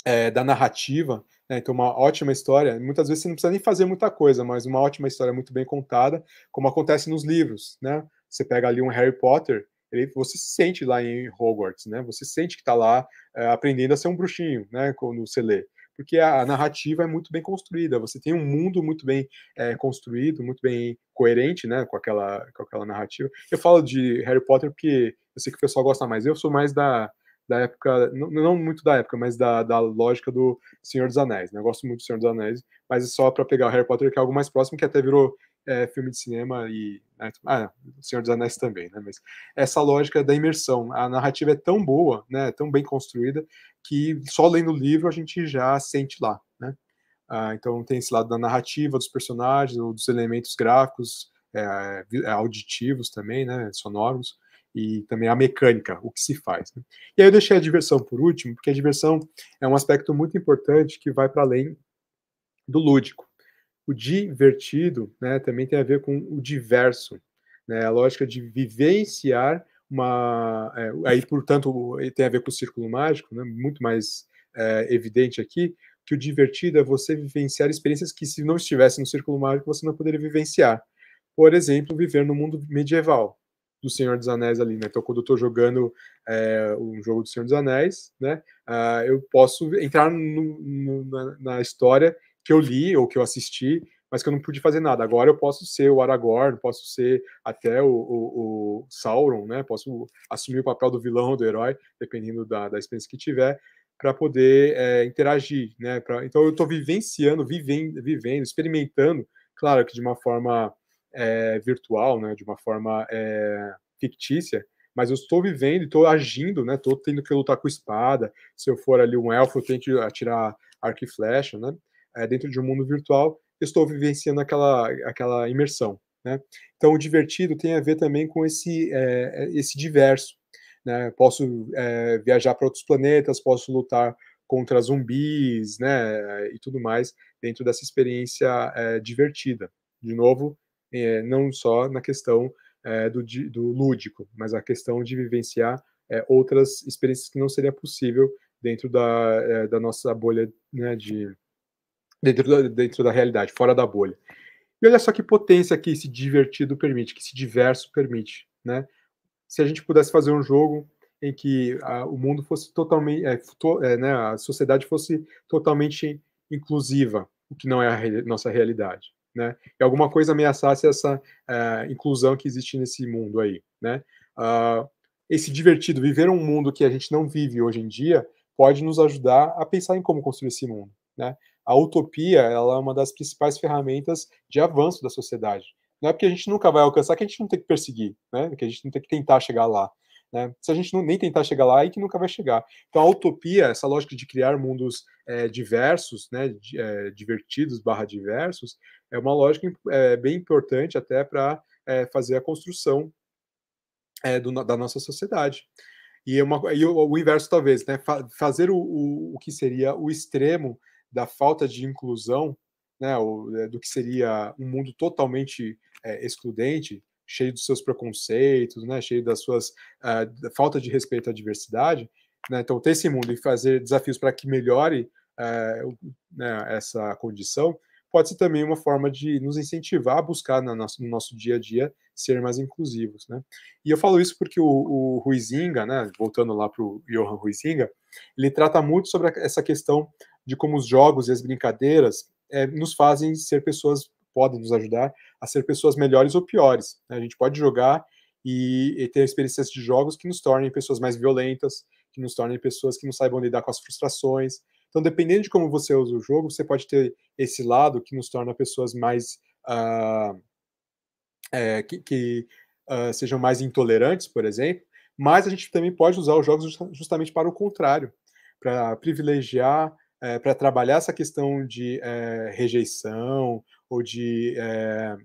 é, da narrativa. Né? Então, uma ótima história, muitas vezes você não precisa nem fazer muita coisa, mas uma ótima história muito bem contada, como acontece nos livros. Né? Você pega ali um Harry Potter, ele, você se sente lá em Hogwarts, né? você sente que está lá é, aprendendo a ser um bruxinho né? quando você lê. Porque a, a narrativa é muito bem construída, você tem um mundo muito bem é, construído, muito bem coerente né, com, aquela, com aquela narrativa. Eu falo de Harry Potter porque eu sei que o pessoal gosta mais, eu sou mais da, da época, não, não muito da época, mas da, da lógica do Senhor dos Anéis. Né? Eu gosto muito do Senhor dos Anéis, mas é só para pegar o Harry Potter, que é algo mais próximo, que até virou é, filme de cinema e. Né, ah, Senhor dos Anéis também, né? Mas essa lógica da imersão. A narrativa é tão boa, né? Tão bem construída, que só lendo o livro a gente já sente lá, né? Ah, então tem esse lado da narrativa, dos personagens, dos elementos gráficos, é, é, auditivos também, né? Sonoros e também a mecânica, o que se faz. Né? E aí eu deixei a diversão por último, porque a diversão é um aspecto muito importante que vai para além do lúdico. O divertido né, também tem a ver com o diverso, né, a lógica de vivenciar uma. É, aí, portanto, tem a ver com o círculo mágico, né, muito mais é, evidente aqui, que o divertido é você vivenciar experiências que, se não estivesse no círculo mágico, você não poderia vivenciar. Por exemplo, viver no mundo medieval do Senhor dos Anéis ali, né? Então, quando eu estou jogando é, um jogo do Senhor dos Anéis, né? Uh, eu posso entrar no, no, na, na, história que eu li ou que eu assisti, mas que eu não pude fazer nada. Agora eu posso ser o Aragorn, posso ser até o, o, o Sauron, né? Posso assumir o papel do vilão ou do herói, dependendo da, da experiência que tiver para poder é, interagir, né? Pra, então eu estou vivenciando, vivendo, vivendo, experimentando, claro que de uma forma é, virtual, né, de uma forma é, fictícia, mas eu estou vivendo e estou agindo, né, estou tendo que lutar com espada, se eu for ali um elfo, eu tenho que atirar arco e flecha, né, é, dentro de um mundo virtual, eu estou vivenciando aquela, aquela imersão, né. Então, o divertido tem a ver também com esse, é, esse diverso, né, posso é, viajar para outros planetas, posso lutar contra zumbis, né, e tudo mais, dentro dessa experiência é, divertida. De novo, eh, não só na questão eh, do, do, lúdico, mas a questão de vivenciar eh, outras experiências que não seria possível dentro da, da nossa bolha, né, de, dentro, da, dentro da realidade, fora da bolha. E olha só que potência que esse divertido permite, que esse diverso permite, né? Se a gente pudesse fazer um jogo em que a, o mundo fosse totalmente, é, to, é, né, a sociedade fosse totalmente inclusiva, o que não é a re, nossa realidade né? E alguma coisa ameaçasse essa uh, inclusão que existe nesse mundo aí, né? Uh, esse divertido, viver um mundo que a gente não vive hoje em dia, pode nos ajudar a pensar em como construir esse mundo, né? A utopia, ela é uma das principais ferramentas de avanço da sociedade. Não é porque a gente nunca vai alcançar que a gente não tem que perseguir, né? Que a gente não tem que tentar chegar lá. Né? Se a gente não, nem tentar chegar lá, é aí que nunca vai chegar. Então, a utopia, essa lógica de criar mundos é, diversos, né, de, é, divertidos barra diversos, é uma lógica é, bem importante até para é, fazer a construção é, do, da nossa sociedade. E, uma, e o, o, inverso, talvez, né, fazer o, o, o que seria o extremo da falta de inclusão né, do que seria um mundo totalmente é, excludente, cheio dos seus preconceitos, né, cheio das suas uh, da falta de respeito à diversidade, né, então ter esse mundo e fazer desafios para que melhore uh, né, essa condição pode ser também uma forma de nos incentivar a buscar no nosso, no nosso dia a dia ser mais inclusivos, né? E eu falo isso porque o, o Ruizinga, né, voltando lá para o Johan Ruizinga, ele trata muito sobre essa questão de como os jogos e as brincadeiras é, nos fazem ser pessoas podem nos ajudar a ser pessoas melhores ou piores. Né? A gente pode jogar e, e, ter experiências de jogos que nos tornem pessoas mais violentas, que nos tornem pessoas que não saibam lidar com as frustrações. Então, dependendo de como você usa o jogo, você pode ter esse lado que nos torna pessoas mais. Uh, é, que, que uh, sejam mais intolerantes, por exemplo, mas a gente também pode usar os jogos justamente para o contrário, para privilegiar é, eh, para trabalhar essa questão de é, rejeição ou de é,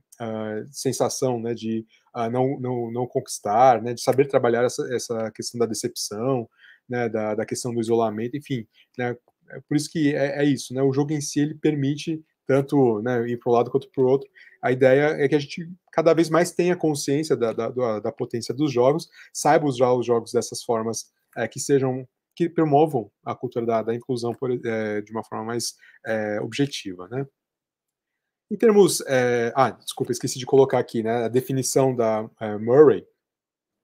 sensação né, de ah, não, não, não conquistar, né, de saber trabalhar essa, essa questão da decepção, né, da, da questão do isolamento, enfim. Né, é por isso que é, é isso, né, o jogo em si ele permite tanto né, ir para um lado quanto para o outro. A ideia é que a gente cada vez mais tenha consciência da, da, da potência dos jogos, saiba usar os jogos dessas formas é, que sejam que promovam a cultura da, da inclusão por, é, de uma forma mais é, objetiva, né? Em termos, é, ah, desculpa, esqueci de colocar aqui, né? A definição da Murray,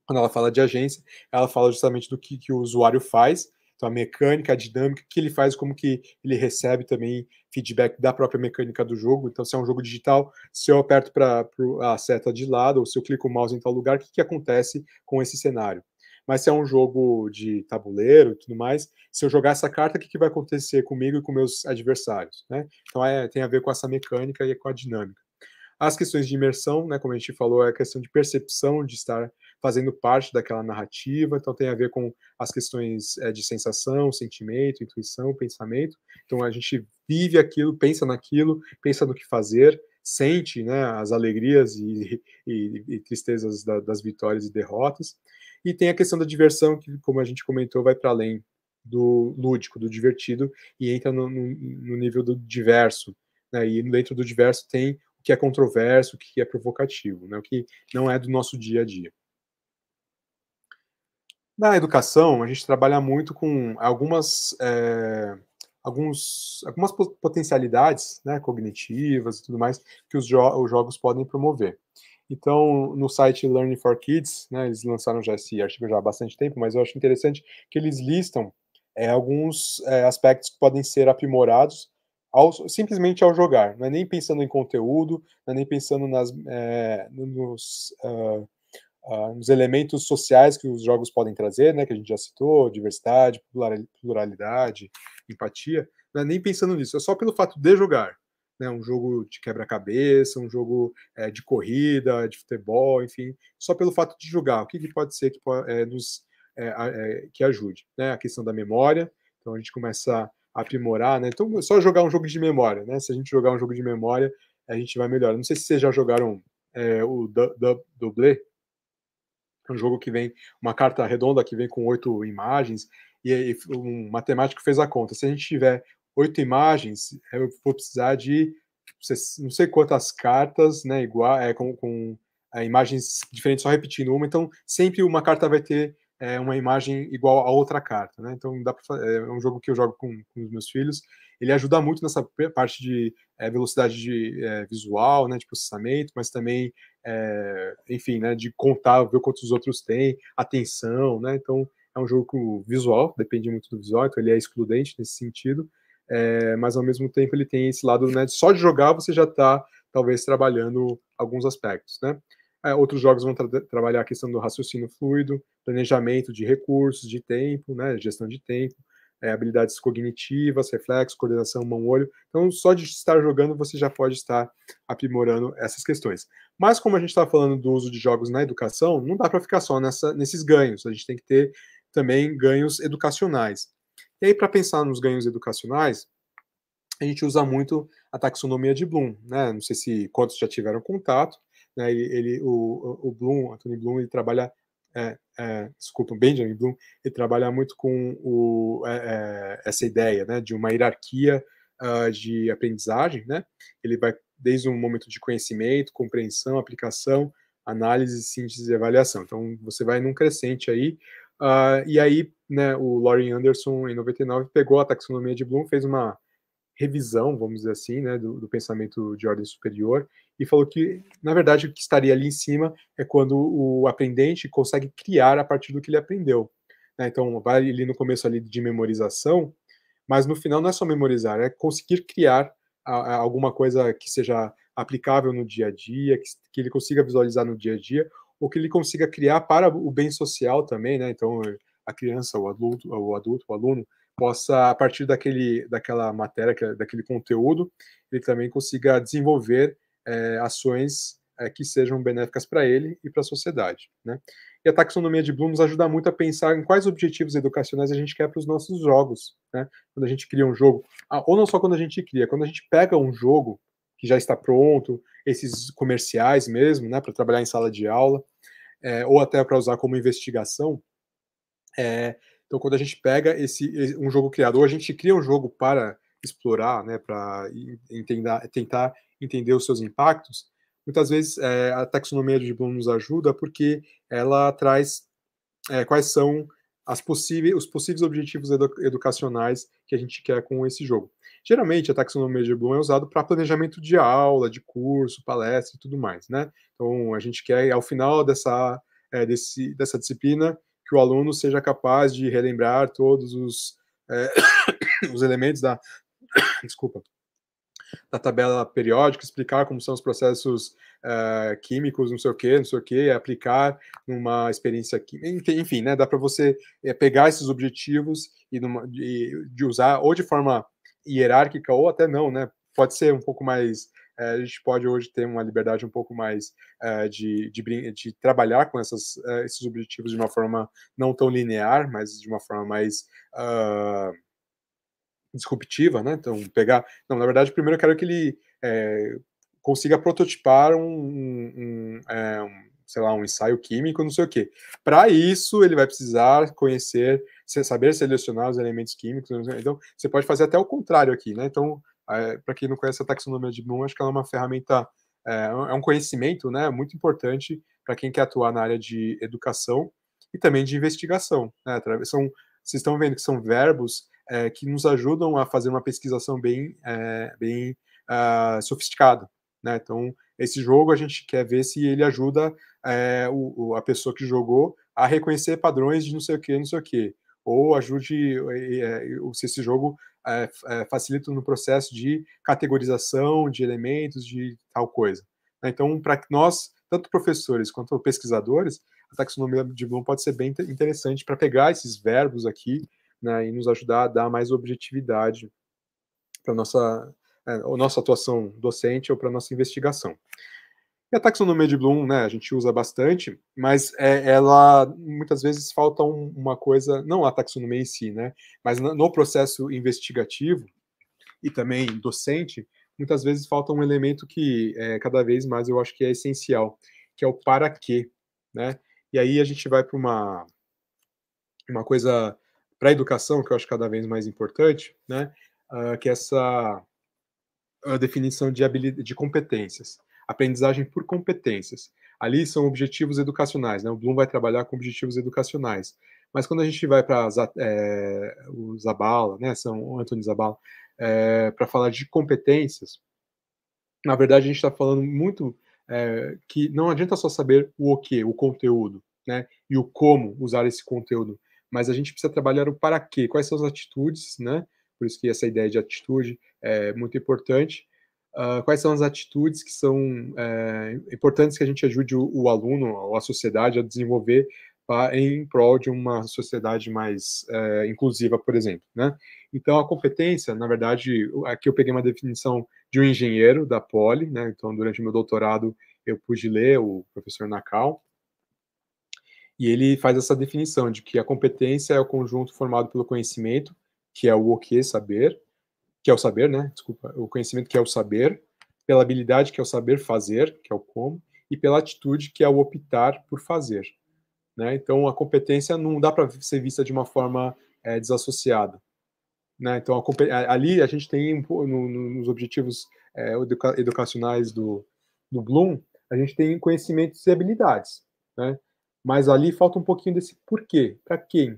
quando ela fala de agência, ela fala justamente do que, que o usuário faz, então a mecânica, a dinâmica, o que ele faz, como que ele recebe também feedback da própria mecânica do jogo. Então, se é um jogo digital, se eu aperto para a seta de lado, ou se eu clico o mouse em tal lugar, o que, que acontece com esse cenário? Mas se é um jogo de tabuleiro e tudo mais, se eu jogar essa carta, o que, que vai acontecer comigo e com meus adversários? Né? Então é, tem a ver com essa mecânica e com a dinâmica. As questões de imersão, né, como a gente falou, é a questão de percepção de estar fazendo parte daquela narrativa, então tem a ver com as questões é, de sensação, sentimento, intuição, pensamento. Então a gente vive aquilo, pensa naquilo, pensa no que fazer, sente né, as alegrias e, e, e tristezas da, das vitórias e derrotas. E tem a questão da diversão, que, como a gente comentou, vai para além do lúdico, do divertido, e entra no, no, no nível do diverso. Né? E dentro do diverso tem o que é controverso, o que é provocativo, né? o que não é do nosso dia a dia. Na educação, a gente trabalha muito com algumas, é, alguns, algumas potencialidades né, cognitivas e tudo mais que os, jo os jogos podem promover. Então, no site Learning for Kids, né, eles lançaram já esse artigo já há bastante tempo, mas eu acho interessante que eles listam é, alguns é, aspectos que podem ser aprimorados ao, simplesmente ao jogar. Não é nem pensando em conteúdo, não é nem pensando nas, é, nos, uh, uh, nos, elementos sociais que os jogos podem trazer, né, que a gente já citou, diversidade, pluralidade, empatia. Não é nem pensando nisso, é só pelo fato de jogar né, um jogo de quebra-cabeça, um jogo é, de corrida, de futebol, enfim, só pelo fato de jogar, o que, que pode ser que é, nos é, que ajude, né, a questão da memória, então a gente começa a aprimorar, né, então só jogar um jogo de memória, né, se a gente jogar um jogo de memória, a gente vai melhorar. Não sei se vocês já jogaram o double Dublê, é um jogo que vem, uma carta redonda que vem com oito imagens, e, e um matemático fez a conta. Se a gente tiver oito imagens, é, eu vou precisar de tipo, não sei quantas cartas, né, igual, é, com, com é, imagens diferentes, só repetindo uma. Então, sempre uma carta vai ter é, uma imagem igual a outra carta, né? Então, dá pra, é, é um jogo que eu jogo com, com os meus filhos. Ele ajuda muito nessa parte de é, velocidade de, é, visual, né, de processamento, mas também, enfim, né, de contar, ver quantos outros tem atenção, né? Então, é um jogo visual, depende muito do visual, então ele é excludente nesse sentido é, mas ao mesmo tempo ele tem esse lado, né? Só de jogar você já está talvez trabalhando alguns aspectos, né? É, outros jogos vão tra trabalhar a questão do raciocínio fluido, planejamento de recursos, de tempo, né? Gestão de tempo, é, habilidades cognitivas, reflexo, coordenação mão-olho. Então, só de estar jogando você já pode estar aprimorando essas questões. Mas como a gente está falando do uso de jogos na educação, não dá para ficar só nessa, nesses ganhos. A gente tem que ter também ganhos educacionais. E aí, para pensar nos ganhos educacionais, a gente usa muito a taxonomia de Bloom, né? Não sei se quantos já tiveram contato, né? Ele, ele o, o Bloom, Anthony Bloom, ele trabalha, é, é, desculpa, Benjamin Bloom, ele trabalha muito com o, é, é essa ideia, né? De uma hierarquia uh, de aprendizagem, né? Ele vai desde um momento de conhecimento, compreensão, aplicação, análise, síntese e avaliação. Então, você vai num crescente aí Uh, e aí, né, o Laurie Anderson, em 99, pegou a taxonomia de Bloom, fez uma revisão, vamos dizer assim, né, do, do, pensamento de ordem superior, e falou que, na verdade, o que estaria ali em cima é quando o aprendente consegue criar a partir do que ele aprendeu. Né? Então, vai ali no começo ali de memorização, mas no final não é só memorizar, é conseguir criar a, a alguma coisa que seja aplicável no dia a dia, que, que ele consiga visualizar no dia a dia, o que ele consiga criar para o bem social também, né? Então a criança, o adulto, o adulto, o aluno possa a partir daquele daquela matéria, é, daquele conteúdo, ele também consiga desenvolver é, ações é, que sejam benéficas para ele e para a sociedade, né? E a taxonomia de Bloom nos ajuda muito a pensar em quais objetivos educacionais a gente quer para os nossos jogos, né? Quando a gente cria um jogo, ah, ou não só quando a gente cria, quando a gente pega um jogo que já está pronto, esses comerciais mesmo, né, para trabalhar em sala de aula, é, ou até para usar como investigação. É, então, quando a gente pega esse um jogo criador, a gente cria um jogo para explorar, né, para tentar entender os seus impactos. Muitas vezes é, a taxonomia de Bloom nos ajuda porque ela traz é, quais são as possíveis, os possíveis objetivos edu educacionais que a gente quer com esse jogo. Geralmente, a taxonomia de Bloom é usado para planejamento de aula, de curso, palestra e tudo mais, né? Então, a gente quer, ao final dessa, é, desse, dessa disciplina, que o aluno seja capaz de relembrar todos os, é, os elementos da... desculpa, da tabela periódica, explicar como são os processos uh, químicos, não sei o que, não sei o que, aplicar numa experiência química. Enfim, né, dá para você eh, pegar esses objetivos e, numa, de usar ou de forma hierárquica ou até não, né? Pode ser um pouco mais eh, a gente pode hoje ter uma liberdade um pouco mais eh, de, de, de, trabalhar com essas, esses objetivos de uma forma não tão linear, mas de uma forma mais uh, disruptiva, né? Então, pegar. Não, na verdade, primeiro eu quero que ele. É, consiga prototipar um, um, um, é, um, sei lá, um ensaio químico, não sei o quê. Para isso, ele vai precisar conhecer, saber selecionar os elementos químicos. Então, você pode fazer até o contrário aqui, né? Então, é, para quem não conhece a taxonomia de Bloom, acho que ela é uma ferramenta, é, é um conhecimento, né? Muito importante para quem quer atuar na área de educação e também de investigação. Né? São, vocês estão vendo que são verbos é, que nos ajudam a fazer uma pesquisação bem, é, bem uh, sofisticada. Né? Então, esse jogo a gente quer ver se ele ajuda é, o, a pessoa que jogou a reconhecer padrões de não sei o que, não sei o que, ou ajude eh, eh, se esse jogo é, é, facilita no processo de categorização de elementos, de tal coisa. Né? Então, para nós, tanto professores quanto pesquisadores, a taxonomia de Bloom pode ser bem interessante para pegar esses verbos aqui né, e nos ajudar a dar mais objetividade para nossa a é, nossa atuação docente ou para a nossa investigação. E a taxonomia de Bloom, né, a gente usa bastante, mas é, ela muitas vezes falta um, uma coisa, não a taxonomia em si, né, mas no processo investigativo e também docente, muitas vezes falta um elemento que é, cada vez mais eu acho que é essencial, que é o para quê, né? E aí a gente vai para uma uma coisa para a educação que eu acho cada vez mais importante, né? Uh, que é essa a definição de, de competências, aprendizagem por competências. Ali são objetivos educacionais, né? O Bloom vai trabalhar com objetivos educacionais. Mas quando a gente vai para é, o Zabala, né? São Antônio Zabala, é, para falar de competências, na verdade a gente está falando muito é, que não adianta só saber o o que, o conteúdo, né? E o como usar esse conteúdo, mas a gente precisa trabalhar o para quê, quais são as atitudes, né? por isso que essa ideia de atitude é muito importante. Uh, quais são as atitudes que são é, importantes que a gente ajude o, o, aluno ou a sociedade a desenvolver pra, em prol de uma sociedade mais é, inclusiva, por exemplo, né? Então, a competência, na verdade, aqui eu peguei uma definição de um engenheiro da Poli, né? Então, durante o meu doutorado, eu pude ler o professor Nakal, e ele faz essa definição de que a competência é o conjunto formado pelo conhecimento, que é o o que saber, que é o saber, né? Desculpa, o conhecimento que é o saber, pela habilidade que é o saber fazer, que é o como, e pela atitude que é o optar por fazer. Né? Então, a competência não dá para ser vista de uma forma é, desassociada. Né? Então, a, ali a gente tem no, no, nos objetivos é, educa, educacionais do, do Bloom, a gente tem conhecimentos e habilidades, né? Mas ali falta um pouquinho desse porquê, para quem,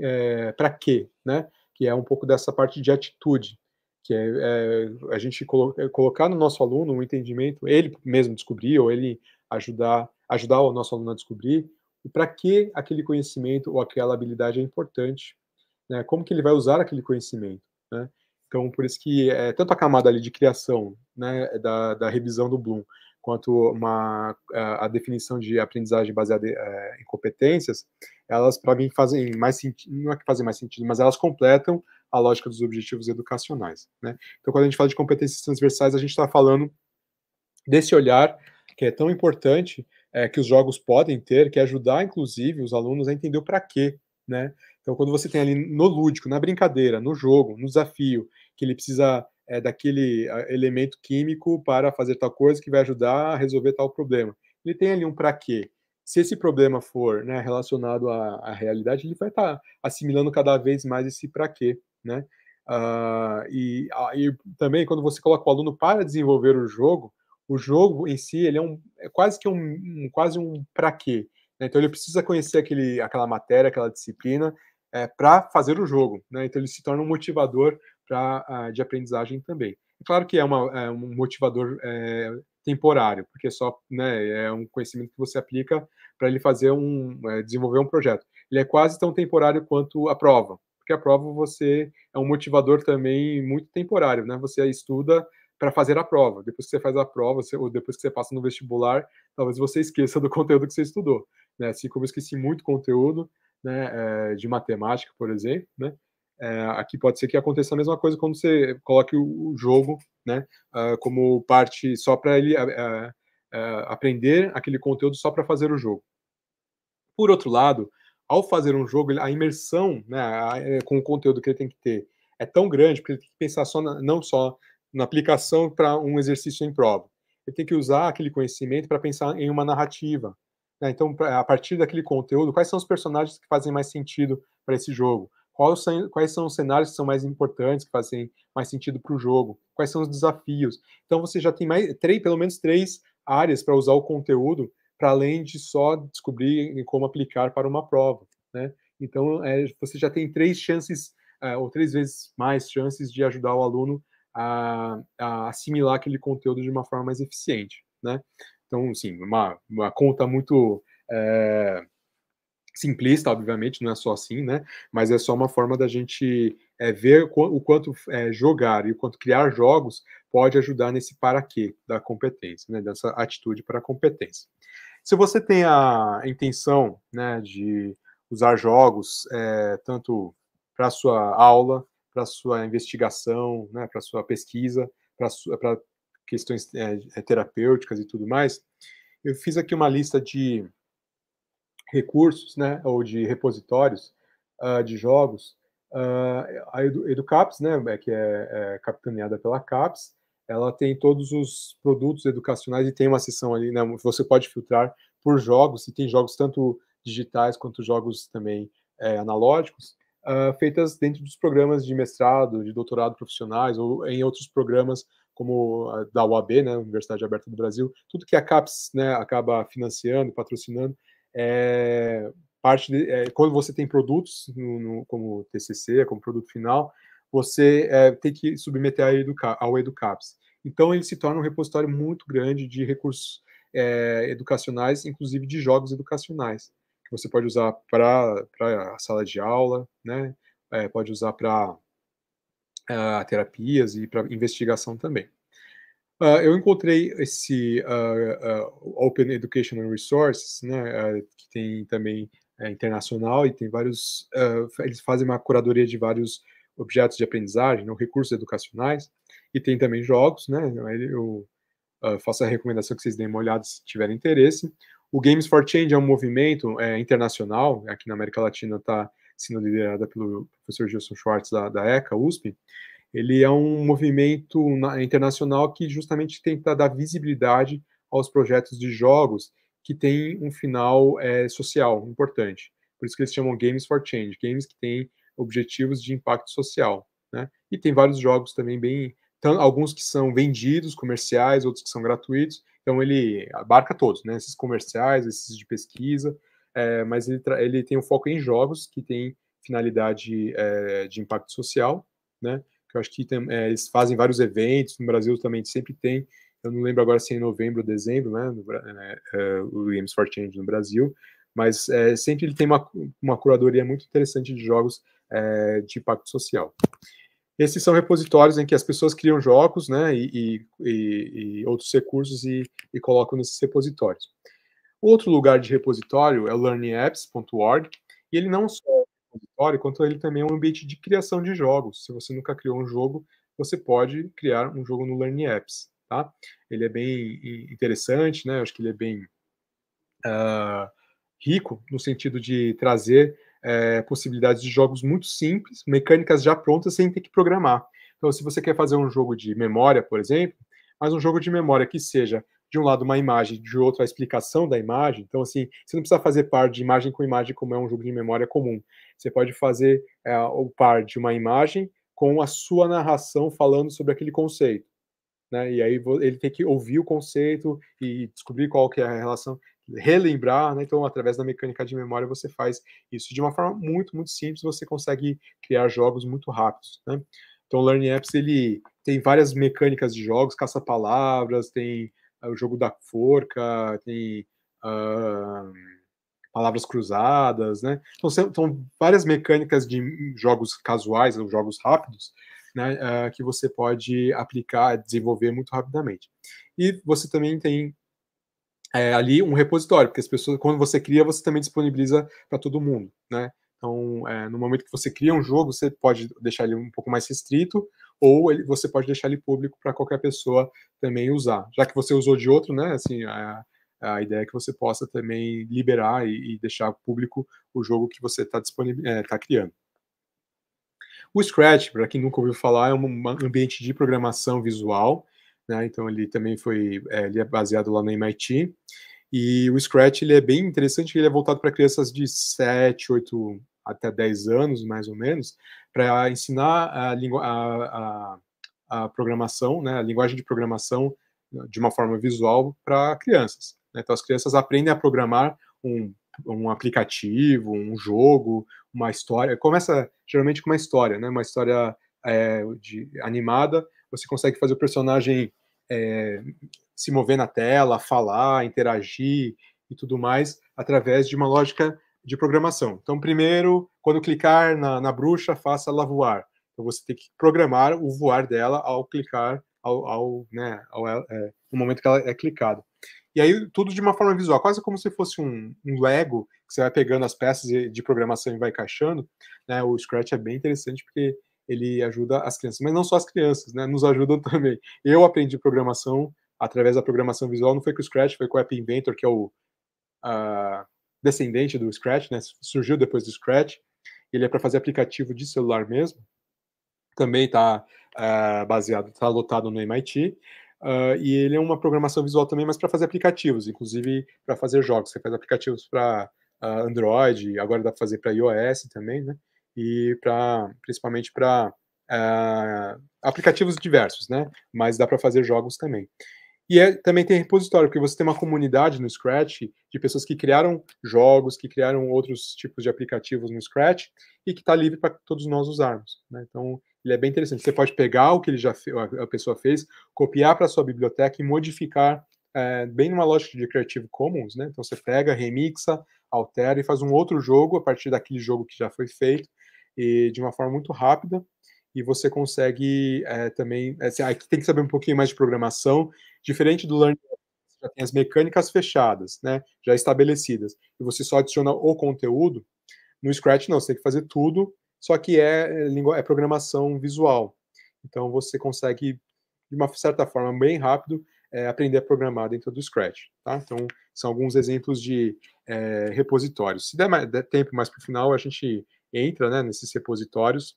é, eh, para quê, né? que é um pouco dessa parte de atitude, que é, é a gente colo é, colocar no nosso aluno um entendimento, ele mesmo descobrir, ou ele ajudar, ajudar o nosso aluno a descobrir, e para que aquele conhecimento ou aquela habilidade é importante, né? como que ele vai usar aquele conhecimento. Né? Então, por isso que é, tanto a camada ali de criação, né, da, da revisão do Bloom, quanto uma, eh, a, definição de aprendizagem baseada eh, em competências, elas, para mim, fazem mais sentido, não é que fazem mais sentido, mas elas completam a lógica dos objetivos educacionais. Né? Então, quando a gente fala de competências transversais, a gente está falando desse olhar que é tão importante é, que os jogos podem ter, que é ajudar, inclusive, os alunos a entender o para quê. Né? Então, quando você tem ali no lúdico, na brincadeira, no jogo, no desafio, que ele precisa é, daquele ah, elemento químico para fazer tal coisa que vai ajudar a resolver tal problema. Ele tem ali um para quê. Se esse problema for né, relacionado à, à, realidade, ele vai estar tá assimilando cada vez mais esse para quê, né? Uh, e, ah, e, também quando você coloca o aluno para desenvolver o jogo, o jogo em si ele é, um, é quase que um, um quase um para quê. Né? Então ele precisa conhecer aquele, aquela matéria, aquela disciplina é, para fazer o jogo. Né? Então ele se torna um motivador pra, ah, de aprendizagem também. É claro que é, uma, é um motivador é, temporário, porque só né, é um conhecimento que você aplica para ele fazer um é, desenvolver um projeto. Ele é quase tão temporário quanto a prova, porque a prova você é um motivador também muito temporário, né? Você estuda para fazer a prova. Depois que você faz a prova, você, ou depois que você passa no vestibular, talvez você esqueça do conteúdo que você estudou. Né? Assim como eu esqueci muito conteúdo né, é, de matemática, por exemplo, né? É, aqui pode ser que aconteça a mesma coisa quando você coloque o, jogo né, uh, como parte só para ele uh, uh, aprender aquele conteúdo só para fazer o jogo. Por outro lado, ao fazer um jogo, a imersão né, com o conteúdo que ele tem que ter é tão grande, porque ele tem que pensar só na, não só na aplicação para um exercício em prova. Ele tem que usar aquele conhecimento para pensar em uma narrativa. Né? Então, pra, a partir daquele conteúdo, quais são os personagens que fazem mais sentido para esse jogo? quais são os cenários que são mais importantes, que fazem mais sentido para o jogo, quais são os desafios. Então você já tem mais três, pelo menos três áreas para usar o conteúdo, para além de só descobrir como aplicar para uma prova. Né? Então é, você já tem três chances, é, ou três vezes mais chances de ajudar o aluno a, a, assimilar aquele conteúdo de uma forma mais eficiente. Né? Então, sim, uma, uma conta muito. É, simplista, obviamente, não é só assim, né? Mas é só uma forma da gente é, ver o quanto é, jogar e o quanto criar jogos pode ajudar nesse para quê da competência, né? Dessa atitude para a competência. Se você tem a intenção, né, de usar jogos é, tanto para sua aula, para sua investigação, né, para sua pesquisa, para questões é, terapêuticas e tudo mais, eu fiz aqui uma lista de recursos, né, ou de repositórios uh, de jogos. Uh, a Edu, Educaps, né, é que é, é, capitaneada pela CAPS, ela tem todos os produtos educacionais e tem uma seção ali, né, você pode filtrar por jogos, e tem jogos tanto digitais quanto jogos também é, analógicos, uh, feitas dentro dos programas de mestrado, de doutorado profissionais, ou em outros programas como da UAB, né, Universidade Aberta do Brasil, tudo que a CAPES né, acaba financiando, patrocinando, é, parte de, é, quando você tem produtos no, no, como TCC, como produto final, você é, tem que submeter ao, Educa, ao Educaps. Então, ele se torna um repositório muito grande de recursos é, educacionais, inclusive de jogos educacionais, que você pode usar para a sala de aula, né? É, pode usar para ah, terapias e para investigação também. Uh, eu encontrei esse ah, ah, Open Educational Resources, né, que tem também é, internacional e tem vários. eles fazem uma curadoria de vários objetos de aprendizagem, não, né, recursos educacionais, e tem também jogos, né? Eu uh, faço a recomendação que vocês deem uma olhada se tiverem interesse. O Games for Change é um movimento é, internacional, aqui na América Latina está sendo liderada pelo professor Gilson Schwartz da, da ECA, USP, ele é um movimento internacional que justamente tenta dar visibilidade aos projetos de jogos que têm um final é, social importante. Por isso que eles chamam Games for Change, games que têm objetivos de impacto social. Né? E tem vários jogos também bem... Alguns que são vendidos, comerciais, outros que são gratuitos. Então ele abarca todos, né? Esses comerciais, esses de pesquisa, é, mas ele, ele tem um foco em jogos que têm finalidade é, de impacto social, né? que eu acho que tem, é, eles fazem vários eventos, no Brasil também sempre tem, eu não lembro agora se é em novembro ou dezembro, né, no, é, é, o Games for Change no Brasil, mas é, sempre ele tem uma, uma curadoria muito interessante de jogos de impacto social. Esses são repositórios em que as pessoas criam jogos né, e, e, e outros recursos e, e, colocam nesses repositórios. Outro lugar de repositório é o learningapps.org, e ele não só escritório, quanto ele também é um ambiente de criação de jogos. Se você nunca criou um jogo, você pode criar um jogo no Learn Apps, tá? Ele é bem interessante, né? Eu acho que ele é bem uh, rico no sentido de trazer uh, possibilidades de jogos muito simples, mecânicas já prontas, sem ter que programar. Então, se você quer fazer um jogo de memória, por exemplo, mas um jogo de memória que seja de um lado uma imagem, de outro a explicação da imagem. Então, assim, você não precisa fazer par de imagem com imagem, como é um jogo de memória comum. Você pode fazer é, o par de uma imagem com a sua narração falando sobre aquele conceito. Né? E aí ele tem que ouvir o conceito e descobrir qual que é a relação, relembrar, né? Então, através da mecânica de memória, você faz isso de uma forma muito, muito simples, você consegue criar jogos muito rápidos, né? Então, o Learning Apps, ele tem várias mecânicas de jogos, caça-palavras, tem o jogo da forca, tem uh, palavras cruzadas, né? Então são então, várias mecânicas de jogos casuais ou jogos rápidos, né? Uh, que você pode aplicar, desenvolver muito rapidamente. E você também tem é, ali um repositório, porque as pessoas, quando você cria, você também disponibiliza para todo mundo, né? Então, é, no momento que você cria um jogo, você pode deixar ele um pouco mais restrito, ou ele, você pode deixar ele público para qualquer pessoa também usar. Já que você usou de outro, né? Assim, a, a ideia é que você possa também liberar e, e deixar público o jogo que você está é, tá criando. O Scratch, para quem nunca ouviu falar, é um ambiente de programação visual, né? então ele também foi é, ele é baseado lá na MIT. E o Scratch ele é bem interessante, ele é voltado para crianças de 7, 8 até 10 anos, mais ou menos, para ensinar a, a, a, a programação, né, a linguagem de programação eh, de uma forma visual para crianças. Né? Então, as crianças aprendem a programar um, um aplicativo, um jogo, uma história. Começa geralmente com uma história, né? uma história é, de, animada. Você consegue fazer o personagem é, se mover na tela, falar, interagir e tudo mais através de uma lógica de programação. Então, primeiro, quando clicar na, na bruxa, faça ela voar. Então, você tem que programar o voar dela ao clicar, ao, ao, né, ao é, é no momento que ela é clicada. E aí, tudo de uma forma visual, quase como se fosse um, um Lego, que você vai pegando as peças de programação e vai encaixando. Né? O Scratch é bem interessante porque ele ajuda as crianças, mas não só as crianças, né? nos ajudam também. Eu aprendi programação através da programação visual, não foi com o Scratch, foi com o App Inventor, que é o. Uh, descendente do Scratch, né? Surgiu depois do Scratch. Ele é para fazer aplicativo de celular mesmo. Também está é, baseado, está lotado no MIT. Uh, ah, e ele é uma programação visual também, mas para fazer aplicativos, inclusive para fazer jogos. Você faz aplicativos para uh, ah, Android, agora dá para fazer para iOS também, né? E para principalmente para ah, aplicativos diversos, né? Mas dá para fazer jogos também. E é, também tem repositório, porque você tem uma comunidade no Scratch de pessoas que criaram jogos, que criaram outros tipos de aplicativos no Scratch e que está livre para todos nós usarmos. Né? Então, ele é bem interessante. Você pode pegar o que ele já a pessoa fez, copiar para sua biblioteca e modificar é, bem numa lógica de Creative Commons. Né? Então, você pega, remixa, altera e faz um outro jogo a partir daquele jogo que já foi feito e de uma forma muito rápida e você consegue é, também. É, aqui assim, tem que saber um pouquinho mais de programação, diferente do Learning já tem as mecânicas fechadas, né, já estabelecidas, e você só adiciona o conteúdo, no Scratch não, você tem que fazer tudo, só que é, é, é programação visual. Então você consegue, de uma certa forma, bem rápido, é, aprender a programar dentro do Scratch. Tá? Então, são alguns exemplos de é, repositórios. Se der, mais, der tempo mais para o final, a gente entra né, nesses repositórios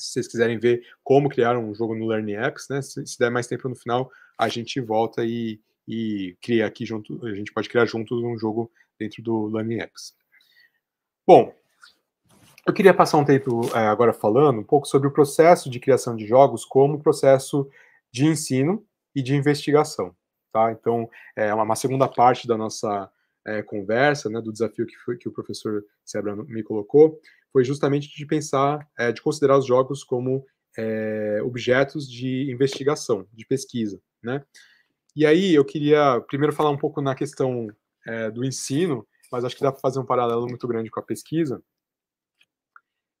se vocês quiserem ver como criar um jogo no Learning Apps, né? Se, se der mais tempo no final, a gente volta e, e cria aqui junto, a gente pode criar juntos um jogo dentro do Learning Apps. Bom, eu queria passar um tempo é, agora falando um pouco sobre o processo de criação de jogos como processo de ensino e de investigação, tá? Então, é uma, uma segunda parte da nossa é, conversa, né, do desafio que, foi, que o professor Sebra me colocou, foi justamente de pensar, é, de considerar os jogos como é, objetos de investigação, de pesquisa, né? E aí eu queria primeiro falar um pouco na questão é, do ensino, mas acho que dá para fazer um paralelo muito grande com a pesquisa,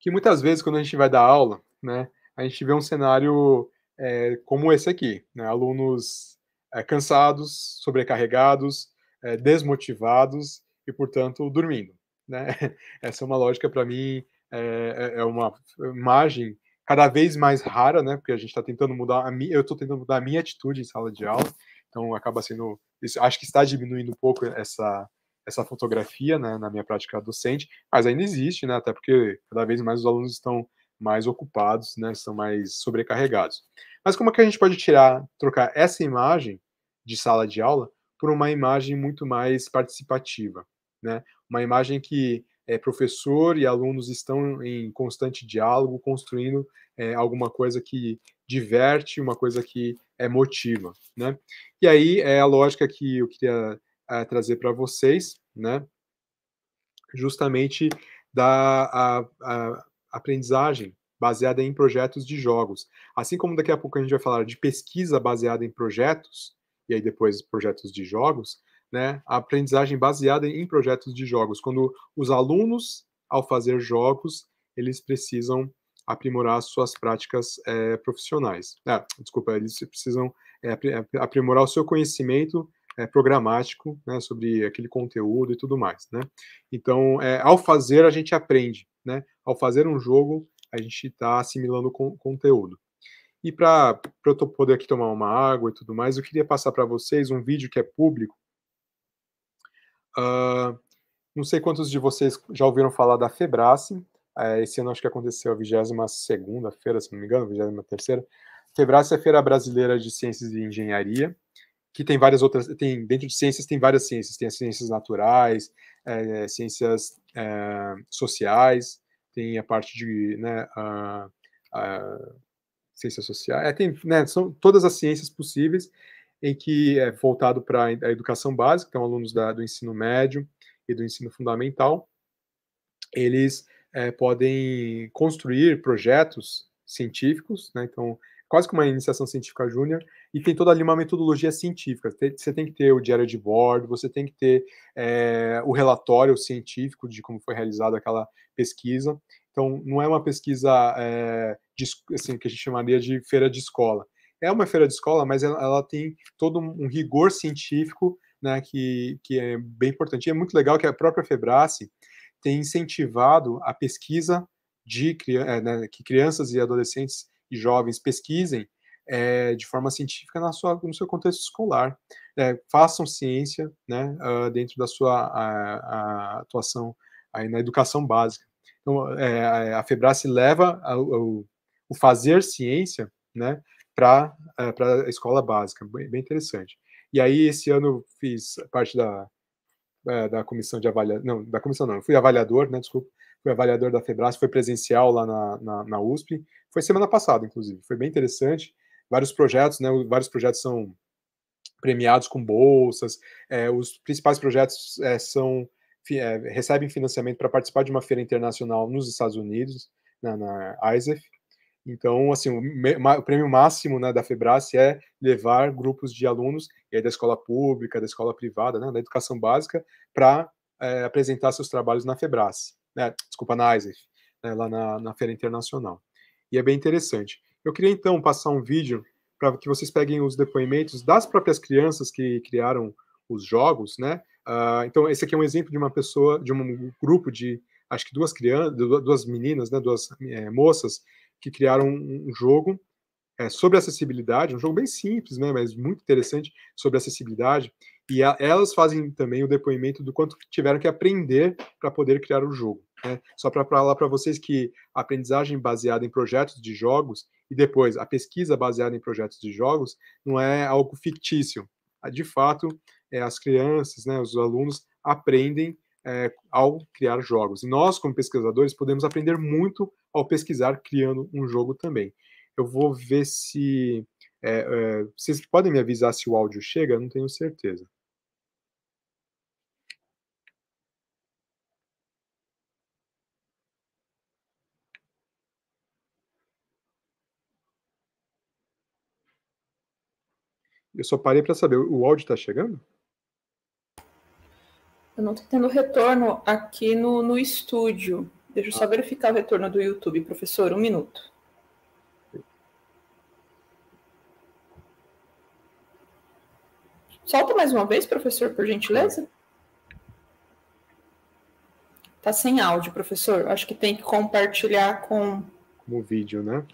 que muitas vezes quando a gente vai dar aula, né, a gente vê um cenário é, como esse aqui, né? Alunos é, cansados, sobrecarregados, é, desmotivados e, portanto, dormindo. Né? Essa é uma lógica para mim, é, é, é, uma imagem cada vez mais rara, né? Porque a gente está tentando mudar a minha, eu estou tentando mudar a minha atitude em sala de aula, então acaba sendo, isso, acho que está diminuindo um pouco essa essa fotografia né, na minha prática docente, mas ainda existe, né? Até porque cada vez mais os alunos estão mais ocupados, né? Estão mais sobrecarregados. Mas como é que a gente pode tirar, trocar essa imagem de sala de aula por uma imagem muito mais participativa, né? uma imagem que é, professor e alunos estão em constante diálogo, construindo é, alguma coisa que diverte, uma coisa que é, motiva, né? E aí é a lógica que eu queria é, trazer para vocês, né? Justamente da a, a aprendizagem baseada em projetos de jogos. Assim como daqui a pouco a gente vai falar de pesquisa baseada em projetos, e aí depois projetos de jogos, né, a aprendizagem baseada em projetos de jogos, quando os alunos, ao fazer jogos, eles precisam aprimorar suas práticas é, profissionais. Ah, desculpa, eles precisam é, aprimorar o seu conhecimento é, programático né, sobre aquele conteúdo e tudo mais. Né? Então, ao fazer, a gente aprende. Né? Ao fazer um jogo, a gente está assimilando conteúdo. E para eu poder aqui tomar uma água e tudo mais, eu queria passar para vocês um vídeo que é público, Uh, não sei quantos de vocês já ouviram falar da Febrace. Uh, esse ano acho que aconteceu a 22 feira, se não me engano, 23 feira Febrace é a Feira Brasileira de Ciências e Engenharia, que tem várias outras, tem dentro de ciências tem várias ciências, tem as ciências naturais, é, ciências é, sociais, tem a parte de né, a, ciências sociais, é, tem né, são todas as ciências possíveis em que é voltado para a educação básica, então alunos da, do ensino médio e do ensino fundamental, eles é, podem construir projetos científicos, né? então quase que uma iniciação científica júnior, e tem toda ali uma metodologia científica. Você tem que ter o diário de bordo, você tem que ter é, o relatório científico de como foi realizada aquela pesquisa. Então, não é uma pesquisa é, de, assim, que a gente chamaria de feira de escola é uma feira de escola, mas ela, ela tem todo um rigor científico né, que, que é bem importante. E é muito legal que a própria Febrace tem incentivado a pesquisa de é, né, que crianças e adolescentes e jovens pesquisem é, de forma científica na sua, no seu contexto escolar. É, façam ciência né, uh, dentro da sua a, a atuação aí na educação básica. Então, é, a Febrace leva a, o, o fazer ciência né, para é, para a escola básica, bem, interessante. E aí esse ano fiz parte da é, da comissão de avaliação, não, da comissão não, fui avaliador, né, desculpa, fui avaliador da Febras, foi presencial lá na, na, na, USP, foi semana passada, inclusive, foi bem interessante, vários projetos, né, vários projetos são premiados com bolsas, é, os principais projetos é, são, é, recebem financiamento para participar de uma feira internacional nos Estados Unidos, na, na ISEF, então, assim, o, prêmio máximo né, da Febrace é levar grupos de alunos da escola pública, da escola privada, né, da educação básica, para é, eh, apresentar seus trabalhos na Febrace, né, desculpa, na ISEF, né, lá na, na Feira Internacional. E é bem interessante. Eu queria, então, passar um vídeo para que vocês peguem os depoimentos das próprias crianças que criaram os jogos, né? Uh, então, esse aqui é um exemplo de uma pessoa, de um grupo de, acho que duas crianças, duas meninas, né, duas é, moças, que criaram um, um jogo é, sobre acessibilidade, um jogo bem simples, né, mas muito interessante sobre acessibilidade. E a, elas fazem também o depoimento do quanto tiveram que aprender para poder criar o jogo. Né? Só para falar para vocês que a aprendizagem baseada em projetos de jogos e depois a pesquisa baseada em projetos de jogos não é algo fictício. De fato, é, as crianças, né, os alunos aprendem é, ao criar jogos. E nós, como pesquisadores, podemos aprender muito ao pesquisar criando um jogo também. Eu vou ver se. É, é, vocês podem me avisar se o áudio chega? Não tenho certeza. Eu só parei para saber, o áudio está chegando? Eu não estou tendo retorno aqui no, no estúdio. Deixa eu só ah. verificar o retorno do YouTube, professor. Um minuto. Solta mais uma vez, professor, por gentileza. Tá sem áudio, professor. Acho que tem que compartilhar com. O vídeo, né?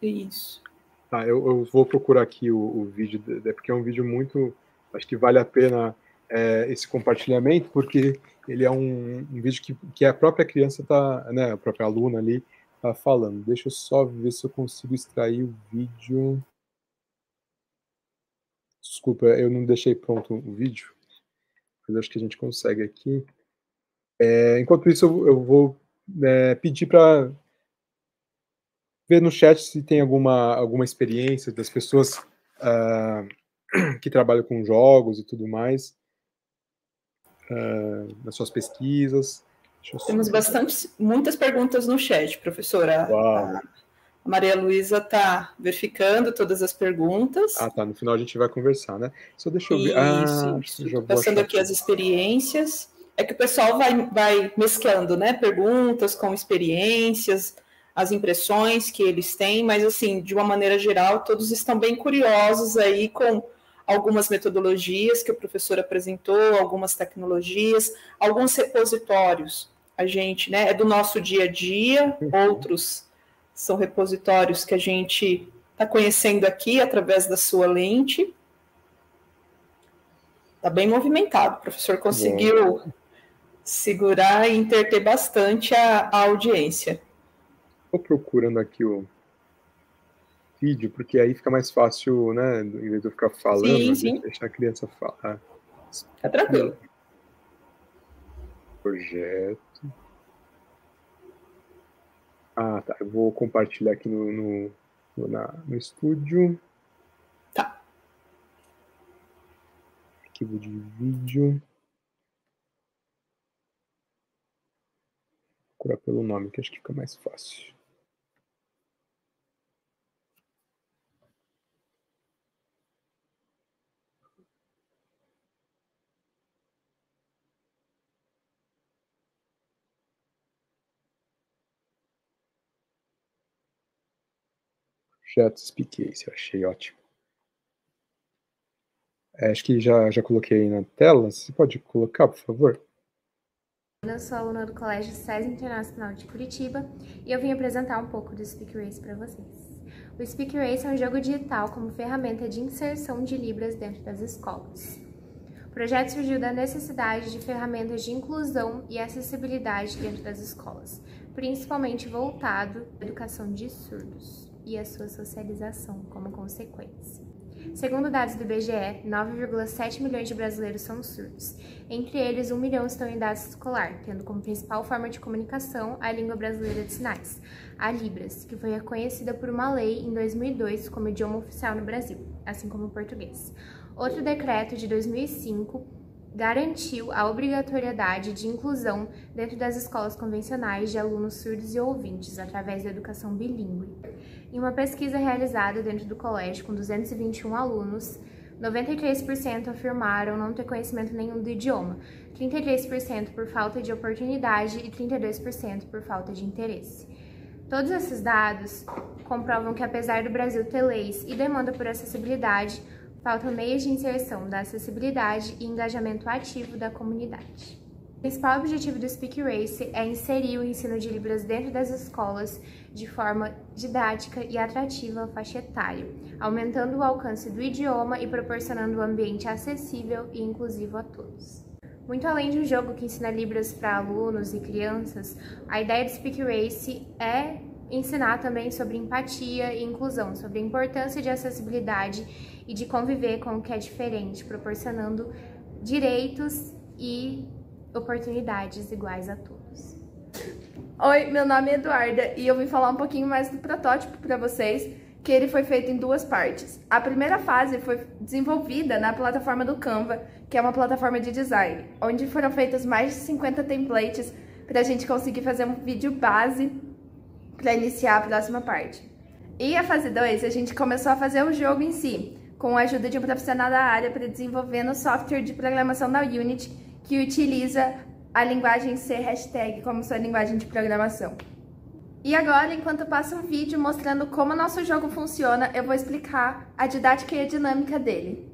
Isso. Tá, eu, eu vou procurar aqui o, o vídeo, é porque é um vídeo muito. Acho que vale a pena é, esse compartilhamento, porque ele é um, um vídeo que, que a própria criança tá, né, a própria aluna ali tá falando. Deixa eu só ver se eu consigo extrair o vídeo. Desculpa, eu não deixei pronto o vídeo, mas acho que a gente consegue aqui. É, enquanto isso, eu, eu vou é, pedir para ver no chat se tem alguma, alguma experiência das pessoas uh, que trabalham com jogos e tudo mais. Ah, nas suas pesquisas? Temos bastante, muitas perguntas no chat, professora. Uau. Ah, a Maria Luísa está verificando todas as perguntas. Ah, tá. No final a gente vai conversar, né? Só deixa eu ver. Ah, isso, isso. Passando tá aqui as experiências. É que o pessoal vai, vai mesclando, né? Perguntas com experiências, as impressões que eles têm, mas assim, de uma maneira geral, todos estão bem curiosos aí com algumas metodologias que o professor apresentou, algumas tecnologias, alguns repositórios. A gente, né, é do nosso dia a dia, uhum. outros são repositórios que a gente está conhecendo aqui através da sua lente. Está bem movimentado, o professor conseguiu Bom. segurar e interter bastante a, a audiência. Estou procurando aqui o, vídeo, porque aí fica mais fácil, né? Em vez de eu ficar falando, sim, sim. deixar a criança falar. Ah, tá tranquilo. Projeto. Ah, tá. Eu vou compartilhar aqui no, no, no, na, no estúdio. Tá. Arquivo de vídeo. Vou procurar pelo nome, que acho que fica mais fácil. Projeto expliquei eu achei ótimo. É, acho que já, já coloquei aí na tela. Você pode colocar, por favor? Eu sou aluna do Colégio SES Internacional de Curitiba e eu vim apresentar um pouco do Speak Race para vocês. O Speak Race é um jogo digital como ferramenta de inserção de Libras dentro das escolas. O projeto surgiu da necessidade de ferramentas de inclusão e acessibilidade dentro das escolas, principalmente voltado à educação de surdos e a sua socialização como consequência. Segundo dados do IBGE, 9,7 milhões de brasileiros são surdos. Entre eles, 1 milhão estão em idade escolar, tendo como principal forma de comunicação a língua brasileira de sinais, a Libras, que foi reconhecida por uma lei em 2002 como idioma oficial no Brasil, assim como o português. Outro decreto de 2005 garantiu a obrigatoriedade de inclusão dentro das escolas convencionais de alunos surdos e ouvintes através da educação bilíngue. Em uma pesquisa realizada dentro do colégio com 221 alunos, 93% afirmaram não ter conhecimento nenhum do idioma, 33% por falta de oportunidade e 32% por falta de interesse. Todos esses dados comprovam que, apesar do Brasil ter leis e demanda por acessibilidade, faltam meios de inserção da acessibilidade e engajamento ativo da comunidade. O principal objetivo do Speak Race é inserir o ensino de Libras dentro das escolas de forma didática e atrativa à faixa etária, aumentando o alcance do idioma e proporcionando um ambiente acessível e inclusivo a todos. Muito além de um jogo que ensina Libras para alunos e crianças, a ideia do Speak Race é ensinar também sobre empatia e inclusão, sobre a importância de acessibilidade e de conviver com o que é diferente, proporcionando direitos e oportunidades iguais a todos. Oi, meu nome é Eduarda e eu vim falar um pouquinho mais do protótipo para vocês, que ele foi feito em duas partes. A primeira fase foi desenvolvida na plataforma do Canva, que é uma plataforma de design, onde foram feitos mais de 50 templates para a gente conseguir fazer um vídeo base para iniciar a próxima parte. E a fase 2, a gente começou a fazer o jogo em si, com a ajuda de um profissional da área para desenvolver no software de programação da Unity que utiliza a linguagem C hashtag como sua linguagem de programação. E agora, enquanto passa um vídeo mostrando como nosso jogo funciona, eu vou explicar a didática e a dinâmica dele.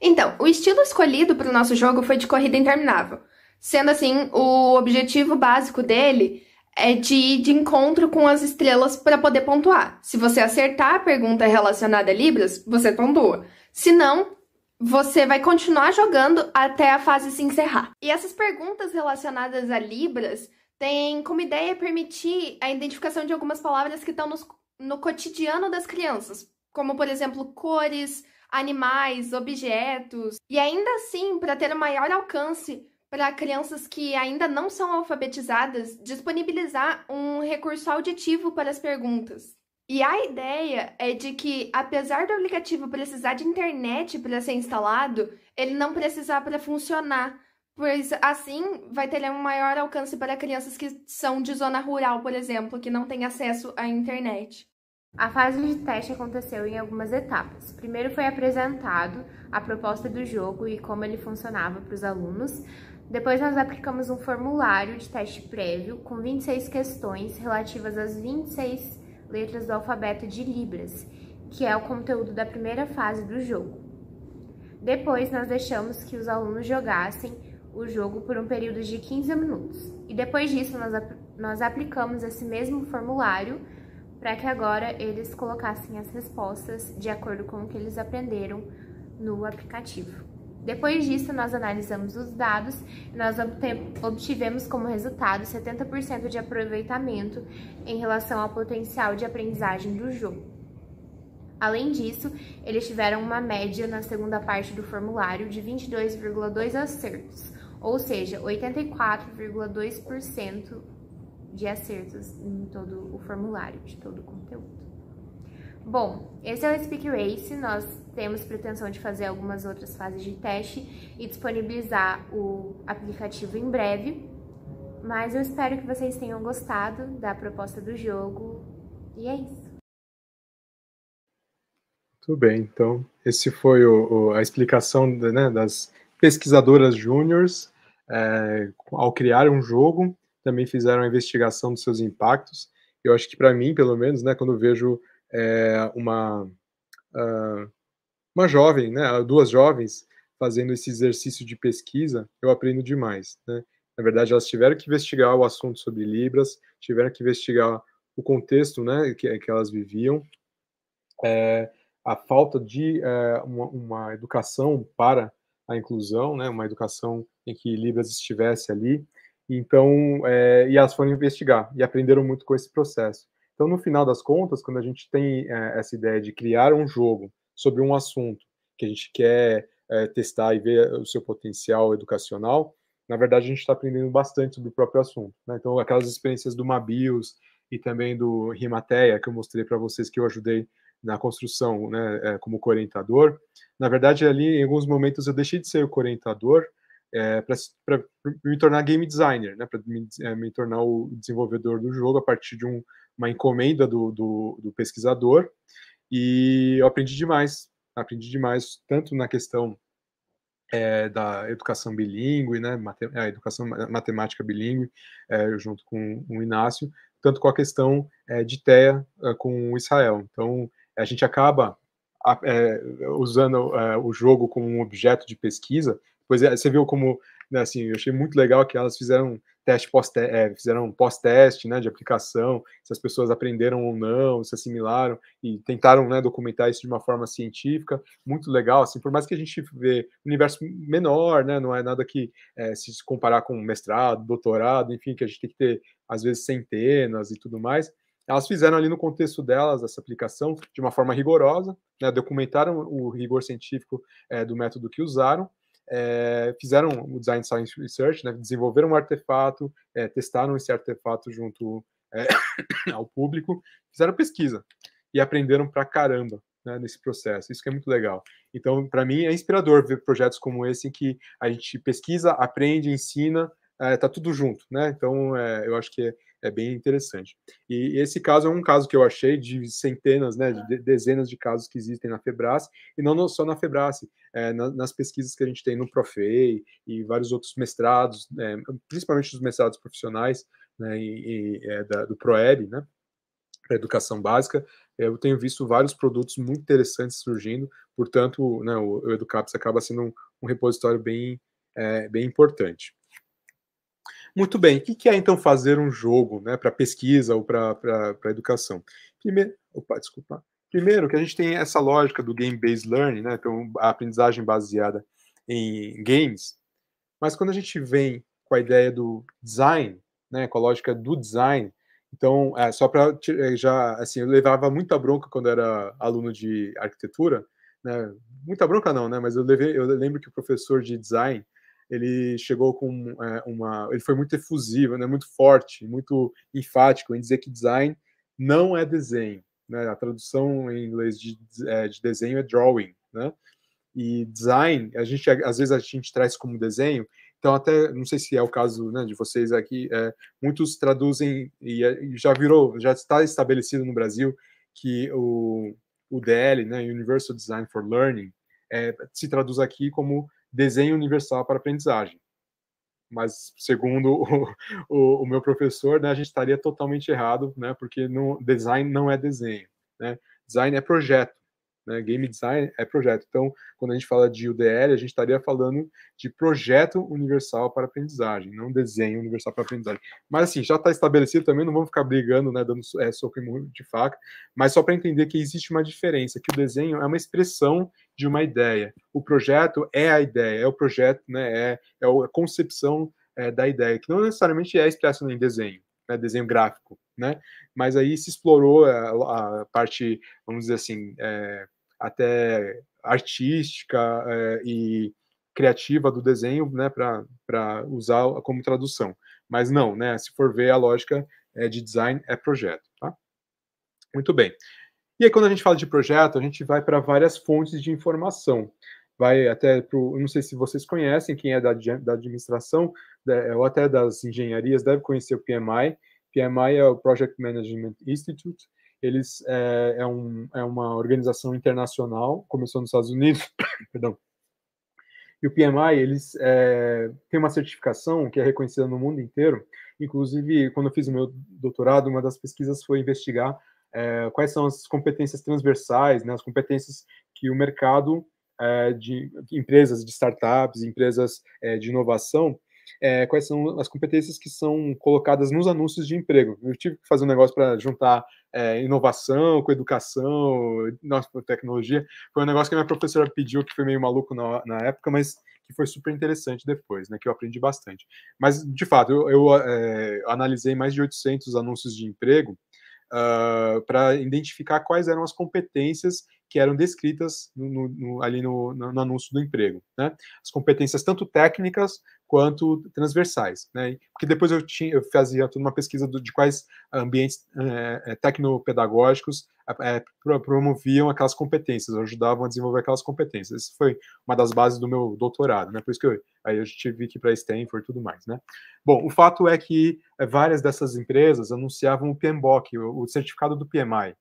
Então, o estilo escolhido para o nosso jogo foi de corrida interminável. Sendo assim, o objetivo básico dele é de ir de encontro com as estrelas para poder pontuar. Se você acertar a pergunta relacionada a Libras, você pontua. Se não, você vai continuar jogando até a fase se encerrar. E essas perguntas relacionadas a Libras têm como ideia permitir a identificação de algumas palavras que estão no cotidiano das crianças, como, por exemplo, cores, animais, objetos, e ainda assim, para ter um maior alcance para crianças que ainda não são alfabetizadas, disponibilizar um recurso auditivo para as perguntas. E a ideia é de que, apesar do aplicativo precisar de internet para ser instalado, ele não precisar para funcionar, pois assim vai ter um maior alcance para crianças que são de zona rural, por exemplo, que não têm acesso à internet. A fase de teste aconteceu em algumas etapas. Primeiro foi apresentado a proposta do jogo e como ele funcionava para os alunos. Depois nós aplicamos um formulário de teste prévio com 26 questões relativas às 26 letras do alfabeto de Libras, que é o conteúdo da primeira fase do jogo. Depois, nós deixamos que os alunos jogassem o jogo por um período de 15 minutos. E depois disso, nós, nós aplicamos esse mesmo formulário para que agora eles colocassem as respostas de acordo com o que eles aprenderam no aplicativo. Depois disso, nós analisamos os dados e nós obtivemos como resultado 70% de aproveitamento em relação ao potencial de aprendizagem do jogo. Além disso, eles tiveram uma média na segunda parte do formulário de 22,2 acertos, ou seja, 84,2% de acertos em todo o formulário, de todo o conteúdo. Bom, esse é o Speak Race, nós temos pretensão de fazer algumas outras fases de teste e disponibilizar o aplicativo em breve. Mas eu espero que vocês tenham gostado da proposta do jogo e é isso. Tudo bem, então esse foi o, o, a explicação né, das pesquisadoras júniores é, ao criar um jogo, também fizeram a investigação dos seus impactos. Eu acho que para mim, pelo menos, né, quando eu vejo é, uma uh, uma jovem, né, duas jovens fazendo esse exercício de pesquisa, eu aprendo demais. Né? Na verdade, elas tiveram que investigar o assunto sobre Libras, tiveram que investigar o contexto né, que, que elas viviam, é, a falta de é, uma, uma, educação para a inclusão, né, uma educação em que Libras estivesse ali. Então, é, e elas foram investigar e aprenderam muito com esse processo. Então, no final das contas, quando a gente tem é, essa ideia de criar um jogo sobre um assunto que a gente quer é, testar e ver o seu potencial educacional, na verdade a gente está aprendendo bastante sobre o próprio assunto. Né? Então, aquelas experiências do Mabios e também do Rimateia, que eu mostrei para vocês que eu ajudei na construção né, eh, como orientador, na verdade ali em alguns momentos eu deixei de ser o orientador é, eh, para me tornar game designer, né, para me, é, me, tornar o desenvolvedor do jogo a partir de um, uma encomenda do, do, do pesquisador. E eu aprendi demais, aprendi demais, tanto na questão é, da educação bilíngue, né, a educação matemática bilíngue, é, junto com o Inácio, tanto com a questão é, de TEA com o Israel. Então, a gente acaba usando o jogo como um objeto de pesquisa, pois é, você viu como né, assim, eu achei muito legal que elas fizeram teste pós -te é, fizeram pós-teste, né, de aplicação, se as pessoas aprenderam ou não, se assimilaram e tentaram, né, documentar isso de uma forma científica, muito legal, assim, por mais que a gente vê um universo menor, né, não é nada que é, se comparar com mestrado, doutorado, enfim, que a gente tem que ter às vezes centenas e tudo mais, elas fizeram ali no contexto delas essa aplicação de uma forma rigorosa, né, documentaram o rigor científico é, do método que usaram é, fizeram o Design Science Research, né, desenvolveram um artefato, é, testaram esse artefato junto é, ao público, fizeram pesquisa e aprenderam pra caramba né, nesse processo. Isso que é muito legal. Então, para mim, é inspirador ver projetos como esse em que a gente pesquisa, aprende, ensina, está é, tudo junto, né? Então, é, eu acho que é, é bem interessante. E esse caso é um caso que eu achei de centenas, né, de dezenas de casos que existem na Febras, e não só na Febras, é, nas pesquisas que a gente tem no Profei e vários outros mestrados, é, principalmente os mestrados profissionais né, e, e é, da, do Proeb, né, educação básica, eu tenho visto vários produtos muito interessantes surgindo, portanto, né, o, Educaps acaba sendo um, um repositório bem, bem importante. Muito bem, o que é então fazer um jogo né, para pesquisa ou para educação? Primeiro, opa, desculpa. Primeiro, que a gente tem essa lógica do game-based learning, né, então a aprendizagem baseada em games, mas quando a gente vem com a ideia do design, né, com a lógica do design, então, é, só para é, já, assim, eu levava muita bronca quando era aluno de arquitetura, né, muita bronca não, né, mas eu, levei, eu lembro que o professor de design, ele chegou com é, uma. Ele foi muito efusivo, né, muito forte, muito enfático em dizer que design não é desenho. Né, a tradução em inglês de, é, de desenho é drawing. Né? E design, a gente, às vezes a gente traz como desenho, então, até não sei se é o caso né, de vocês aqui, é, muitos traduzem e, é, e já virou, já está estabelecido no Brasil que o, o DL, né, Universal Design for Learning, é, se traduz aqui como desenho universal para aprendizagem. Mas, segundo o, o, o meu professor, né, a gente estaria totalmente errado, né, porque não, design não é desenho. Né? Design é projeto. Né? Game design é projeto. Então, quando a gente fala de UDL, a gente estaria falando de projeto universal para aprendizagem, não desenho universal para aprendizagem. Mas assim, já está estabelecido também, não vamos ficar brigando, né, dando é, soco de faca, mas só para entender que existe uma diferença, que o desenho é uma expressão de uma ideia. O projeto é a ideia, é o projeto, né, é, é a concepção é, da ideia, que não necessariamente é expressa em desenho, né, desenho gráfico, né? Mas aí se explorou é, a, a parte, vamos dizer assim, é, até artística é, e criativa do desenho, né, para usar como tradução. Mas não, né, se for ver a lógica é, de design é projeto, tá? Muito bem. E aí, quando a gente fala de projeto, a gente vai para várias fontes de informação. Vai até para Não sei se vocês conhecem, quem é da, da administração da, é, ou até das engenharias deve conhecer o PMI. PMI é o Project Management Institute, eles é, é, um, é uma organização internacional, começou nos Estados Unidos, perdão. E o PMI, eles é, tem uma certificação que é reconhecida no mundo inteiro. Inclusive, quando eu fiz o meu doutorado, uma das pesquisas foi investigar é, quais são as competências transversais, né, as competências que o mercado é, de empresas de startups, empresas é, de inovação é, quais são as competências que são colocadas nos anúncios de emprego. Eu tive que fazer um negócio para juntar é, inovação com educação, nossa, tecnologia. Foi um negócio que a minha professora pediu, que foi meio maluco na, na época, mas que foi super interessante depois, né, que eu aprendi bastante. Mas, de fato, eu, eu é, analisei mais de 800 anúncios de emprego uh, ah, para identificar quais eram as competências que eram descritas no, no, ali no, no, anúncio do emprego. Né? As competências tanto técnicas quanto transversais. Né? Porque depois eu, tinha, eu fazia toda uma pesquisa do, de quais ambientes é, tecnopedagógicos é, promoviam aquelas competências, ajudavam a desenvolver aquelas competências. Isso foi uma das bases do meu doutorado, né? por isso que eu, aí eu tive que ir para Stanford e tudo mais. Né? Bom, o fato é que várias dessas empresas anunciavam o PMBOK, o certificado do PMI,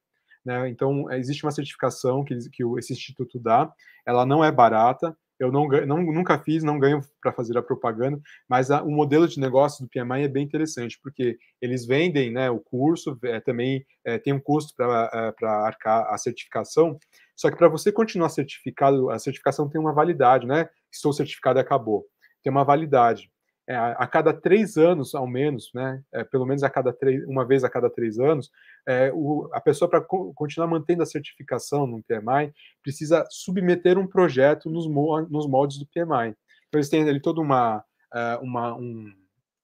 né? Então, é, existe uma certificação que, que esse instituto dá, ela não é barata, eu não, não, nunca fiz, não ganho para fazer a propaganda, mas a, o modelo de negócio do PMI é bem interessante, porque eles vendem né, o curso, é, também é, tem um custo para é, arcar a certificação, só que para você continuar certificado, a certificação tem uma validade, né? Estou certificado e acabou. Tem uma validade é, a cada três anos, ao menos, né, é, pelo menos a cada três, uma vez a cada três anos, é, o, a pessoa para co continuar mantendo a certificação no PMI precisa submeter um projeto nos, mo nos moldes do PMI. Então, eles têm ali toda uma, é, uma, um,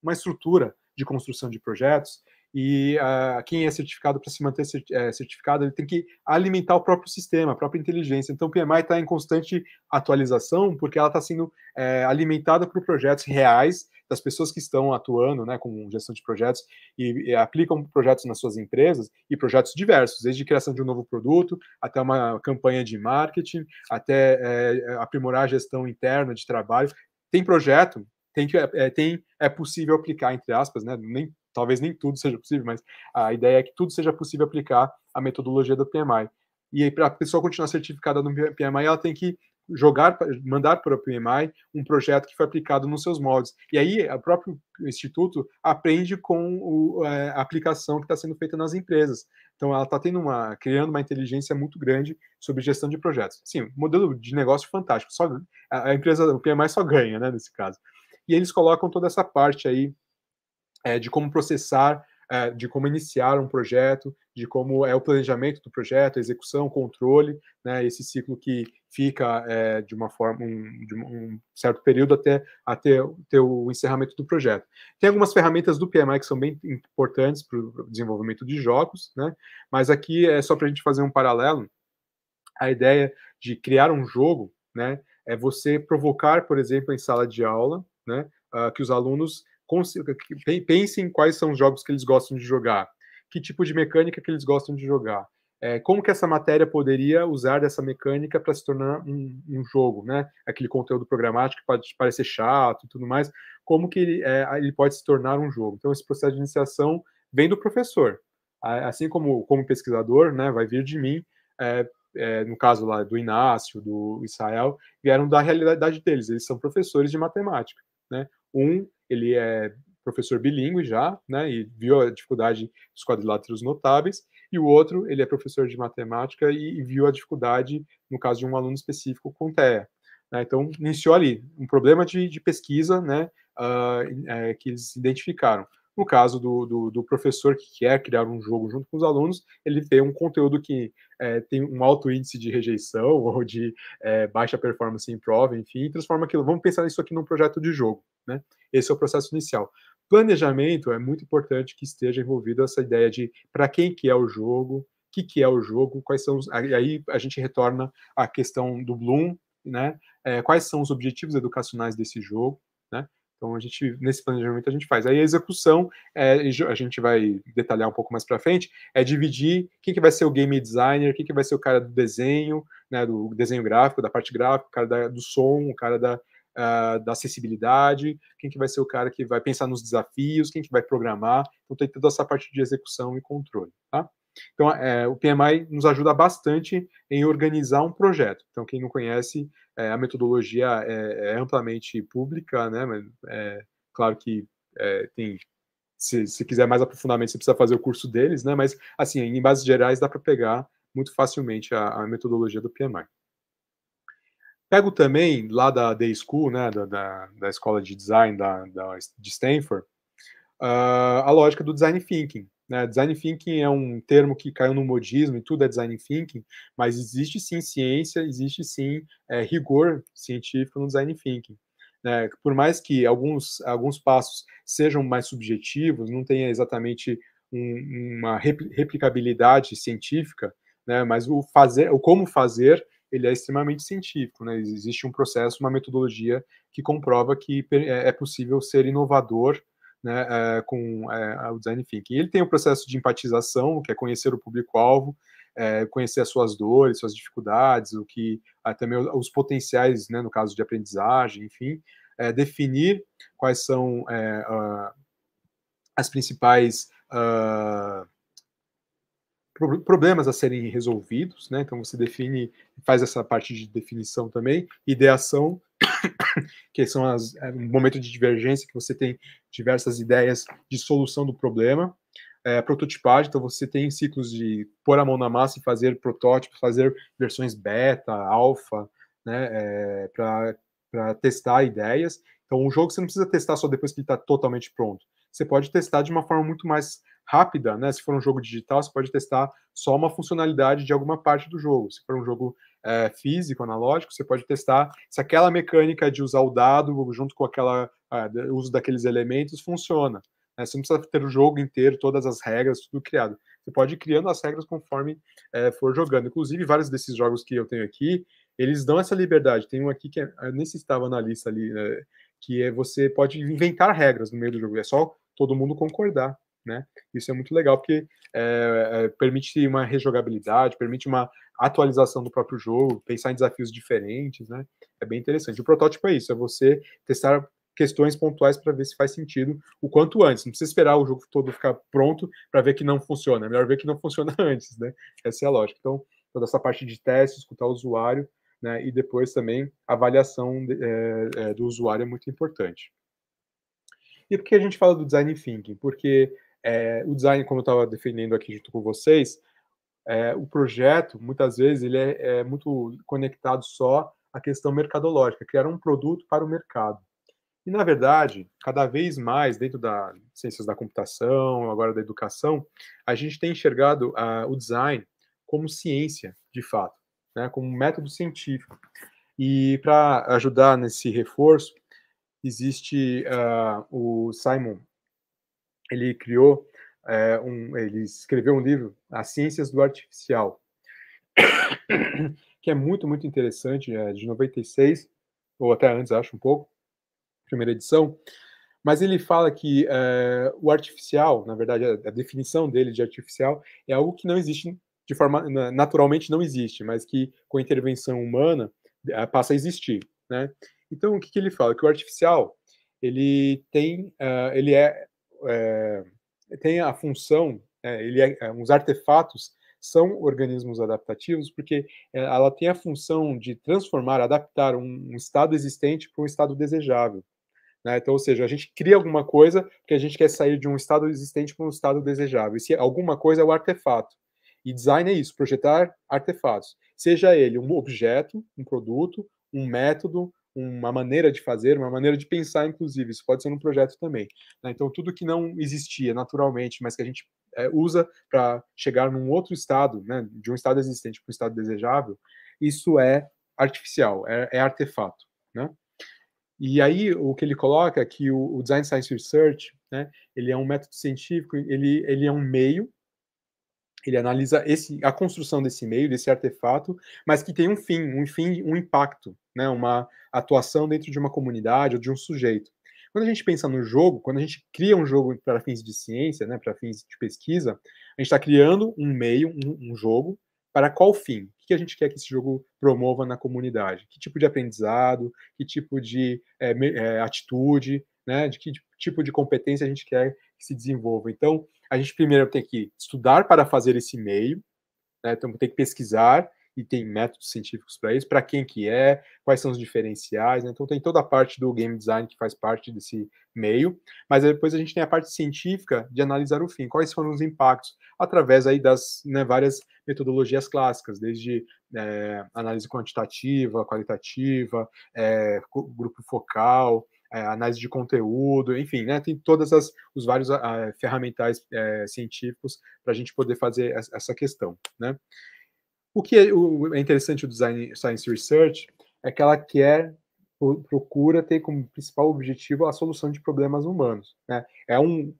uma estrutura de construção de projetos e uh, quem é certificado para se manter é, certificado ele tem que alimentar o próprio sistema, a própria inteligência. Então, o PMI está em constante atualização porque ela está sendo é, alimentada por projetos reais das pessoas que estão atuando né, com gestão de projetos e, e, aplicam projetos nas suas empresas e projetos diversos, desde criação de um novo produto, até uma campanha de marketing, até é, aprimorar a gestão interna de trabalho. Tem projeto, tem que é, tem, é possível aplicar, entre aspas, né, nem, talvez nem tudo seja possível, mas a ideia é que tudo seja possível aplicar a metodologia do PMI. E aí, para a pessoa continuar certificada no PMI, ela tem que jogar, mandar para o PMI um projeto que foi aplicado nos seus moldes. E aí, o próprio instituto aprende com o, é, a aplicação que está sendo feita nas empresas. Então, ela está tendo uma, criando uma inteligência muito grande sobre gestão de projetos. Sim, modelo de negócio fantástico. Só a empresa, o PMI só ganha, né, nesse caso. E eles colocam toda essa parte aí é, de como processar é, de como iniciar um projeto, de como é o planejamento do projeto, a execução, controle, né, esse ciclo que fica é, de uma forma, um, de um certo período até, até, até o encerramento do projeto. Tem algumas ferramentas do PMI que são bem importantes para o desenvolvimento de jogos, né, mas aqui é só para a gente fazer um paralelo, a ideia de criar um jogo, né, é você provocar, por exemplo, em sala de aula, né, uh, que os alunos pensem quais são os jogos que eles gostam de jogar, que tipo de mecânica que eles gostam de jogar, é, como que essa matéria poderia usar dessa mecânica para se tornar um, um, jogo, né? Aquele conteúdo programático que pode parecer chato e tudo mais, como que ele, é, ele pode se tornar um jogo. Então, esse processo de iniciação vem do professor, assim como como pesquisador, né? Vai vir de mim. É, é, no caso lá do Inácio, do Israel, vieram da realidade deles. Eles são professores de matemática. Né? Um ele é professor bilíngue já, né, e viu a dificuldade dos quadriláteros notáveis, e o outro, ele é professor de matemática e, viu a dificuldade, no caso de um aluno específico, com TEA. Né, então, iniciou ali um problema de, de pesquisa, né, uh, é, que eles identificaram. No caso do, do, do, professor que quer criar um jogo junto com os alunos, ele tem um conteúdo que é, tem um alto índice de rejeição ou de é, baixa performance em prova, enfim, transforma aquilo. Vamos pensar isso aqui num projeto de jogo, né? Esse é o processo inicial. Planejamento é muito importante que esteja envolvido essa ideia de para quem que é o jogo, o que, que é o jogo, quais são os, aí a gente retorna à questão do Bloom, né? É, quais são os objetivos educacionais desse jogo, né? Então a gente nesse planejamento a gente faz. Aí a execução é, a gente vai detalhar um pouco mais para frente é dividir quem que vai ser o game designer, quem que vai ser o cara do desenho, né, do desenho gráfico, da parte gráfica, o cara da, do som, o cara da, uh, da acessibilidade, quem que vai ser o cara que vai pensar nos desafios, quem que vai programar, então tem toda essa parte de execução e controle, tá? Então, é, o PMI nos ajuda bastante em organizar um projeto. Então, quem não conhece, é, a metodologia é, é, amplamente pública, né? Mas, é, claro que é, tem. Se, se, quiser mais aprofundamento, você precisa fazer o curso deles, né? Mas, assim, em bases gerais, dá para pegar muito facilmente a, a metodologia do PMI. Pego também lá da Day School, né, da, da, da escola de design da, da de Stanford, uh, a lógica do design thinking. Né? Design thinking é um termo que caiu no modismo e tudo é design thinking, mas existe sim ciência, existe sim é, rigor científico no design thinking. Né? Por mais que alguns, alguns passos sejam mais subjetivos, não tenha exatamente um, uma replicabilidade científica, né? mas o fazer, o como fazer ele é extremamente científico, né? Existe um processo, uma metodologia que comprova que é, é possível ser inovador né, é, com é, o design thinking. ele tem o processo de empatização, que é conhecer o público-alvo, é, conhecer as suas dores, suas dificuldades, o que é, também os potenciais, né, no caso de aprendizagem, enfim, é, definir quais são uh, as principais uh, problemas a serem resolvidos, né? Então você define, faz essa parte de definição também, ideação, que são as, é um momento de divergência que você tem diversas ideias de solução do problema, é, prototipagem, então você tem ciclos de pôr a mão na massa e fazer protótipos, fazer versões beta, alfa, né? É, para testar ideias. Então, um jogo você não precisa testar só depois que ele está totalmente pronto. Você pode testar de uma forma muito mais rápida, né? Se for um jogo digital, você pode testar só uma funcionalidade de alguma parte do jogo. Se for um jogo é, físico, analógico, você pode testar se aquela mecânica de usar o dado junto com aquela é, uso daqueles elementos funciona. Né? Você não precisa ter o jogo inteiro, todas as regras, tudo criado. Você pode ir criando as regras conforme é, for jogando. Inclusive, vários desses jogos que eu tenho aqui, eles dão essa liberdade. Tem um aqui que é, eu nem se estava na lista ali, né? que é você pode inventar regras no meio do jogo. É só todo mundo concordar. Né? Isso é muito legal porque é, é, permite uma rejogabilidade, permite uma atualização do próprio jogo, pensar em desafios diferentes, né? É bem interessante. O protótipo é isso, é você testar questões pontuais para ver se faz sentido o quanto antes. Não precisa esperar o jogo todo ficar pronto para ver que não funciona. É melhor ver que não funciona antes, né? Essa é a lógica. Então, toda essa parte de teste, escutar o usuário, né? E depois também a avaliação é, do usuário é muito importante. E por que a gente fala do design thinking? Porque é, o design, como eu estava defendendo aqui junto com vocês, é, o projeto, muitas vezes, ele é, é, muito conectado só à questão mercadológica, criar um produto para o mercado. E, na verdade, cada vez mais, dentro das ciências da computação, agora da educação, a gente tem enxergado uh, o design como ciência, de fato, né, como um método científico. E, para ajudar nesse reforço, existe uh, o Simon ele criou, é, um, ele escreveu um livro, As Ciências do Artificial, que é muito, muito interessante, é de 96, ou até antes, acho um pouco, primeira edição, mas ele fala que é, o artificial, na verdade, a, definição dele de artificial é algo que não existe de forma naturalmente não existe, mas que com a intervenção humana eh, passa a existir, né? Então o que, que ele fala que o artificial ele tem, uh, ele é é, tem a função, é, ele é, é, os artefatos são organismos adaptativos porque é, ela tem a função de transformar, adaptar um, um estado existente para um estado desejável. Né? Então, ou seja, a gente cria alguma coisa porque a gente quer sair de um estado existente para um estado desejável. E se alguma coisa é o artefato. E design é isso, projetar artefatos. Seja ele um objeto, um produto, um método, uma maneira de fazer, uma maneira de pensar, inclusive. Isso pode ser um projeto também. Né? Então, tudo que não existia naturalmente, mas que a gente é, usa para chegar num outro estado, né, de um estado existente para um estado desejável, isso é artificial, é, é artefato. Né? E aí, o que ele coloca é que o, o Design Science Research, né, ele é um método científico, ele, ele é um meio ele analisa esse, a construção desse meio, desse artefato, mas que tem um fim, um fim, um impacto, né? uma atuação dentro de uma comunidade ou de um sujeito. Quando a gente pensa no jogo, quando a gente cria um jogo para fins de ciência, né, para fins de pesquisa, a gente está criando um meio, um, um, jogo, para qual fim? O que a gente quer que esse jogo promova na comunidade? Que tipo de aprendizado? Que tipo de é, é, atitude? Né, de que tipo de competência a gente quer que se desenvolva? Então, a gente primeiro tem que estudar para fazer esse meio, né? então tem que pesquisar e tem métodos científicos para isso, para quem que é, quais são os diferenciais, né? então tem toda a parte do game design que faz parte desse meio, mas depois a gente tem a parte científica de analisar o fim, quais foram os impactos, através aí das né, várias metodologias clássicas, desde é, análise quantitativa, qualitativa, é, grupo focal, é, análise de conteúdo, enfim, né? Tem todas as os vários ah, ah, ferramentais é, científicos para a gente poder fazer essa questão, né? O que é, o, é interessante do design science research é que ela quer procura ter como principal objetivo a solução de problemas humanos. Né? É, um,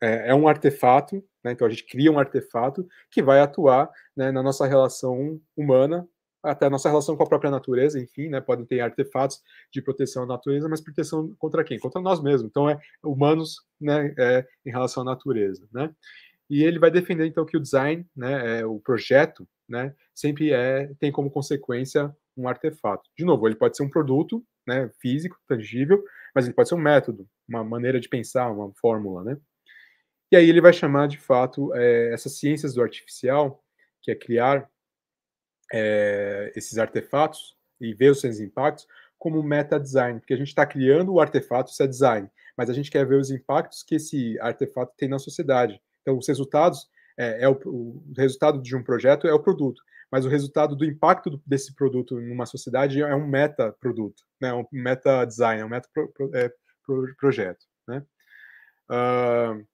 é, é um artefato, né? então a gente cria um artefato que vai atuar né, na nossa relação humana até a nossa relação com a própria natureza, enfim, né? Podem ter artefatos de proteção à natureza, mas proteção contra quem? Contra nós mesmos. Então, é humanos, né? É, em relação à natureza, né? E ele vai defender então que o design, né? É, o projeto, né? Sempre é tem como consequência um artefato. De novo, ele pode ser um produto, né? Físico, tangível, mas ele pode ser um método, uma maneira de pensar, uma fórmula, né? E aí ele vai chamar de fato é, essas ciências do artificial, que é criar é, esses artefatos e ver os seus impactos como meta design, porque a gente está criando o artefato, isso é design, mas a gente quer ver os impactos que esse artefato tem na sociedade. Então, os resultados é, é o, o, resultado de um projeto é o produto, mas o resultado do impacto do, desse produto numa sociedade é um meta produto, né? Um meta design, é um meta pro, pro, é, pro, projeto, né? Uh,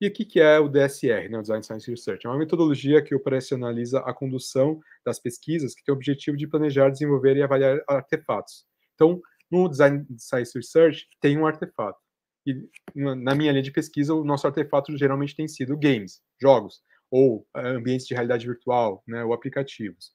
e o que, é o DSR, né, o Design Science Research? É uma metodologia que operacionaliza a condução das pesquisas que tem o objetivo de planejar, desenvolver e avaliar artefatos. Então, no Design Science Research, tem um artefato. E na minha linha de pesquisa, o nosso artefato geralmente tem sido games, jogos, ou eh, ambientes de realidade virtual, né, ou aplicativos.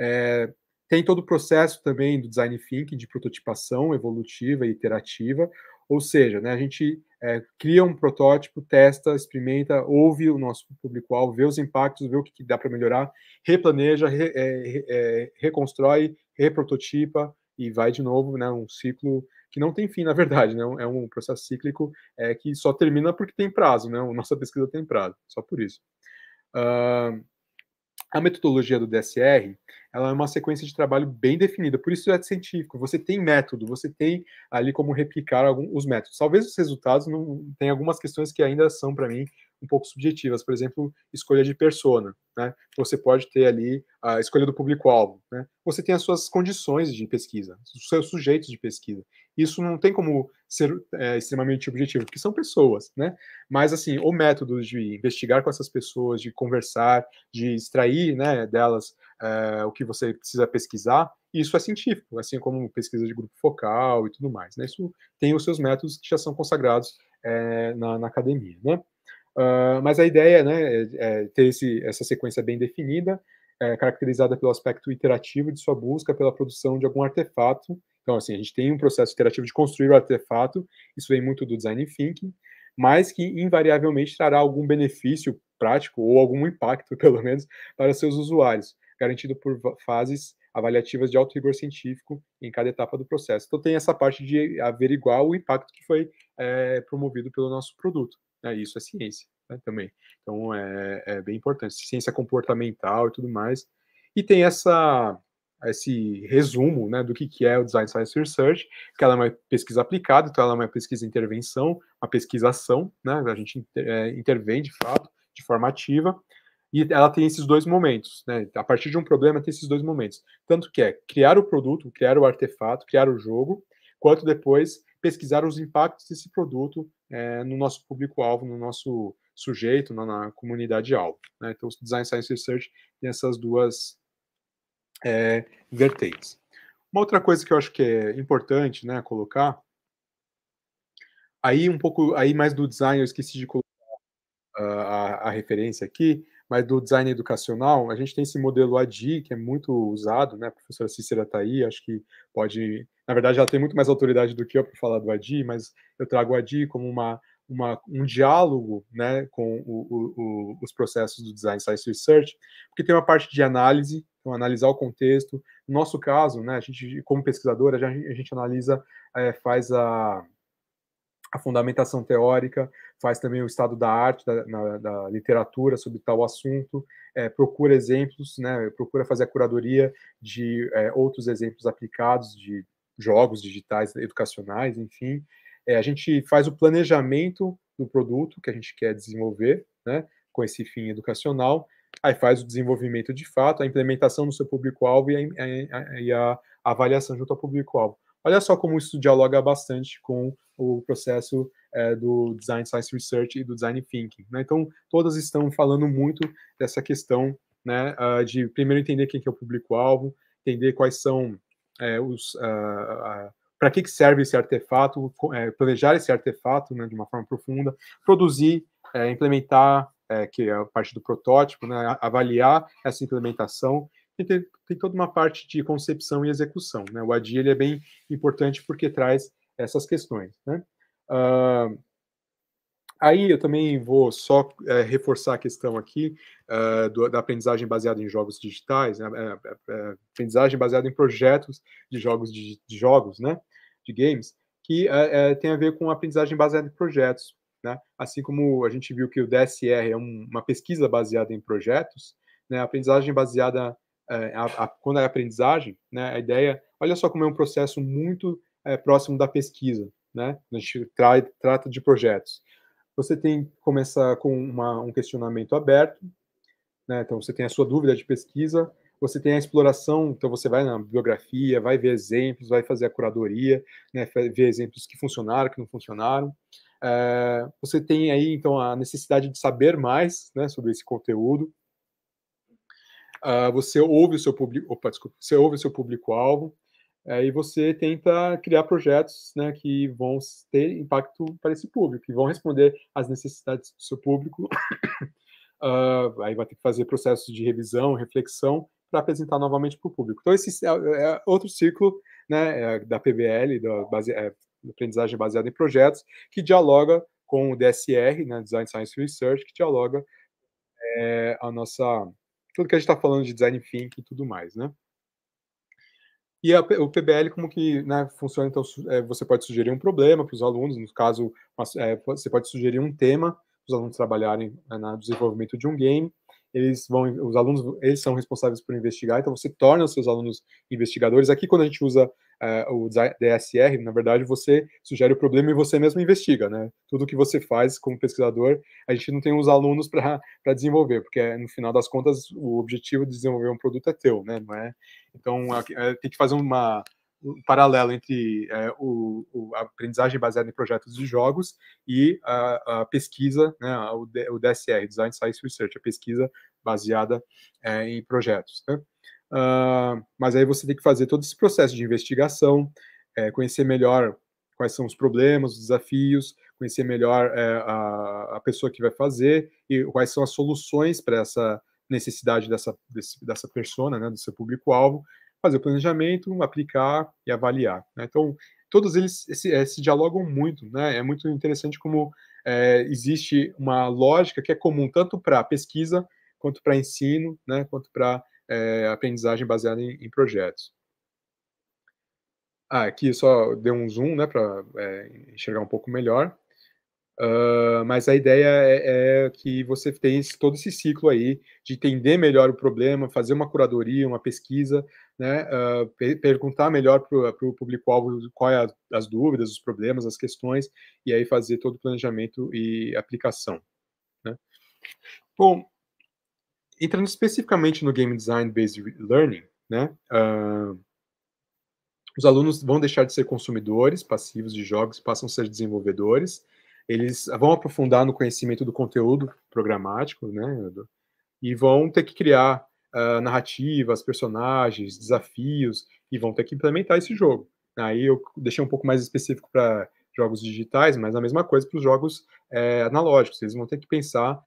É, tem todo o processo também do design thinking, de prototipação evolutiva e iterativa, ou seja, né, a gente é, cria um protótipo, testa, experimenta, ouve o nosso público-alvo, vê os impactos, vê o que, dá para melhorar, replaneja, re, é, é, reconstrói, reprototipa e vai de novo, né, um ciclo que não tem fim, na verdade, né, é um processo cíclico é, que só termina porque tem prazo, né, a nossa pesquisa tem prazo, só por isso. Uh, a metodologia do DSR ela é uma sequência de trabalho bem definida, por isso é científico. Você tem método, você tem ali como replicar alguns os métodos. Talvez os resultados não tem algumas questões que ainda são para mim um pouco subjetivas, por exemplo, escolha de persona, né? Você pode ter ali a escolha do público-alvo, né? Você tem as suas condições de pesquisa, os seus sujeitos de pesquisa. Isso não tem como ser é, extremamente objetivo, porque são pessoas, né? Mas, assim, o método de investigar com essas pessoas, de conversar, de extrair né, delas é, o que você precisa pesquisar, isso é científico, assim como pesquisa de grupo focal e tudo mais, né? Isso tem os seus métodos que já são consagrados é, na, na academia, né? mas a ideia né, é, é ter esse, essa sequência bem definida, é, caracterizada pelo aspecto iterativo de sua busca pela produção de algum artefato. Então, assim, a gente tem um processo iterativo de construir o artefato, isso vem muito do design thinking, mas que invariavelmente trará algum benefício prático ou algum impacto, pelo menos, para seus usuários, garantido por fases avaliativas de alto rigor científico em cada etapa do processo. Então, tem essa parte de averiguar o impacto que foi é, promovido pelo nosso produto. Né? Isso é ciência né, também. Então é, é, bem importante. Ciência comportamental e tudo mais. E tem essa esse resumo né, do que, que é o Design Science Research, que ela é uma pesquisa aplicada, então ela é uma pesquisa intervenção, uma pesquisação, né, a gente inter, é, intervém de fato, de forma ativa, e ela tem esses dois momentos, né? A partir de um problema tem esses dois momentos. Tanto que é criar o produto, criar o artefato, criar o jogo, quanto depois pesquisar os impactos desse produto é, no nosso público-alvo, no nosso sujeito, na, na comunidade-alvo. Né? Então, o Design Science Research tem essas duas é, vertentes. Uma outra coisa que eu acho que é importante né, colocar, aí um pouco, aí mais do design, eu esqueci de colocar uh, a, a referência aqui, mas do design educacional, a gente tem esse modelo ADI, que é muito usado, né? A professora Cícera está aí, acho que pode na verdade, ela tem muito mais autoridade do que eu para falar do Adi, mas eu trago o Adi como uma, uma, um diálogo né, com o, o, os processos do Design Science Research, porque tem uma parte de análise, então analisar o contexto. No nosso caso, né, a gente, como pesquisadora, a gente, a gente analisa, é, faz a, a fundamentação teórica, faz também o estado da arte, da, na, da literatura sobre tal assunto, é, procura exemplos, né, procura fazer a curadoria de é, outros exemplos aplicados de jogos digitais educacionais, enfim. É, a gente faz o planejamento do produto que a gente quer desenvolver, né, com esse fim educacional, aí faz o desenvolvimento de fato, a implementação no seu público-alvo e, e, a avaliação junto ao público-alvo. Olha só como isso dialoga bastante com o processo é, do Design Science Research e do Design Thinking. Né? Então, todas estão falando muito dessa questão né, ah, de primeiro entender quem é o público-alvo, entender quais são é, os, uh, uh, para que, que serve esse artefato, é, planejar esse artefato né, de uma forma profunda, produzir, é, implementar, é, que é a parte do protótipo, né, avaliar essa implementação. E tem, tem, toda uma parte de concepção e execução. Né? O ADI ele é bem importante porque traz essas questões. Né? Uh, Aí eu também vou só é, reforçar a questão aqui uh, do, da aprendizagem baseada em jogos digitais, né? É, é, aprendizagem baseada em projetos de jogos, de, de jogos, né? De games, que uh, tem a ver com aprendizagem baseada em projetos, né? Assim como a gente viu que o DSR é um, uma pesquisa baseada em projetos, né? A aprendizagem baseada a, a, quando é aprendizagem, né? A ideia, olha só como é um processo muito próximo da pesquisa, né? A gente tra trata de projetos você tem que começar com uma, um questionamento aberto, né? então você tem a sua dúvida de pesquisa, você tem a exploração, então você vai na biografia, vai ver exemplos, vai fazer a curadoria, né? ver exemplos que funcionaram, que não funcionaram. É, você tem aí, então, a necessidade de saber mais né, sobre esse conteúdo. Ah, você ouve o seu público, desculpa, você ouve o seu público-alvo, é, e você tenta criar projetos né, que vão ter impacto para esse público, que vão responder às necessidades do seu público. uh, aí vai ter que fazer processos de revisão, reflexão, para apresentar novamente para o público. Então, esse é, é outro ciclo né, é da PBL, da base, é, aprendizagem baseada em projetos, que dialoga com o DSR, né, Design Science Research, que dialoga é, a nossa. tudo que a gente está falando de design thinking e tudo mais, né? E a, o PBL, como que né, funciona? Então, é, você pode sugerir um problema para os alunos, no caso, é, você pode sugerir um tema para os alunos trabalharem né, no desenvolvimento de um game. Eles vão, os alunos, eles são responsáveis por investigar, então você torna os seus alunos investigadores. Aqui, quando a gente usa uh, o DSR, na verdade, você sugere o problema e você mesmo investiga, né? Tudo que você faz como pesquisador, a gente não tem os alunos para desenvolver, porque no final das contas o objetivo de desenvolver um produto é teu, né? Não é? Então, eh, tem que fazer uma, um paralelo entre é, o, o, a aprendizagem baseada em projetos de jogos e a, a pesquisa, né, o, o DSR, Design Science Research, a pesquisa baseada é, em projetos. Né? Uh, mas aí você tem que fazer todo esse processo de investigação, é, conhecer melhor quais são os problemas, os desafios, conhecer melhor é, a, a, pessoa que vai fazer e quais são as soluções para essa necessidade dessa, desse, dessa persona, né, do seu público-alvo, fazer o planejamento, aplicar e avaliar. Né? Então, todos eles se, eh, se, dialogam muito, né? É muito interessante como é, existe uma lógica que é comum tanto para pesquisa, quanto para ensino, né? quanto para é, aprendizagem baseada em, em, projetos. Ah, aqui só deu um zoom, né, para é, enxergar um pouco melhor. Uh, mas a ideia é, é, que você tem esse, todo esse ciclo aí de entender melhor o problema, fazer uma curadoria, uma pesquisa, né, uh, ah, per perguntar melhor para o público-alvo quais é as dúvidas, os problemas, as questões, e aí fazer todo o planejamento e aplicação. Né? Bom, entrando especificamente no Game Design Based Learning, né, uh, os alunos vão deixar de ser consumidores passivos de jogos passam a ser desenvolvedores. Eles vão aprofundar no conhecimento do conteúdo programático, né, e vão ter que criar uh, narrativas, personagens, desafios, e vão ter que implementar esse jogo. Aí eu deixei um pouco mais específico para jogos digitais, mas a mesma coisa para os jogos é, analógicos. Eles vão ter que pensar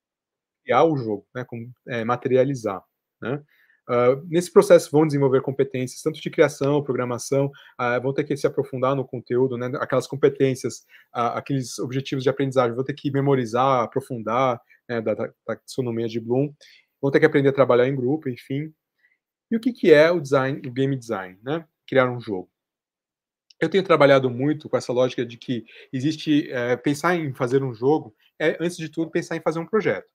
criar o jogo, né, como é, materializar. Né? Uh, nesse processo vão desenvolver competências, tanto de criação, programação, uh, vão ter que se aprofundar no conteúdo, né? aquelas competências, uh, aqueles objetivos de aprendizagem, vão ter que memorizar, aprofundar, né? da, da, taxonomia de Bloom, vão ter que aprender a trabalhar em grupo, enfim. E o que, que é o, design, o game design? Né? Criar um jogo. Eu tenho trabalhado muito com essa lógica de que existe é, pensar em fazer um jogo é, antes de tudo, pensar em fazer um projeto.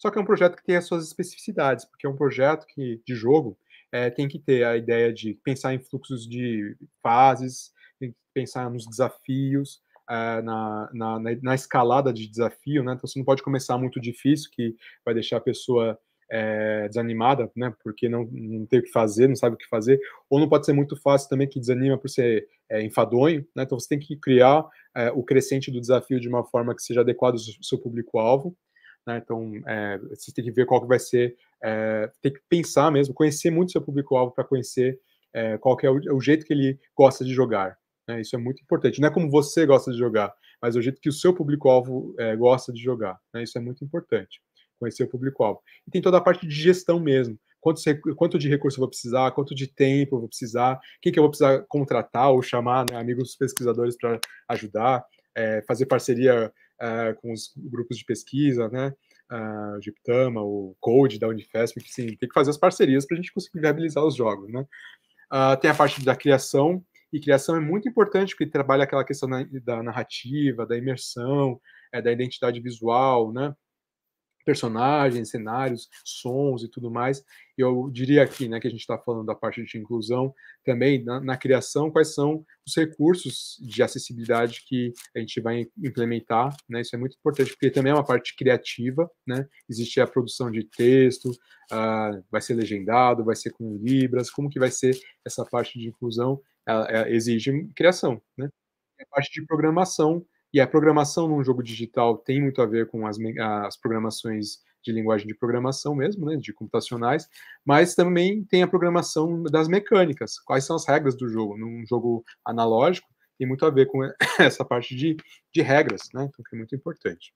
Só que é um projeto que tem as suas especificidades, porque é um projeto que de jogo é, tem que ter a ideia de pensar em fluxos de fases, tem que pensar nos desafios, é, na, na, na, escalada de desafio, né? Então você não pode começar muito difícil, que vai deixar a pessoa é, desanimada, né? Porque não, não tem o que fazer, não sabe o que fazer, ou não pode ser muito fácil também, que desanima por ser enfadonho, né? Então você tem que criar o crescente do desafio de uma forma que seja adequada ao seu público-alvo. Né? Então, é, você tem que ver qual que vai ser, é, tem que pensar mesmo, conhecer muito seu público-alvo para conhecer é, qual que é o, o, jeito que ele gosta de jogar. Né? Isso é muito importante. Não é como você gosta de jogar, mas é o jeito que o seu público-alvo é, gosta de jogar. Né? Isso é muito importante, conhecer o público-alvo. E tem toda a parte de gestão mesmo. Quanto, quanto de recurso eu vou precisar, quanto de tempo eu vou precisar, quem que eu vou precisar contratar ou chamar né, amigos pesquisadores para ajudar, é, fazer parceria ah, com os grupos de pesquisa, né? Uh, o Giptama, o Code da Unifesp, que sim, tem que fazer as parcerias para a gente conseguir viabilizar os jogos, né? Uh, tem a parte da criação, e criação é muito importante porque trabalha aquela questão da narrativa, da imersão, é, da identidade visual, né? personagens, cenários, sons e tudo mais. Eu diria aqui, né, que a gente está falando da parte de inclusão, também na, na, criação, quais são os recursos de acessibilidade que a gente vai implementar, né? Isso é muito importante, porque também é uma parte criativa, né? Existe a produção de texto, uh, vai ser legendado, vai ser com libras, como que vai ser essa parte de inclusão? Ela, ela exige criação, né? a é parte de programação e a programação num jogo digital tem muito a ver com as, as programações de linguagem de programação mesmo, né, de computacionais, mas também tem a programação das mecânicas, quais são as regras do jogo. Num jogo analógico, tem muito a ver com essa parte de, de regras, né, então que é muito importante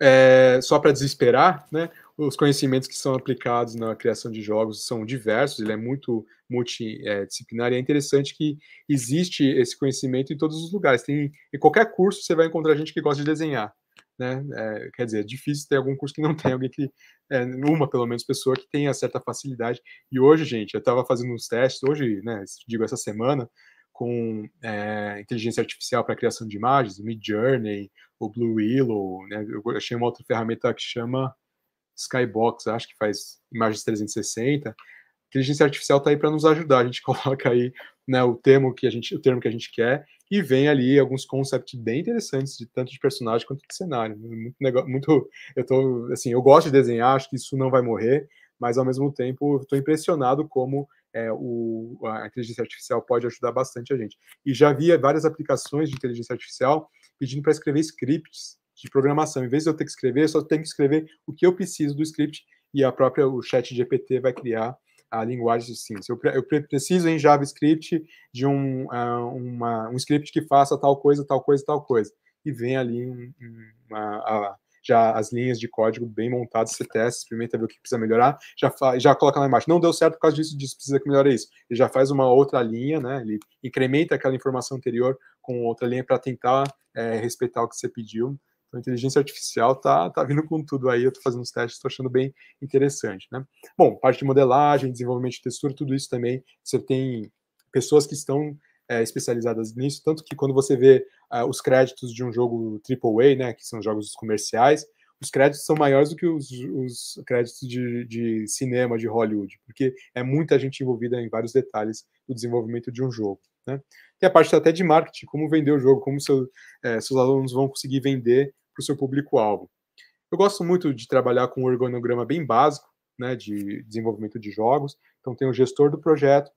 é, só para desesperar, né, os conhecimentos que são aplicados na criação de jogos são diversos, ele é muito multidisciplinar e é interessante que existe esse conhecimento em todos os lugares. Tem, em qualquer curso você vai encontrar gente que gosta de desenhar. Né? É, quer dizer, é difícil ter algum curso que não tem alguém que, é, uma pelo menos pessoa que tenha certa facilidade. E hoje, gente, eu estava fazendo uns testes, hoje, né, digo essa semana, com é, inteligência artificial para criação de imagens, o Mid Journey, o Blue Willow, né? Eu achei uma outra ferramenta que chama Skybox, acho que faz imagens 360. A inteligência artificial está aí para nos ajudar. A gente coloca aí né, o termo que a gente, o termo que a gente quer e vem ali alguns conceitos bem interessantes de tanto de personagem quanto de cenário. Né, muito negócio, muito. Eu tô assim, eu gosto de desenhar, acho que isso não vai morrer, mas ao mesmo tempo estou impressionado como é, o, a inteligência artificial pode ajudar bastante a gente. E já havia várias aplicações de inteligência artificial pedindo para escrever scripts de programação. Em vez de eu ter que escrever, eu só tenho que escrever o que eu preciso do script e a própria o chat GPT vai criar a linguagem de ciência Eu, eu, preciso em JavaScript de um, uh, uma, um script que faça tal coisa, tal coisa, tal coisa. E vem ali um, uma, a, já as linhas de código bem montadas, você testa, experimenta ver o que precisa melhorar, já, já coloca lá embaixo. Não deu certo por causa disso, disso precisa que melhore isso. Ele já faz uma outra linha, né? Ele incrementa aquela informação anterior com outra linha para tentar é, respeitar o que você pediu. Então, a inteligência artificial tá, tá vindo com tudo aí. Eu estou fazendo os testes, estou achando bem interessante, né? Bom, parte de modelagem, desenvolvimento de textura, tudo isso também. Você tem pessoas que estão é, especializadas nisso, tanto que quando você vê uh, os créditos de um jogo AAA, né, que são jogos comerciais, os créditos são maiores do que os, os créditos de, de, cinema de Hollywood, porque é muita gente envolvida em vários detalhes do desenvolvimento de um jogo. Né? Tem a parte até de marketing, como vender o jogo, como seu, é, seus alunos vão conseguir vender para o seu público-alvo. Eu gosto muito de trabalhar com um organograma bem básico né, de desenvolvimento de jogos. Então, tem o gestor do projeto,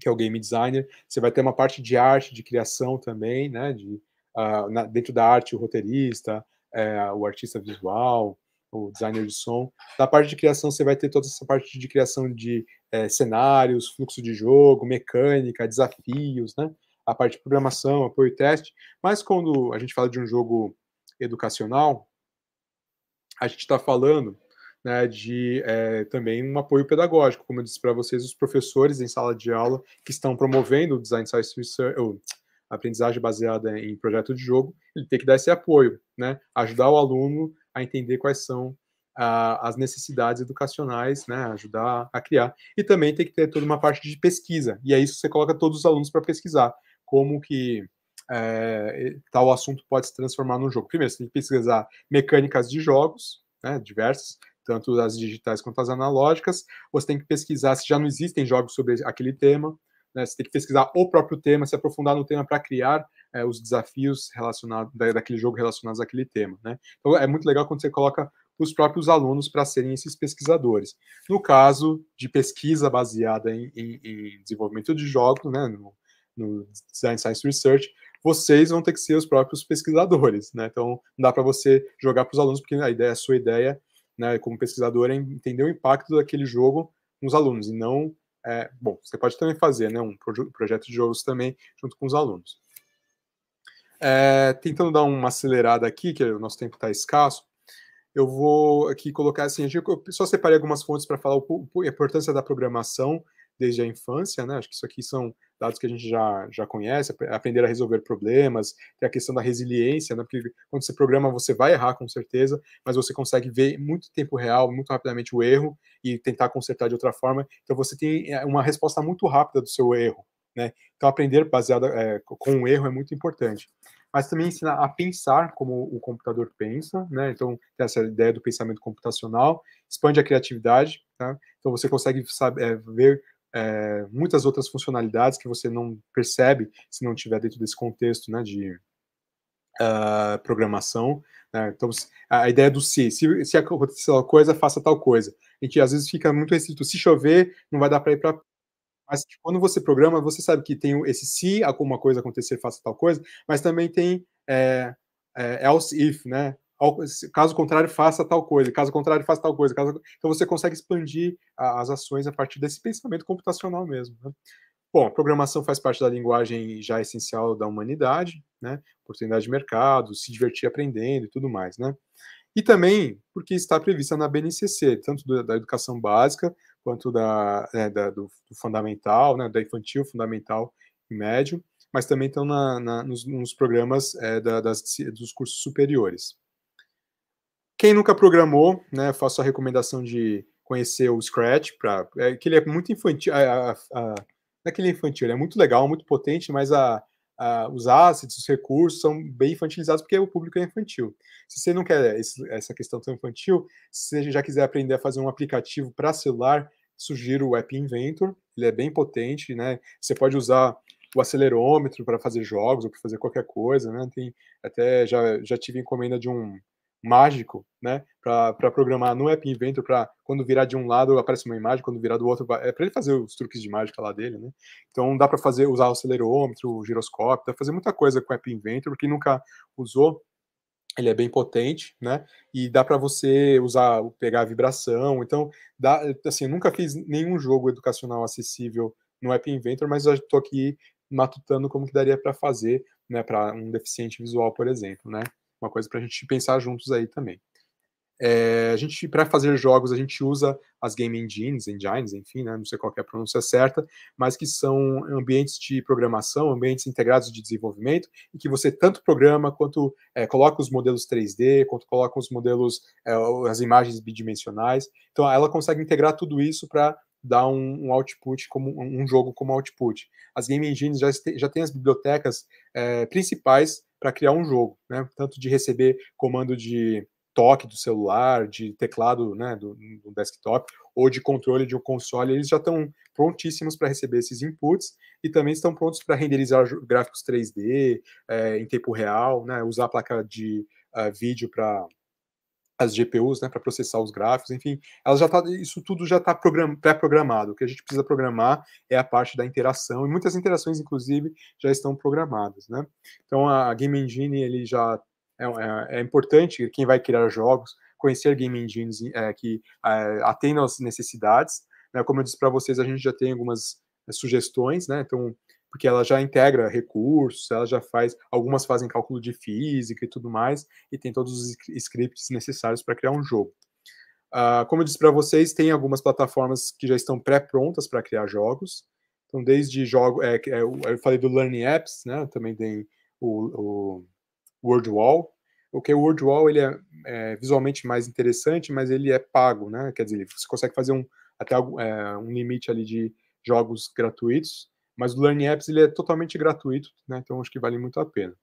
que é o game designer. Você vai ter uma parte de arte, de criação também, né? De, uh, na, dentro da arte, o roteirista, é, o artista visual, o designer de som. Na parte de criação, você vai ter toda essa parte de criação de é, cenários, fluxo de jogo, mecânica, desafios, né? A parte de programação, apoio e teste. Mas quando a gente fala de um jogo educacional, a gente está falando né, de é, também um apoio pedagógico, como eu disse para vocês, os professores em sala de aula que estão promovendo o Design Science Research, ou, aprendizagem baseada em projeto de jogo, ele tem que dar esse apoio, né, ajudar o aluno a entender quais são as necessidades educacionais, né, ajudar a criar, e também tem que ter toda uma parte de pesquisa, e aí é você coloca todos os alunos para pesquisar, como que é, tal assunto pode se transformar num jogo. Primeiro, você tem que pesquisar mecânicas de jogos, né, diversas, tanto as digitais quanto as analógicas, você tem que pesquisar se já não existem jogos sobre aquele tema, né? você tem que pesquisar o próprio tema, se aprofundar no tema para criar é, os desafios relacionados daquele jogo relacionados àquele tema. Né? Então é muito legal quando você coloca os próprios alunos para serem esses pesquisadores. No caso de pesquisa baseada em, em, em desenvolvimento de jogos, né, no, no Design Science Research, vocês vão ter que ser os próprios pesquisadores, né? Então, não dá para você jogar para os alunos, porque a ideia, a sua ideia né, como pesquisador, é entender o impacto daquele jogo nos alunos, e não. É, bom, você pode também fazer né, um projeto de jogos também junto com os alunos. É, tentando dar uma acelerada aqui, que o nosso tempo está escasso, eu vou aqui colocar assim: eu só separei algumas fontes para falar a importância da programação desde a infância, né? Acho que isso aqui são dados que a gente já, já conhece, aprender a resolver problemas, tem a questão da resiliência, né? Porque quando você programa, você vai errar com certeza, mas você consegue ver muito tempo real, muito rapidamente o erro e tentar consertar de outra forma. Então você tem é, uma resposta muito rápida do seu erro, né? Então aprender baseado é, com o erro é muito importante mas também ensina a pensar como o computador pensa, né? Então, tem essa ideia do pensamento computacional, expande a criatividade, tá? Então, você consegue saber, é, ver é, muitas outras funcionalidades que você não percebe se não tiver dentro desse contexto né, de uh, programação. Né? Então, a ideia do se, se, se acontecer tal coisa, faça tal coisa. A gente às vezes fica muito restrito, se chover, não vai dar para ir para mas quando você programa, você sabe que tem esse se alguma coisa acontecer, faça tal coisa, mas também tem é, é, else if, né? caso contrário, faça tal coisa, caso contrário, faça tal coisa. Caso... Então você consegue expandir as ações a partir desse pensamento computacional mesmo. Né? Bom, a programação faz parte da linguagem já essencial da humanidade, né? Oportunidade de mercado, se divertir aprendendo e tudo mais, né? E também porque está prevista na BNCC, tanto do, da educação básica quanto da, né, da do, do, fundamental, né, da infantil, fundamental e médio, mas também estão na, na, nos, nos, programas é, da, das, dos cursos superiores. Quem nunca programou, né, faço a recomendação de conhecer o Scratch, pra, é, que ele é muito infantil, a, a, a é, é infantil, ele é muito legal, muito potente, mas a, a, os assets, os recursos são bem infantilizados porque o público é infantil. Se você não quer esse, essa questão tão infantil, se você já quiser aprender a fazer um aplicativo para celular, sugiro o App Inventor, ele é bem potente, né? Você pode usar o acelerômetro para fazer jogos ou para fazer qualquer coisa, né? Tem, até já, já tive encomenda de um mágico, né, para programar no App Inventor, para quando virar de um lado aparece uma imagem, quando virar do outro é para ele fazer os truques de mágica lá dele, né? Então dá para fazer usar o acelerômetro, o giroscópio, dá pra fazer muita coisa com o App Inventor, porque nunca usou, ele é bem potente, né? E dá para você usar, pegar a vibração. Então, dá, assim, eu nunca fiz nenhum jogo educacional acessível no App Inventor, mas eu estou aqui matutando como que daria para fazer, né, para um deficiente visual, por exemplo, né? uma coisa para a gente pensar juntos aí também. É, a gente, para fazer jogos, a gente usa as game engines, engines, enfim, né, não sei qual é a pronúncia certa, mas que são ambientes de programação, ambientes integrados de desenvolvimento, e que você tanto programa quanto é, coloca os modelos 3D, quanto coloca os modelos, é, as imagens bidimensionais. Então, ela consegue integrar tudo isso para dar um, um, output como um jogo como output. As game engines já, já têm as bibliotecas principais para criar um jogo, né? Tanto de receber comando de toque do celular, de teclado, né, do, do desktop, ou de controle de um console, eles já estão prontíssimos para receber esses inputs e também estão prontos para renderizar gráficos 3D é, eh, em tempo real, né? Usar a placa de uh, vídeo para as GPUs, né, para processar os gráficos, enfim, já tá, isso tudo já está pré-programado. O que a gente precisa programar é a parte da interação, e muitas interações, inclusive, já estão programadas, né? Então, a Game Engine, ele já é, é, é importante, quem vai criar jogos, conhecer Game Engines é, que é, atendam as necessidades, né? Como eu disse para vocês, a gente já tem algumas é, sugestões, né? Então, porque ela já integra recursos, ela já faz, algumas fazem cálculo de física e tudo mais, e tem todos os scripts necessários para criar um jogo. Uh, como eu disse para vocês, tem algumas plataformas que já estão pré-prontas para criar jogos. Então, desde jogo, é, é, eu falei do Learning Apps, né? Também tem o, o Word Wall. O que é o Word Wall ele é, é, visualmente mais interessante, mas ele é pago, né? Quer dizer, você consegue fazer um até é, um limite ali de jogos gratuitos mas o Learning Apps ele é totalmente gratuito, né? então acho que vale muito a pena.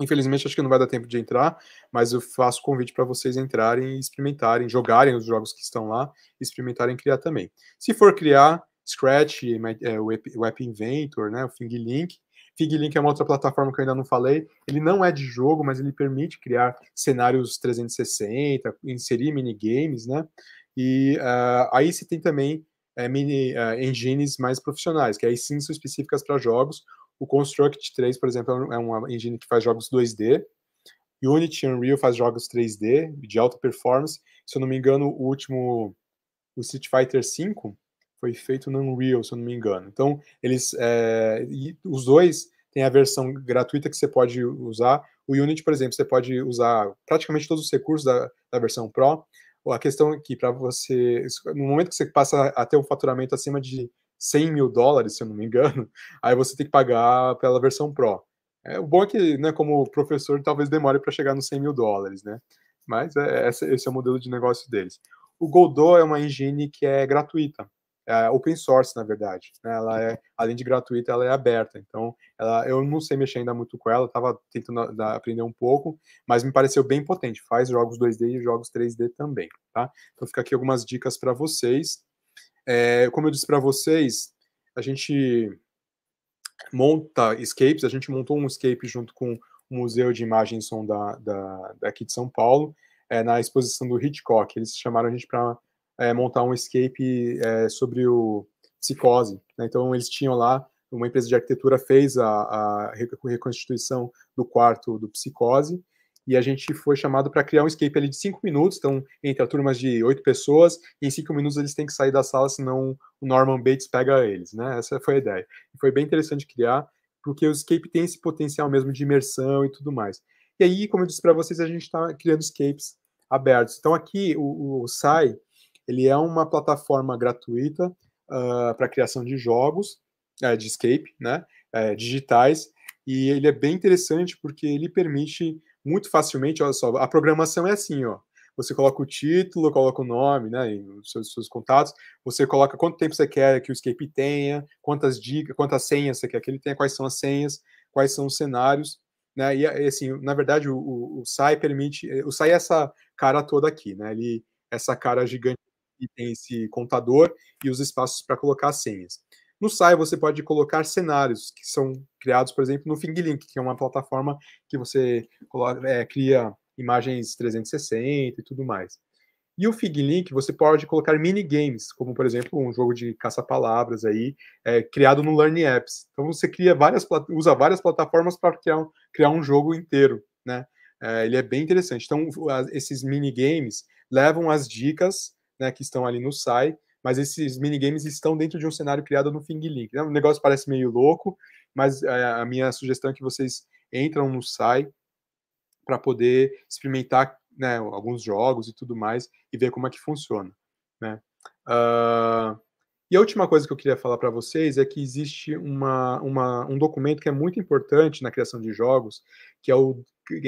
Infelizmente, acho que não vai dar tempo de entrar, mas eu faço convite para vocês entrarem e experimentarem, jogarem os jogos que estão lá, experimentarem criar também. Se for criar, Scratch, é, o App Inventor, né, o Finglink. Finglink é uma outra plataforma que eu ainda não falei. Ele não é de jogo, mas ele permite criar cenários 360, inserir minigames, né? E uh, aí você tem também é, mini uh, engines mais profissionais, que aí sim são específicas para jogos. O Construct 3, por exemplo, é, é uma engine que faz jogos 2D. Unity Unreal faz jogos 3D de alta performance. Se eu não me engano, o último, o Street Fighter V, foi feito no Unreal, se eu não me engano. Então, eles, é, os dois têm a versão gratuita que você pode usar. O Unity, por exemplo, você pode usar praticamente todos os recursos da, da versão Pro a questão é que para você, no momento que você passa a ter um faturamento acima de 100 mil dólares, se eu não me engano, aí você tem que pagar pela versão Pro. É, o bom é que, né, como professor, talvez demore para chegar nos 100 mil dólares, né? Mas é, esse é o modelo de negócio deles. O Godot é uma engine que é gratuita é open source, na verdade. Né? Ela é, além de gratuita, ela é aberta. Então, ela, eu não sei mexer ainda muito com ela, estava tentando ah, da, aprender um pouco, mas me pareceu bem potente. Faz jogos 2D e jogos 3D também, tá? Então, fica aqui algumas dicas para vocês. É, como eu disse para vocês, a gente monta escapes, a gente montou um escape junto com o Museu de Imagem e Som da, da, daqui de São Paulo, é, na exposição do Hitchcock. Eles chamaram a gente para é, montar um escape é, sobre o psicose. Né? Então, eles tinham lá, uma empresa de arquitetura fez a, a reconstituição do quarto do psicose, e a gente foi chamado para criar um escape ali de cinco minutos, então entre turmas de oito pessoas, em cinco minutos eles têm que sair da sala, senão o Norman Bates pega eles, né? Essa foi a ideia. E foi bem interessante criar, porque o escape tem esse potencial mesmo de imersão e tudo mais. E aí, como eu disse para vocês, a gente está criando escapes abertos. Então aqui o, o SAI, ele é uma plataforma gratuita uh, ah, para criação de jogos, uh, de escape, né, uh, digitais, e ele é bem interessante porque ele permite muito facilmente, olha só, a programação é assim, ó, você coloca o título, coloca o nome, né, e os seus, seus, contatos, você coloca quanto tempo você quer que o escape tenha, quantas dicas, quantas senhas você quer que ele tenha, quais são as senhas, quais são os cenários, né, e assim, na verdade o, o, o SAI permite, o SAI é essa cara toda aqui, né, ele, essa cara gigante aqui tem esse contador e os espaços para colocar senhas. No SAI você pode colocar cenários que são criados, por exemplo, no Figlink que é uma plataforma que você coloca, é, cria imagens 360 e tudo mais. E o Figlink você pode colocar minigames, como por exemplo um jogo de caça-palavras aí, é, criado no Learn Apps. Então você cria várias, usa várias plataformas para criar, criar um jogo inteiro, né? É, ele é bem interessante. Então esses minigames levam as dicas né, que estão ali no SAI, mas esses minigames estão dentro de um cenário criado no Fing Link. Né, o negócio parece meio louco, mas é, a minha sugestão é que vocês entram no SAI para poder experimentar né, alguns jogos e tudo mais e ver como é que funciona. Né? Uh, e a última coisa que eu queria falar para vocês é que existe uma, uma, um documento que é muito importante na criação de jogos, que é o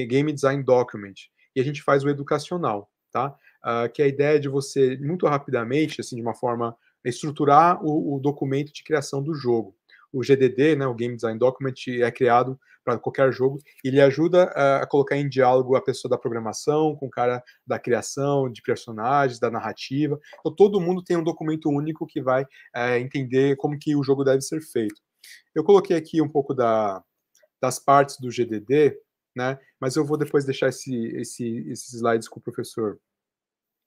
Game Design Document, e a gente faz o educacional. Tá? uh, que é a ideia de você, muito rapidamente, assim, de uma forma, estruturar o, o documento de criação do jogo. O GDD, né, o Game Design Document, é criado para qualquer jogo. Ele ajuda uh, a colocar em diálogo a pessoa da programação com o cara da criação, de personagens, da narrativa. Então, todo mundo tem um documento único que vai uh, entender como que o jogo deve ser feito. Eu coloquei aqui um pouco da, das partes do GDD, né? Mas eu vou depois deixar esse, esse, esses slides com o professor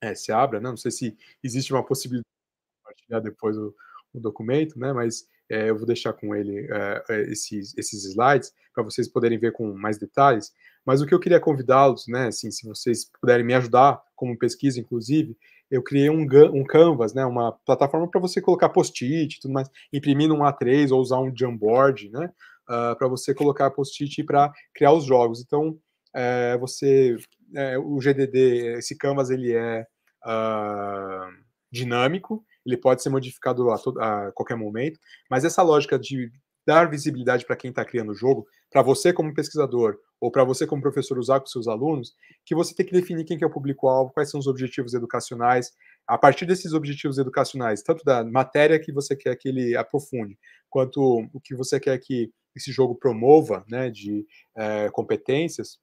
é, se abra, né? Não sei se existe uma possibilidade de compartilhar depois o, o documento, né? Mas é, eu vou deixar com ele é, esses, esses slides para vocês poderem ver com mais detalhes. Mas o que eu queria convidá-los, né? Assim, se vocês puderem me ajudar como pesquisa, inclusive, eu criei um, um canvas, né? Uma plataforma para você colocar post-it, e tudo mais, imprimir num A3 ou usar um Jamboard, né? Uh, ah, para você colocar post-it para criar os jogos. Então é, você é, o GDD, esse canvas ele é uh, dinâmico, ele pode ser modificado a, todo, a, qualquer momento, mas essa lógica de dar visibilidade para quem está criando o jogo, para você como pesquisador ou para você como professor usar com seus alunos, que você tem que definir quem que é o público-alvo, quais são os objetivos educacionais, a partir desses objetivos educacionais, tanto da matéria que você quer que ele aprofunde, quanto o que você quer que esse jogo promova, né, de é, competências,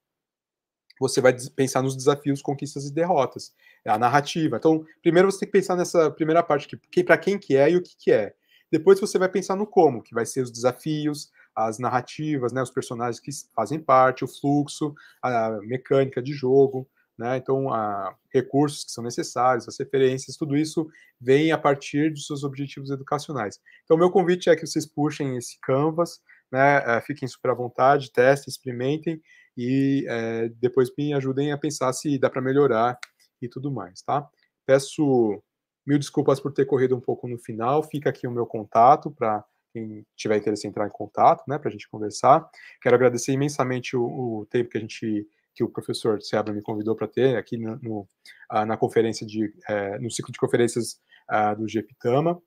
você vai pensar nos desafios, conquistas e derrotas, é a narrativa. Então, primeiro você tem que pensar nessa primeira parte que, que para quem que é e o que que é. Depois você vai pensar no como, que vai ser os desafios, as narrativas, né, os personagens que fazem parte, o fluxo, a mecânica de jogo, né? Então, a, recursos que são necessários, as referências, tudo isso vem a partir dos seus objetivos educacionais. Então, meu convite é que vocês puxem esse canvas, né? É, fiquem super à vontade, testem, experimentem e é, depois me ajudem a pensar se dá para melhorar e tudo mais, tá? Peço mil desculpas por ter corrido um pouco no final, fica aqui o meu contato para quem tiver interesse em entrar em contato, né, para a gente conversar. Quero agradecer imensamente o, o, tempo que a gente que o professor Seabra me convidou para ter aqui no, no, ah, na conferência de é, no ciclo de conferências uh, do GEPITAMA.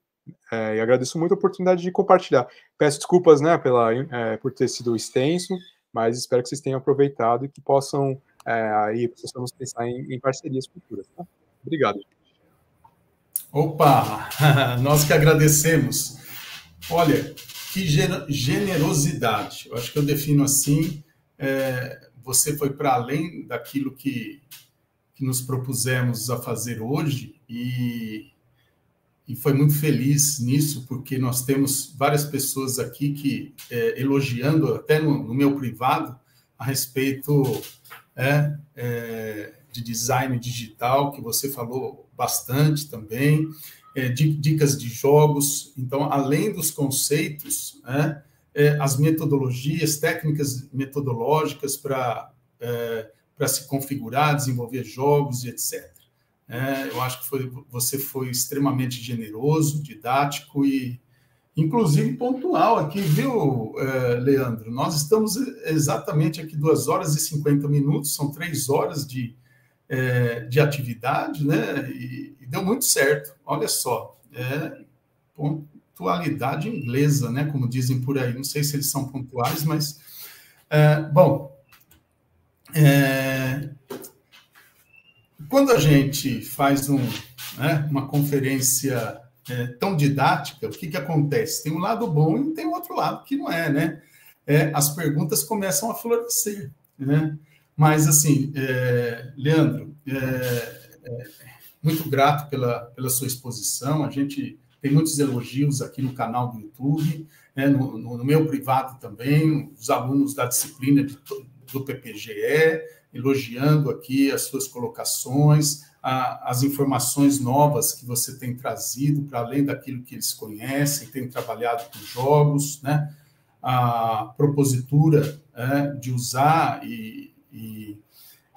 É, eh, e agradeço muito a oportunidade de compartilhar. Peço desculpas, né, pela, por ter sido extenso, mas espero que vocês tenham aproveitado e que possam é, aí possamos pensar em, em parcerias futuras. Tá? Obrigado. Opa, nós que agradecemos. Olha, que generosidade. Eu acho que eu defino assim. É, você foi para além daquilo que, que nos propusemos a fazer hoje e e foi muito feliz nisso, porque nós temos várias pessoas aqui que é, elogiando, até no, no, meu privado, a respeito é, é, de design digital, que você falou bastante também, é, de, dicas de jogos. Então, além dos conceitos, né, é, as metodologias, técnicas metodológicas para é, para se configurar, desenvolver jogos e etc. É, eu acho que foi, você foi extremamente generoso, didático e, inclusive, pontual aqui, viu, é, Leandro? Nós estamos exatamente aqui duas horas e 50 minutos, são três horas de, é, de atividade, né? E, e deu muito certo, olha só. É, pontualidade inglesa, né? Como dizem por aí. Não sei se eles são pontuais, mas. É, bom. É, quando a gente faz um, né, uma conferência é, tão didática, o que, que acontece? Tem um lado bom e tem outro lado que não é, né? É, as perguntas começam a florescer, né? Mas, assim, é, Leandro, é, é, muito grato pela, pela sua exposição, a gente tem muitos elogios aqui no canal do YouTube, né, no, no, meu privado também, os alunos da disciplina de, do PPGE, elogiando aqui as suas colocações, a, as informações novas que você tem trazido, para além daquilo que eles conhecem, tem trabalhado com jogos, né? a propositura é, de usar e, e,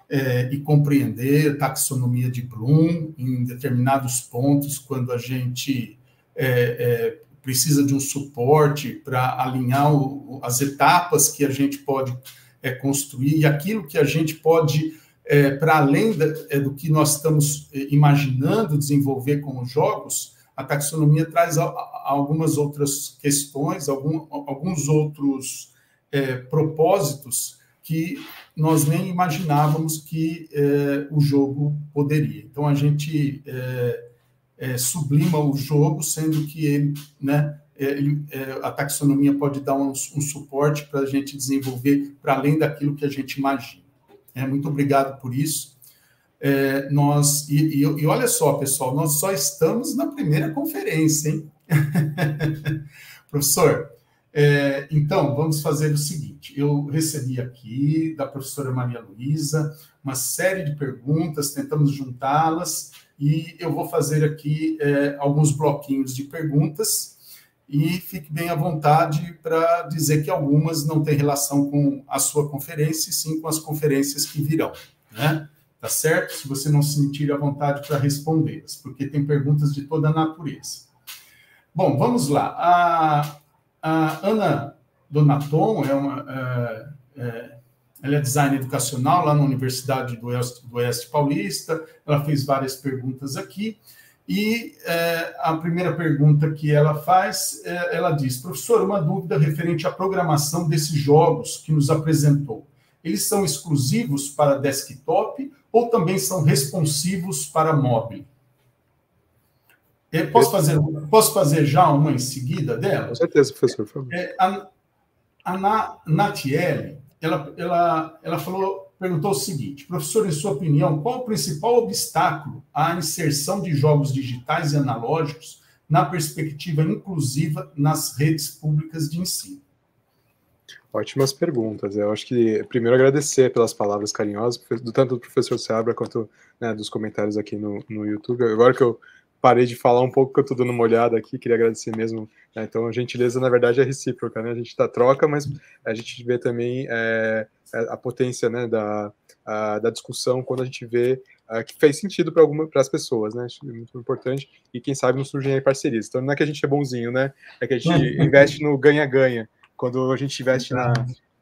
é, e, compreender taxonomia de Bloom em determinados pontos, quando a gente é, é precisa de um suporte para alinhar o, as etapas que a gente pode é, construir, e aquilo que a gente pode, é, para além da, é, do que nós estamos é, imaginando desenvolver com os jogos, a taxonomia traz a, a, algumas outras questões, algum, alguns outros é, propósitos que nós nem imaginávamos que é, o jogo poderia. Então, a gente sublima o jogo, sendo que ele, né, é, é, a taxonomia pode dar um, um suporte para a gente desenvolver para além daquilo que a gente imagina. É, muito obrigado por isso. É, nós e, e, e, olha só, pessoal, nós só estamos na primeira conferência, hein? Professor, é, então vamos fazer o seguinte: eu recebi aqui da professora Maria Luísa uma série de perguntas, tentamos juntá-las e eu vou fazer aqui é, alguns bloquinhos de perguntas e fique bem à vontade para dizer que algumas não têm relação com a sua conferência, e sim com as conferências que virão, né? Tá certo? Se você não se sentir à vontade para respondê-las, porque tem perguntas de toda a natureza. Bom, vamos lá. A, a Ana Donaton é uma, é, é, ela é design educacional lá na Universidade do Oeste, do Oeste Paulista. Ela fez várias perguntas aqui. E é, a primeira pergunta que ela faz, é, ela diz: professor, uma dúvida referente à programação desses jogos que nos apresentou. Eles são exclusivos para desktop ou também são responsivos para mobile? É, Eu posso, fazer, posso fazer já uma em seguida dela? Com certeza, professor. Por favor. É, a, a Natiele, ela, ela, ela falou perguntou o seguinte: professor, em sua opinião, qual o principal obstáculo à inserção de jogos digitais e analógicos na perspectiva inclusiva nas redes públicas de ensino? Ótimas perguntas. Eu acho que primeiro agradecer pelas palavras carinhosas, do tanto do professor Seabra quanto né, dos comentários aqui no, no YouTube. Agora que eu parei de falar um pouco, que eu estou dando uma olhada aqui, queria agradecer mesmo. Né? Então, a gentileza, na verdade, é recíproca, né? A gente está troca, mas a gente vê também é, é, a potência né, da, a, da discussão quando a gente vê a, é, que fez sentido para algumas para as pessoas, né? Isso é muito importante. E quem sabe não surgem aí parcerias. Então, não é que a gente é bonzinho, né? É que a gente investe no ganha-ganha. Quando a gente investe na,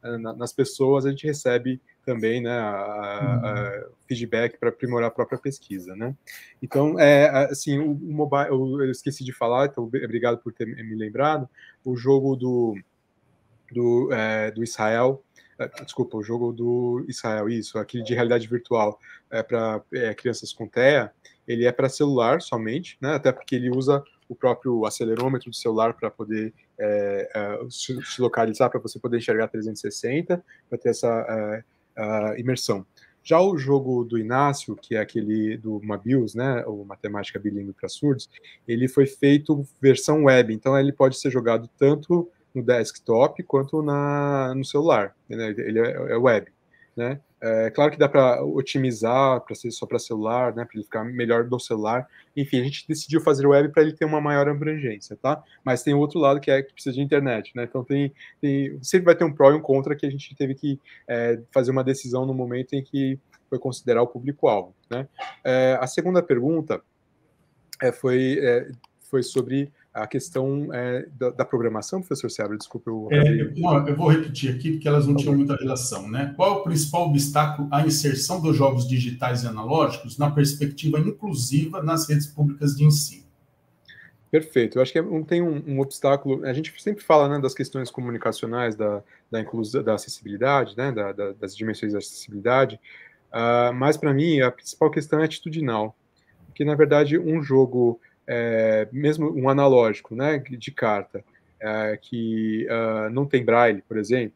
é, nas pessoas, a gente recebe também né, a, a uhum. feedback para aprimorar a própria pesquisa. Né? Então, é, assim, o, o mobile, eu, eu, esqueci de falar, então obrigado por ter me lembrado, o jogo do, do, é, do Israel, é, desculpa, o jogo do Israel, isso, aquele de realidade virtual é para é, crianças com TEA, ele é para celular somente, né, até porque ele usa o próprio acelerômetro do celular para poder é, é se, localizar, para você poder enxergar 360, para ter essa é, imersão. Já o jogo do Inácio, que é aquele do Mabius, né, o Matemática Bilingue para Surdos, ele foi feito versão web, então ele pode ser jogado tanto no desktop quanto na, no celular, né, ele é, é web, né, é, claro que dá para otimizar para ser só para celular, né, para ele ficar melhor do celular. Enfim, a gente decidiu fazer web para ele ter uma maior abrangência, tá? Mas tem o outro lado que é que precisa de internet, né? Então tem, tem sempre vai ter um pró e um contra que a gente teve que é, fazer uma decisão no momento em que foi considerar o público-alvo, né? É, a segunda pergunta é, foi é, foi sobre a questão é, da, da, programação, professor Sebra, desculpa. Eu... É, eu, eu, vou repetir aqui, porque elas não tinham muita relação. Né? Qual é o principal obstáculo à inserção dos jogos digitais e analógicos na perspectiva inclusiva nas redes públicas de ensino? Perfeito. Eu acho que não é, tem um, um obstáculo. A gente sempre fala né, das questões comunicacionais, da, da inclusão, da acessibilidade, né, da, da, das dimensões da acessibilidade, uh, mas para mim a principal questão é atitudinal. Que na verdade um jogo é, mesmo um analógico, né, de carta, é, que uh, não tem braille, por exemplo,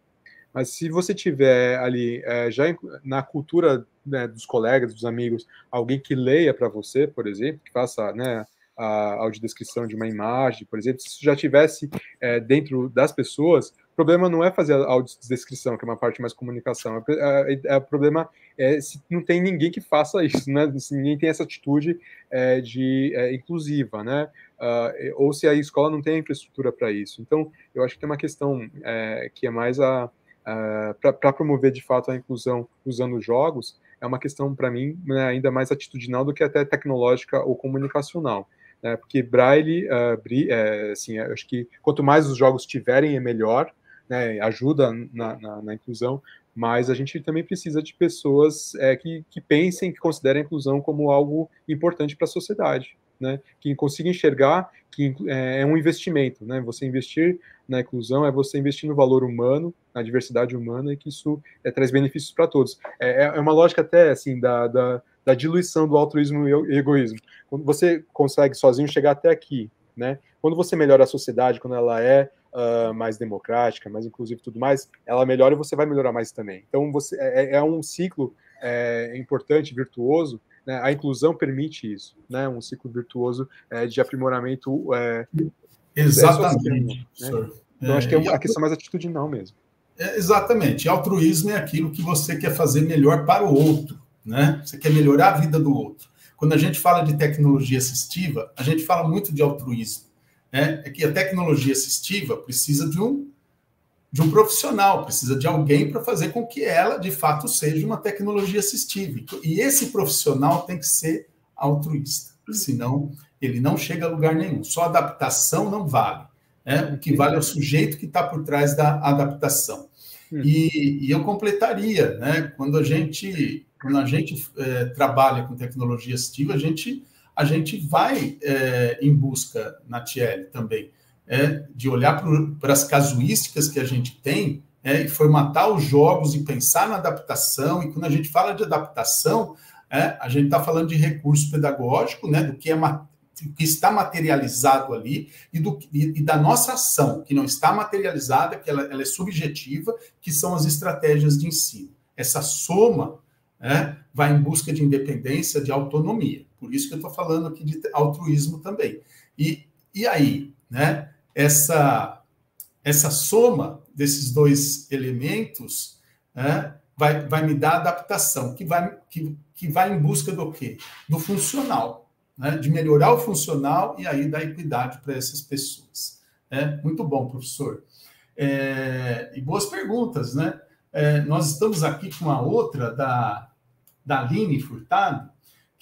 mas se você tiver ali, é, já na cultura né, dos colegas, dos amigos, alguém que leia para você, por exemplo, que faça né, a audiodescrição de uma imagem, por exemplo, se isso já tivesse é, dentro das pessoas, o problema não é fazer a audiodescrição, que é uma parte mais comunicação. O é, é, é, problema é se não tem ninguém que faça isso, né? Se ninguém tem essa atitude é, de é, inclusiva, né? Uh, ou se a escola não tem a infraestrutura para isso. Então, eu acho que tem uma questão é, que é mais a, a para promover de fato a inclusão usando jogos, é uma questão para mim né, ainda mais atitudinal do que até tecnológica ou comunicacional. Né? Porque Braille, uh, bri, assim, acho que quanto mais os jogos tiverem, é melhor né, ajuda na, na, na, inclusão, mas a gente também precisa de pessoas é, que, que pensem, que considerem a inclusão como algo importante para a sociedade. Né, que consiga enxergar que é, é um investimento, né, Você investir na inclusão é você investir no valor humano, na diversidade humana, e que isso é, traz benefícios para todos. É, é, é, uma lógica até assim da, da, da diluição do altruísmo e egoísmo. Quando você consegue sozinho chegar até aqui, né, Quando você melhora a sociedade, quando ela é uh, mais democrática, mais inclusiva e tudo mais, ela melhora e você vai melhorar mais também. Então, você é, é, é um ciclo é, importante, virtuoso, né? a inclusão permite isso, né? um ciclo virtuoso é, de aprimoramento. É, exatamente. Social, né? Então, acho que é, é uma, questão mais atitudinal mesmo. É, exatamente. Altruísmo é aquilo que você quer fazer melhor para o outro, né? Você quer melhorar a vida do outro. Quando a gente fala de tecnologia assistiva, a gente fala muito de altruísmo né, é que a tecnologia assistiva precisa de um, de um profissional, precisa de alguém para fazer com que ela, de fato, seja uma tecnologia assistiva. E esse profissional tem que ser altruísta, uhum. senão ele não chega a lugar nenhum. Só adaptação não vale. Né? O que vale é o sujeito que está por trás da adaptação. Uhum. E, e, eu completaria, né? Quando a gente, quando a gente é, trabalha com tecnologia assistiva, a gente a gente vai é, em busca na Tiel também é, de olhar para as casuísticas que a gente tem é, e formatar os jogos e pensar na adaptação. E quando a gente fala de adaptação, é, a gente está falando de recurso pedagógico, né, do que, é, que está materializado ali e, do, e, e, da nossa ação, que não está materializada, que ela, ela, é subjetiva, que são as estratégias de ensino. Essa soma é, vai em busca de independência, de autonomia. Por isso que eu estou falando aqui de altruísmo também. E, e aí, né? Essa, essa soma desses dois elementos né, vai, vai me dar adaptação, que vai, que, que vai em busca do quê? Do funcional, né? de melhorar o funcional e aí dar equidade para essas pessoas. É, muito bom, professor. É, e boas perguntas, né? É, nós estamos aqui com a outra da, da Aline Furtado,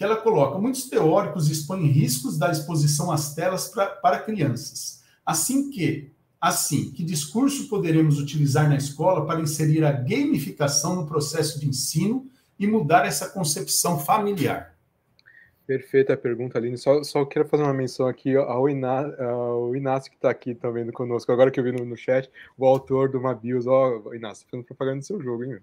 que ela coloca muitos teóricos expõem riscos da exposição às telas pra, para crianças. Assim que, assim, que discurso poderemos utilizar na escola para inserir a gamificação no processo de ensino e mudar essa concepção familiar? Perfeita a pergunta, Aline. Só, só quero fazer uma menção aqui ao, Iná, ao Inácio, que está aqui também conosco, agora que eu vi no, no chat, o autor do Mabios. Ó, oh, Inácio, fazendo propaganda do seu jogo, hein?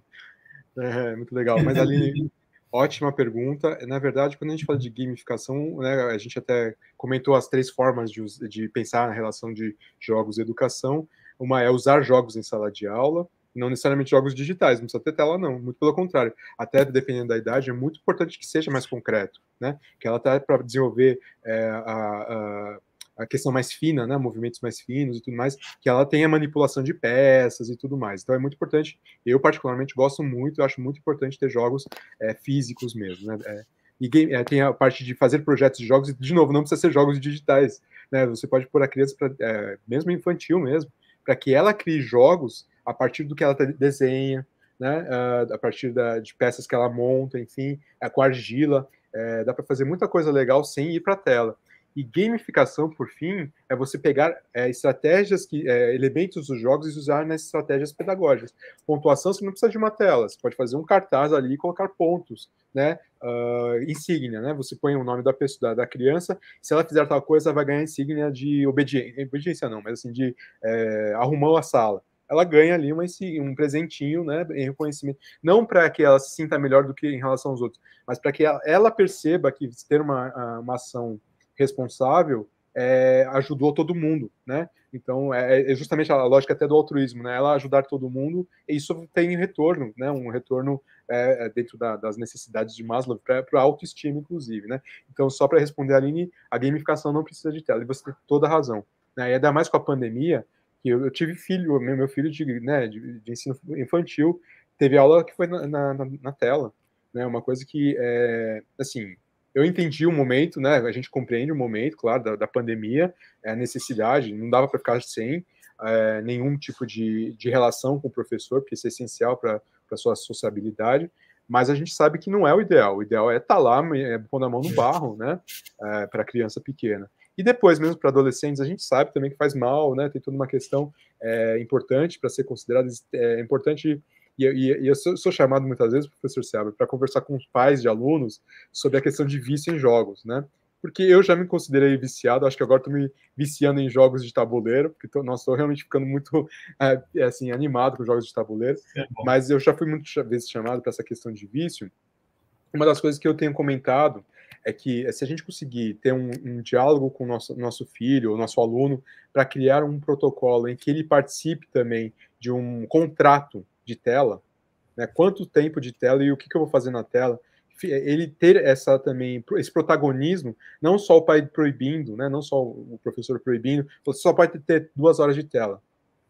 É, muito legal. Mas, Aline, Ótima pergunta. Na verdade, quando a gente fala de gamificação, né, a gente até comentou as três formas de, de, pensar na relação de jogos e educação. Uma é usar jogos em sala de aula, não necessariamente jogos digitais, não precisa ter tela, não. Muito pelo contrário. Até dependendo da idade, é muito importante que seja mais concreto, né? Que ela está para desenvolver é, a, a a questão mais fina, né, movimentos mais finos e tudo mais, que ela tem a manipulação de peças e tudo mais. Então é muito importante. Eu particularmente gosto muito, acho muito importante ter jogos é, físicos mesmo, né? É, e game, é, tem a parte de fazer projetos de jogos. De novo, não precisa ser jogos digitais, né? Você pode pôr a criança, é, mesmo infantil mesmo, para que ela crie jogos a partir do que ela desenha, né? Ah, a partir da, de peças que ela monta, enfim, é, com argila. É, dá para fazer muita coisa legal sem ir para a tela. E gamificação, por fim, é você pegar é, estratégias, que, é, elementos dos jogos e usar nas estratégias pedagógicas. Pontuação, você não precisa de uma tela, você pode fazer um cartaz ali e colocar pontos, né? Uh, insígnia, né? Você põe o nome da pessoa, da criança, se ela fizer tal coisa, ela vai ganhar insígnia de obediência, obediência não, mas assim, de é, arrumou a sala ela ganha ali uma, um presentinho, né, em reconhecimento. Não para que ela se sinta melhor do que em relação aos outros, mas para que ela, ela, perceba que ter uma, ah, uma ação responsável é, ajudou todo mundo, né? Então é, é, justamente a lógica até do altruísmo, né? Ela ajudar todo mundo e isso tem retorno, né? Um retorno é, é, dentro da, das necessidades de Maslow para a autoestima, inclusive, né? Então só para responder a Aline, a gamificação não precisa de tela. E você tem toda a razão. Né? E ainda mais com a pandemia, que eu, eu tive filho, meu, meu filho de, né, de, de, ensino infantil teve aula que foi na, na, na tela, né? Uma coisa que é, assim eu entendi o momento, né? A gente compreende o momento, claro, da, da pandemia, é a necessidade, não dava para ficar sem é, nenhum tipo de, de relação com o professor, porque isso é essencial para a sua sociabilidade, mas a gente sabe que não é o ideal. O ideal é estar tá lá, é, pondo a mão no barro, né? É, para criança pequena. E depois, mesmo para adolescentes, a gente sabe também que faz mal, né? Tem toda uma questão é, importante para ser considerada, é importante e, e, e eu sou, sou, chamado muitas vezes, professor Seabra, para conversar com os pais de alunos sobre a questão de vício em jogos, né? Porque eu já me considerei viciado, acho que agora estou me viciando em jogos de tabuleiro, porque tô, nossa, estou realmente ficando muito é, assim, animado com jogos de tabuleiro, é mas eu já fui muitas vezes chamado para essa questão de vício. Uma das coisas que eu tenho comentado é que é, se a gente conseguir ter um, um diálogo com o nosso, nosso filho, o nosso aluno, para criar um protocolo em que ele participe também de um contrato de tela, né? quanto tempo de tela e o que, que eu vou fazer na tela. É, ele ter essa também, esse protagonismo, não só o pai proibindo, né? não só o professor proibindo, você só pode ter duas horas de tela.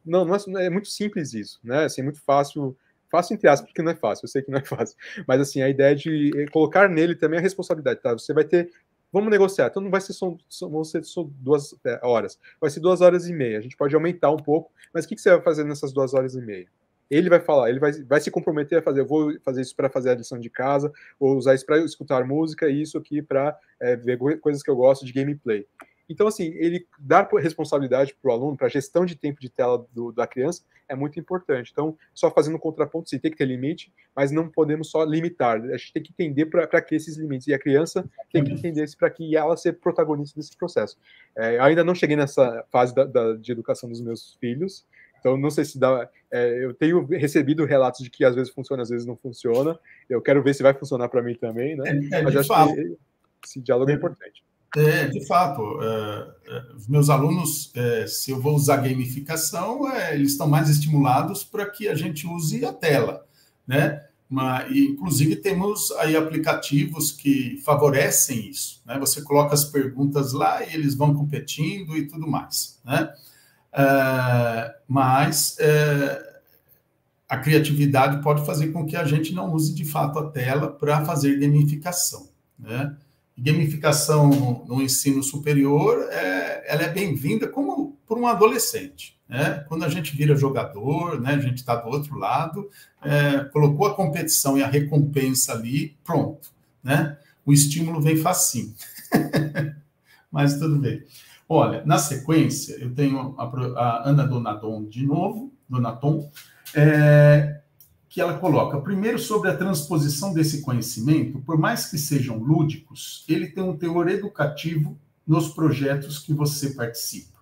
Não, é, não é, é muito simples isso, né? Assim, é muito fácil fácil entre aspas, porque não é fácil, eu sei que não é fácil, mas assim, a ideia de é, colocar nele também a responsabilidade, tá? Você vai ter, vamos negociar, então não vai ser só, só vão ser só duas horas, vai ser duas horas e meia, a gente pode aumentar um pouco, mas o que, que você vai fazer nessas duas horas e meia? ele vai falar, ele vai, vai se comprometer a fazer, eu vou fazer isso para fazer a lição de casa, ou usar isso para escutar música, e isso aqui para é, ver coisas que eu gosto de gameplay. Então, assim, ele dar responsabilidade para o aluno, para a gestão de tempo de tela do, da criança, é muito importante. Então, só fazendo um contraponto, sim, tem que ter limite, mas não podemos só limitar. A gente tem que entender para que esses limites. E a criança tem que entender isso para que ela seja protagonista desse processo. É, ainda não cheguei nessa fase da, da, de educação dos meus filhos, então, não sei se dá. É, eu tenho recebido relatos de que às vezes funciona, às vezes não funciona. Eu quero ver se vai funcionar para mim também, né? É, é, Mas acho fato. que esse diálogo é, importante. É, de fato. É, é, os meus alunos, é, se eu vou usar gamificação, eles estão mais estimulados para que a gente use a tela, né? Mas, inclusive, temos aí aplicativos que favorecem isso, né? Você coloca as perguntas lá e eles vão competindo e tudo mais, né? Ah, mas uh, a criatividade pode fazer com que a gente não use de fato a tela para fazer gamificação. Né? Gamificação no ensino superior, é, ela é bem-vinda como por um adolescente. Né? Quando a gente vira jogador, né? a gente está do outro lado, é, colocou a competição e a recompensa ali, pronto. Né? O estímulo vem facinho. Mas tudo bem. Olha, na sequência, eu tenho a, a Ana Donaton de novo, Donaton, é, que ela coloca, primeiro, sobre a transposição desse conhecimento, por mais que sejam lúdicos, ele tem um teor educativo nos projetos que você participa.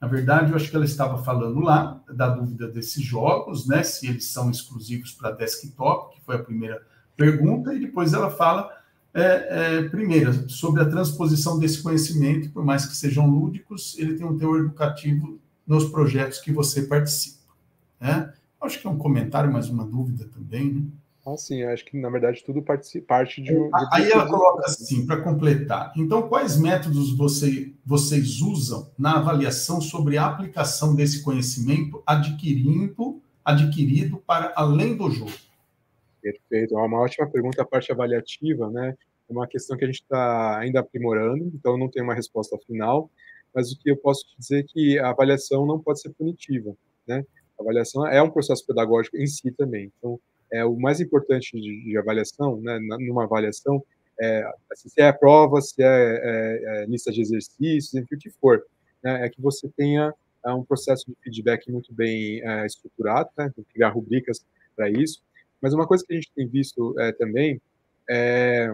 Na verdade, eu acho que ela estava falando lá da dúvida desses jogos, né? Se eles são exclusivos para desktop, que foi a primeira pergunta, e depois ela fala é, é, primeiro, sobre a transposição desse conhecimento, por mais que sejam lúdicos, ele tem um teor educativo nos projetos que você participa. Né? Acho que é um comentário, mais uma dúvida também. Né? Ah, sim, acho que na verdade tudo parte de. Um... Aí ela coloca assim, para completar. Então, quais métodos você, vocês usam na avaliação sobre a aplicação desse conhecimento adquirido, adquirido para além do jogo? Perfeito, é uma ótima pergunta, a parte avaliativa, né? É uma questão que a gente está ainda aprimorando, então não tem uma resposta final, mas o que eu posso dizer é que a avaliação não pode ser punitiva, né? A avaliação é um processo pedagógico em si também, então é o mais importante de, de avaliação, né? Numa avaliação, é, assim, se é prova, se é, é, é, lista de exercícios, enfim, o que for, né? é que você tenha é, um processo de feedback muito bem é, estruturado, né? Tem que criar rubricas para isso, mas uma coisa que a gente tem visto é, também é,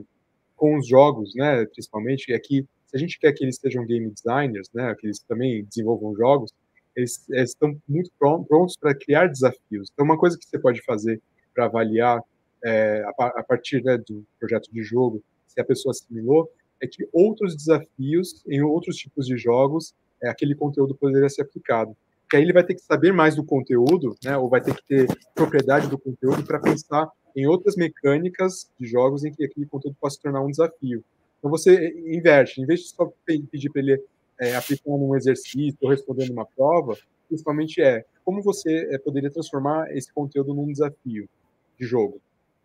com os jogos, né, principalmente, é que se a gente quer que eles sejam game designers, né, que eles também desenvolvam jogos, eles, eles estão muito prontos para criar desafios. Então, uma coisa que você pode fazer para avaliar é, a, a, partir né, do projeto de jogo, se a pessoa assimilou, é que outros desafios em outros tipos de jogos, é, aquele conteúdo poderia ser aplicado porque aí ele vai ter que saber mais do conteúdo, né, ou vai ter que ter propriedade do conteúdo para pensar em outras mecânicas de jogos em que aquele conteúdo possa se tornar um desafio. Então você inverte, em vez de só pedir para ele é, aplicar um exercício ou respondendo uma prova, principalmente é como você é, poderia transformar esse conteúdo num desafio de jogo.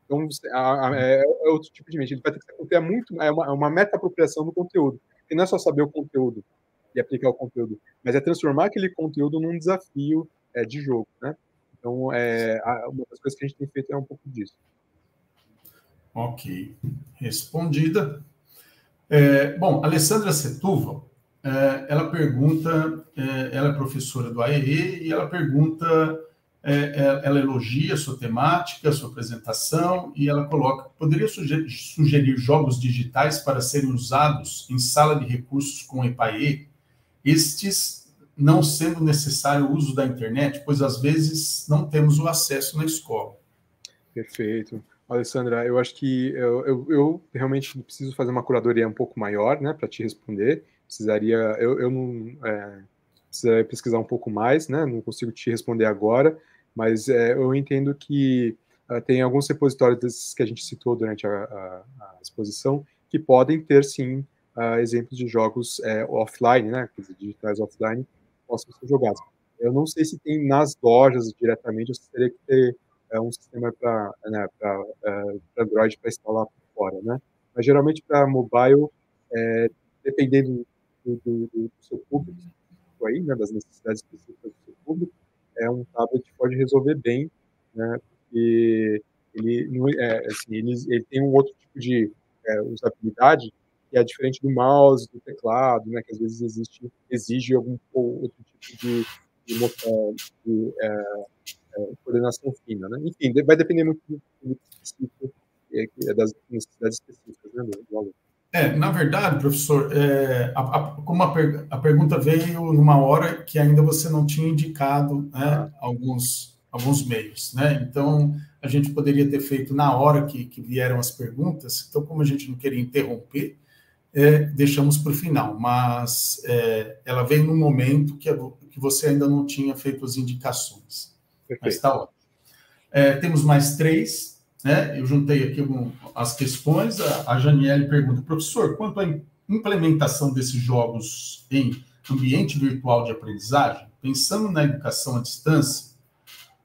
Então, a, a, é, é, outro tipo de mente. Ele vai ter que ter muito, é uma, é uma meta-apropriação do conteúdo. E não é só saber o conteúdo, aplicar o conteúdo, mas é transformar aquele conteúdo num desafio é, de jogo, né? Então, é, uma das coisas que a gente tem feito é um pouco disso. Ok, respondida. É, bom, Alessandra Setúbal, é, ela pergunta, é, ela é professora do AEE e ela pergunta, é, é, ela elogia a sua temática, a sua apresentação e ela coloca, poderia sugerir, jogos digitais para serem usados em sala de recursos com EPAE estes não sendo necessário o uso da internet, pois às vezes não temos o acesso na escola. Perfeito. Alessandra, eu acho que eu, eu, eu realmente preciso fazer uma curadoria um pouco maior, né, para te responder. Precisaria, eu, eu não é, precisaria pesquisar um pouco mais, né? Não consigo te responder agora, mas é, eu entendo que ah, tem alguns repositórios desses que a gente citou durante a, a, a exposição que podem ter sim uh, exemplos de jogos é, offline, né, dizer, digitais offline, possam ser jogados. Eu não sei se tem nas lojas diretamente, você teria que ter é, um sistema para né, uh, Android para instalar por fora, né? Mas geralmente para mobile, é, dependendo do, do, do, seu público aí, né, das necessidades específicas do seu público, é um tablet que pode resolver bem, né? e ele, é, assim, ele, ele tem um outro tipo de é, usabilidade que é diferente do mouse, do teclado, né, que às vezes existe, exige algum outro tipo de, de, de é, é, coordenação fina. Né? Enfim, vai depender muito do específico, eh, é das necessidades específicas né, do aluno. É, na verdade, professor, é, a, a, como a, per, a, pergunta veio numa hora que ainda você não tinha indicado né, ah. alguns, alguns meios, né? Então, a gente poderia ter feito na hora que, que vieram as perguntas. Então, como a gente não queria interromper, é, deixamos para o final, mas é, ela veio num momento que, é que você ainda não tinha feito as indicações. Perfeito. Mas está ótimo. É, temos mais três, né? Eu juntei aqui um, as questões. A, a Janiele pergunta, professor, quanto à implementação desses jogos em ambiente virtual de aprendizagem, pensando na educação à distância,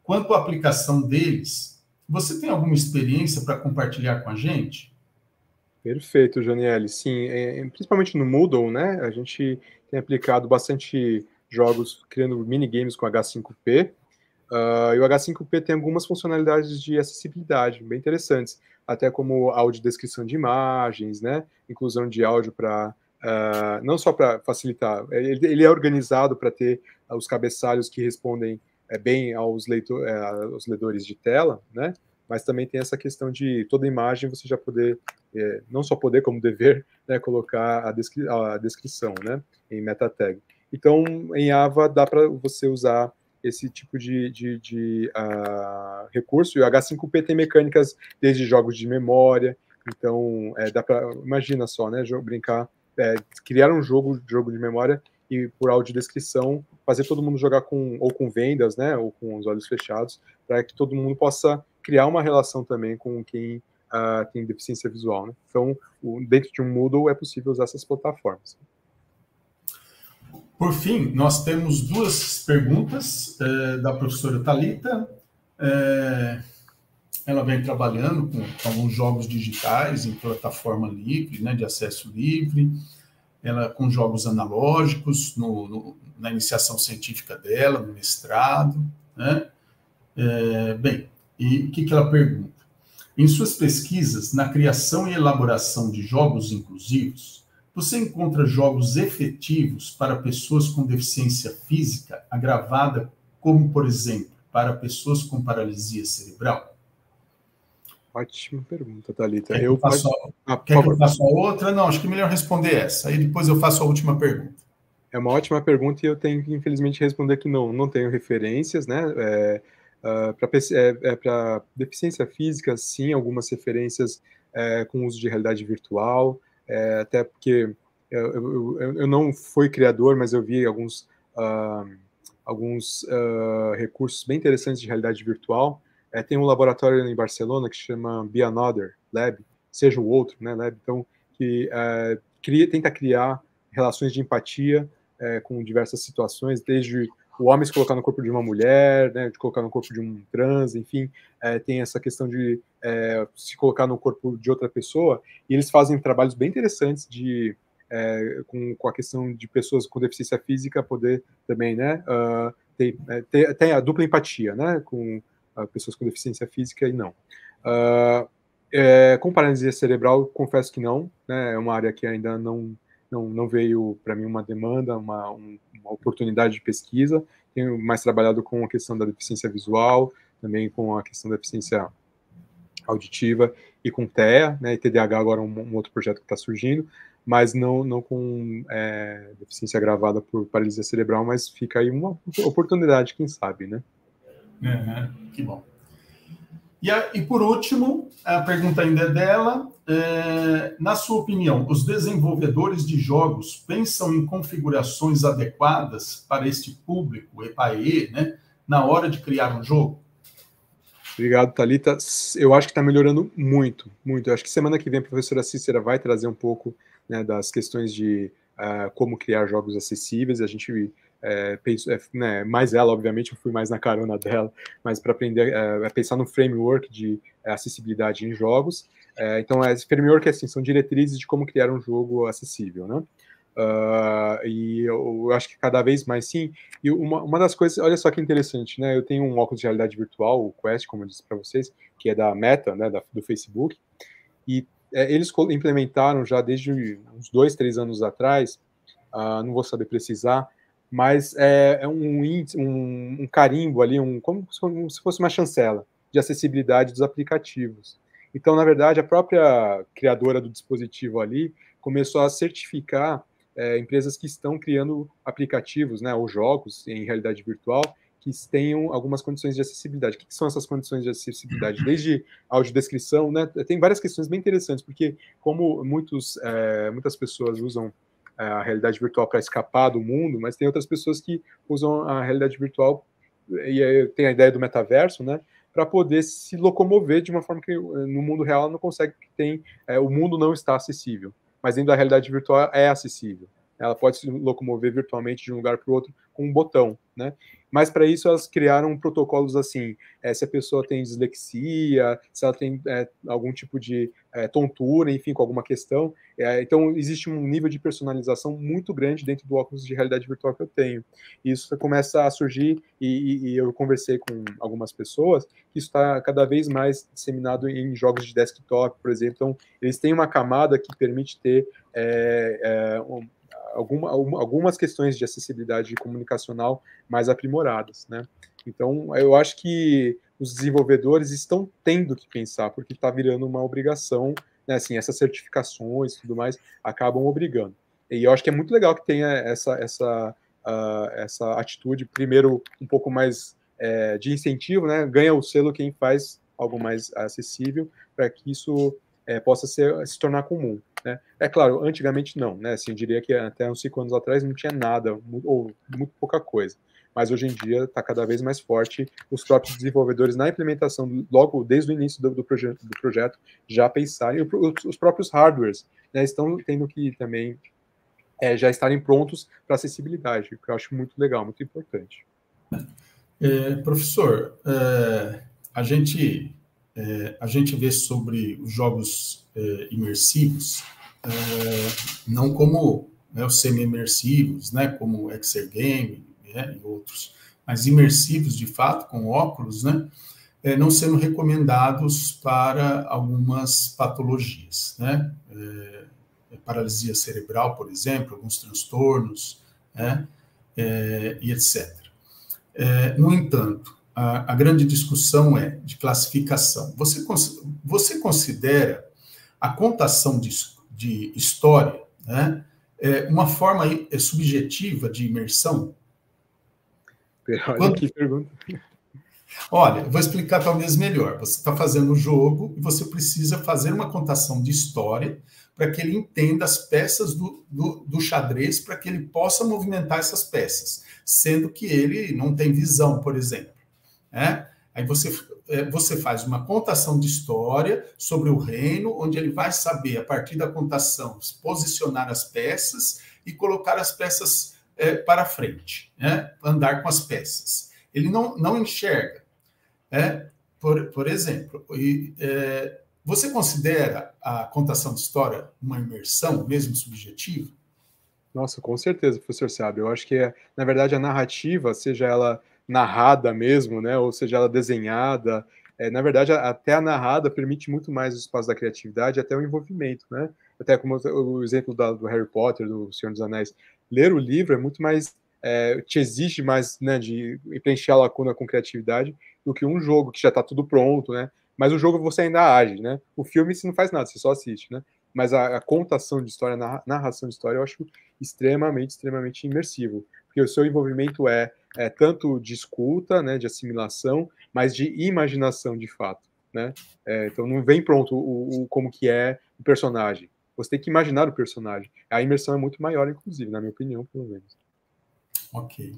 quanto à aplicação deles, você tem alguma experiência para compartilhar com a gente? Perfeito, Janiele. Sim, é, é, principalmente no Moodle, né? A gente tem aplicado bastante jogos criando minigames com H5P. Uh, ah, e o H5P tem algumas funcionalidades de acessibilidade bem interessantes, até como audiodescrição de imagens, né? Inclusão de áudio para Uh, ah, não só para facilitar, é, ele, ele, é organizado para ter uh, os cabeçalhos que respondem uh, bem aos, leitor, aos, leitores de tela, né? mas também tem essa questão de toda imagem você já poder, é, não só poder, como dever, né, colocar a, descri a, descrição né, em meta tag. Então, em Ava, dá para você usar esse tipo de, de, de uh, recurso, e o H5P tem mecânicas desde jogos de memória, então é, dá para, imagina só, né, brincar, é, criar um jogo, jogo de memória e por audiodescrição, fazer todo mundo jogar com, ou com vendas, né, ou com os olhos fechados, para que todo mundo possa criar uma relação também com quem uh, tem deficiência visual. Né? Então, o, dentro de um Moodle é possível usar essas plataformas. Por fim, nós temos duas perguntas uh, da professora Talita. Uh, ela vem trabalhando com, com, alguns jogos digitais em plataforma livre, né, de acesso livre, ela com jogos analógicos no, no, na iniciação científica dela, no mestrado. Né? É, bem, e o que, que ela pergunta? Em suas pesquisas na criação e elaboração de jogos inclusivos, você encontra jogos efetivos para pessoas com deficiência física agravada, como, por exemplo, para pessoas com paralisia cerebral? Ótima pergunta, Thalita. Quer eu que faço, a... Ah, quer que eu faça outra? Não, acho que é melhor responder essa. Aí depois eu faço a última pergunta. É uma ótima pergunta e eu tenho que, infelizmente, responder que não, não tenho referências, né? É ah, para é, é, deficiência física, sim, algumas referências é, com uso de realidade virtual, até porque eu, eu, eu, não fui criador, mas eu vi alguns, uh, alguns uh, recursos bem interessantes de realidade virtual. É, tem um laboratório em Barcelona que chama Be Another Lab, seja o outro, né, Lab, então, que cria, tenta criar relações de empatia com diversas situações, desde o homem se colocar no corpo de uma mulher, né, de colocar no corpo de um trans, enfim, é, tem essa questão de é, se colocar no corpo de outra pessoa, e eles fazem trabalhos bem interessantes de é, com, com, a questão de pessoas com deficiência física poder também, né, uh, ter, é, ter, ter, a dupla empatia, né, com uh, pessoas com deficiência física e não. Uh, com paralisia cerebral, confesso que não, né, é uma área que ainda não não, não veio para mim uma demanda, uma, um, uma oportunidade de pesquisa. Tenho mais trabalhado com a questão da deficiência visual, também com a questão da deficiência auditiva e com TEA, né, e TDAH agora é um, um outro projeto que está surgindo, mas não, não com é, deficiência gravada por paralisia cerebral, mas fica aí uma oportunidade, quem sabe, né? Uhum, que bom. E, a, e por último, a pergunta ainda é dela. É, na sua opinião, os desenvolvedores de jogos pensam em configurações adequadas para este público, EPAE, né, na hora de criar um jogo? Obrigado, Talita. Eu acho que está melhorando muito, muito. Eu acho que semana que vem a professora Cícera vai trazer um pouco né, das questões de uh, como criar jogos acessíveis. A gente é, penso, é, né, mais ela, obviamente, eu fui mais na carona dela, mas para aprender a é, é, pensar no framework de é, acessibilidade em jogos. É, então, esse framework é assim, são diretrizes de como criar um jogo acessível, né? Uh, e eu, eu, acho que cada vez mais sim. E uma, uma das coisas, olha só que interessante, né? Eu tenho um óculos de realidade virtual, o Quest, como eu disse para vocês, que é da Meta, né, da, do Facebook, e eles implementaram já desde uns dois, três anos atrás, uh, não vou saber precisar, mas é, é um, índice, um, um, carimbo ali, um, como, se fosse uma chancela de acessibilidade dos aplicativos. Então, na verdade, a própria criadora do dispositivo ali começou a certificar é, empresas que estão criando aplicativos, né, ou jogos em realidade virtual, que tenham algumas condições de acessibilidade. O que, são essas condições de acessibilidade? Desde audiodescrição, né? Tem várias questões bem interessantes, porque como muitos, é, muitas pessoas usam a realidade virtual para escapar do mundo, mas tem outras pessoas que usam a realidade virtual eh, e tem a ideia do metaverso, né? Para poder se locomover de uma forma que eh, no mundo real ela não consegue, que tem é, o mundo não está acessível, mas dentro da realidade virtual é acessível. Ela pode se locomover virtualmente de um lugar para o outro com um botão, né? Mas para isso elas criaram protocolos assim, é, se a pessoa tem dislexia, se ela tem é, algum tipo de é, tontura, enfim, com alguma questão. então existe um nível de personalização muito grande dentro do óculos de realidade virtual que eu tenho. E isso começa a surgir e, e eu conversei com algumas pessoas que isso está cada vez mais disseminado em jogos de desktop, por exemplo. Então eles têm uma camada que permite ter um, alguma, algumas questões de acessibilidade comunicacional mais aprimoradas, né? Então, eu acho que os desenvolvedores estão tendo que pensar, porque está virando uma obrigação, né? Assim, essas certificações e tudo mais acabam obrigando. E eu acho que é muito legal que tenha essa, essa, uh, essa atitude, primeiro, um pouco mais é, de incentivo, né? Ganha o selo quem faz algo mais acessível, para que isso é, possa ser, se tornar comum. Né? É claro, antigamente não, né? Assim, eu diria que até uns cinco anos atrás não tinha nada, ou muito pouca coisa. Mas hoje em dia está cada vez mais forte os próprios desenvolvedores na implementação, logo desde o início do, do, proje do projeto, já pensarem, os, os próprios hardwares né, estão tendo que também é, já estarem prontos para acessibilidade, o que eu acho muito legal, muito importante. É, professor, é, a gente é, a gente vê sobre os jogos é, imersivos, é, não como né, os semi-imersivos, né, como Exer Game né, e outros, mas imersivos de fato, com óculos, né, é, não sendo recomendados para algumas patologias, né, é, é paralisia cerebral, por exemplo, alguns transtornos, né, e etc. no entanto, a, a grande discussão é de classificação. Você, você considera a contação de, de história né, é uma forma é subjetiva de imersão? Olha Quando... que pergunta. Olha, vou explicar talvez melhor. Você está fazendo o jogo e você precisa fazer uma contação de história para que ele entenda as peças do, do, do xadrez, para que ele possa movimentar essas peças, sendo que ele não tem visão, por exemplo. Né? Aí você, é, você faz uma contação de história sobre o reino, onde ele vai saber, a partir da contação, posicionar as peças e colocar as peças é, para frente, né? andar com as peças. Ele não, não enxerga. Né? Por, por exemplo, e, é, você considera a contação de história uma imersão, mesmo subjetiva? Nossa, com certeza, professor Sábio. Eu acho que, é, na verdade, a narrativa, seja ela narrada mesmo, né? Ou seja, ela desenhada. É, na verdade, até a narrada permite muito mais o espaço da criatividade, até o envolvimento, né? Até como o exemplo da, do Harry Potter, do Senhor dos Anéis, ler o livro é muito mais é, te exige mais né, de preencher a lacuna com criatividade do que um jogo que já está tudo pronto, né? Mas o jogo você ainda age, né? O filme você não faz nada, você só assiste, né? Mas a, a contação de história, a narração de história, eu acho extremamente, extremamente imersivo porque o seu envolvimento é, é tanto de escuta, né, de assimilação, mas de imaginação de fato. Né? É, então não vem pronto o, o, como que é o personagem. Você tem que imaginar o personagem. A imersão é muito maior, inclusive, na minha opinião, pelo menos. Ok.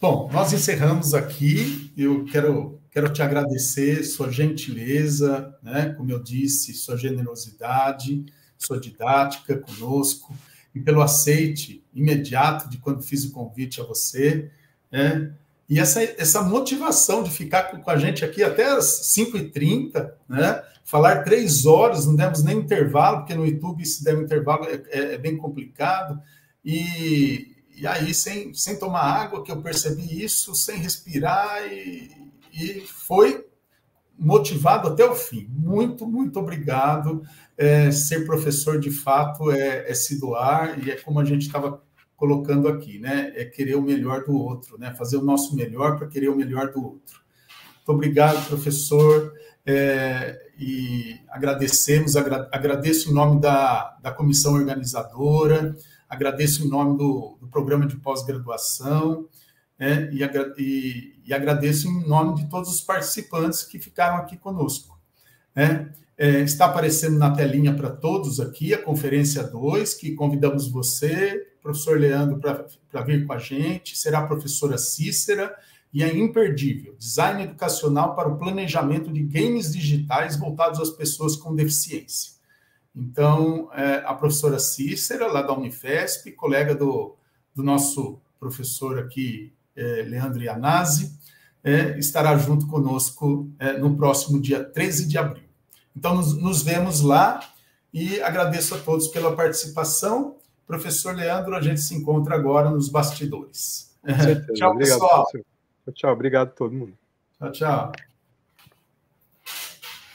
Bom, nós encerramos aqui. Eu quero, quero te agradecer sua gentileza, né? como eu disse, sua generosidade, sua didática conosco e pelo aceite imediato de quando fiz o convite a você. Né? E essa, essa motivação de ficar com a gente aqui até as 5h30, né? falar três horas, não demos nem intervalo, porque no YouTube se der um intervalo é, é, é bem complicado. E, e aí, sem, sem tomar água, que eu percebi isso, sem respirar, e, e foi motivado até o fim. Muito, muito obrigado. É, ser professor, de fato, é, é se doar e é como a gente estava colocando aqui, né? É querer o melhor do outro, né? Fazer o nosso melhor para querer o melhor do outro. Muito obrigado, professor. É, e agradecemos, agra agradeço em nome da, da comissão organizadora, agradeço em nome do, do programa de pós-graduação né, e, e, e, agradeço em nome de todos os participantes que ficaram aqui conosco. Né. É, está aparecendo na telinha para todos aqui a Conferência 2, que convidamos você, professor Leandro, para vir com a gente, será a professora Cícera, e é imperdível, design educacional para o planejamento de games digitais voltados às pessoas com deficiência. Então, é, a professora Cícera, lá da Unifesp, colega do, do nosso professor aqui, é, Leandro Ianazzi, é, estará junto conosco é, no próximo dia 13 de abril. Então, nos, nos, vemos lá e agradeço a todos pela participação. Professor Leandro, a gente se encontra agora nos bastidores. tchau, obrigado, pessoal. Professor. Tchau, obrigado a todo mundo. Tchau, tchau.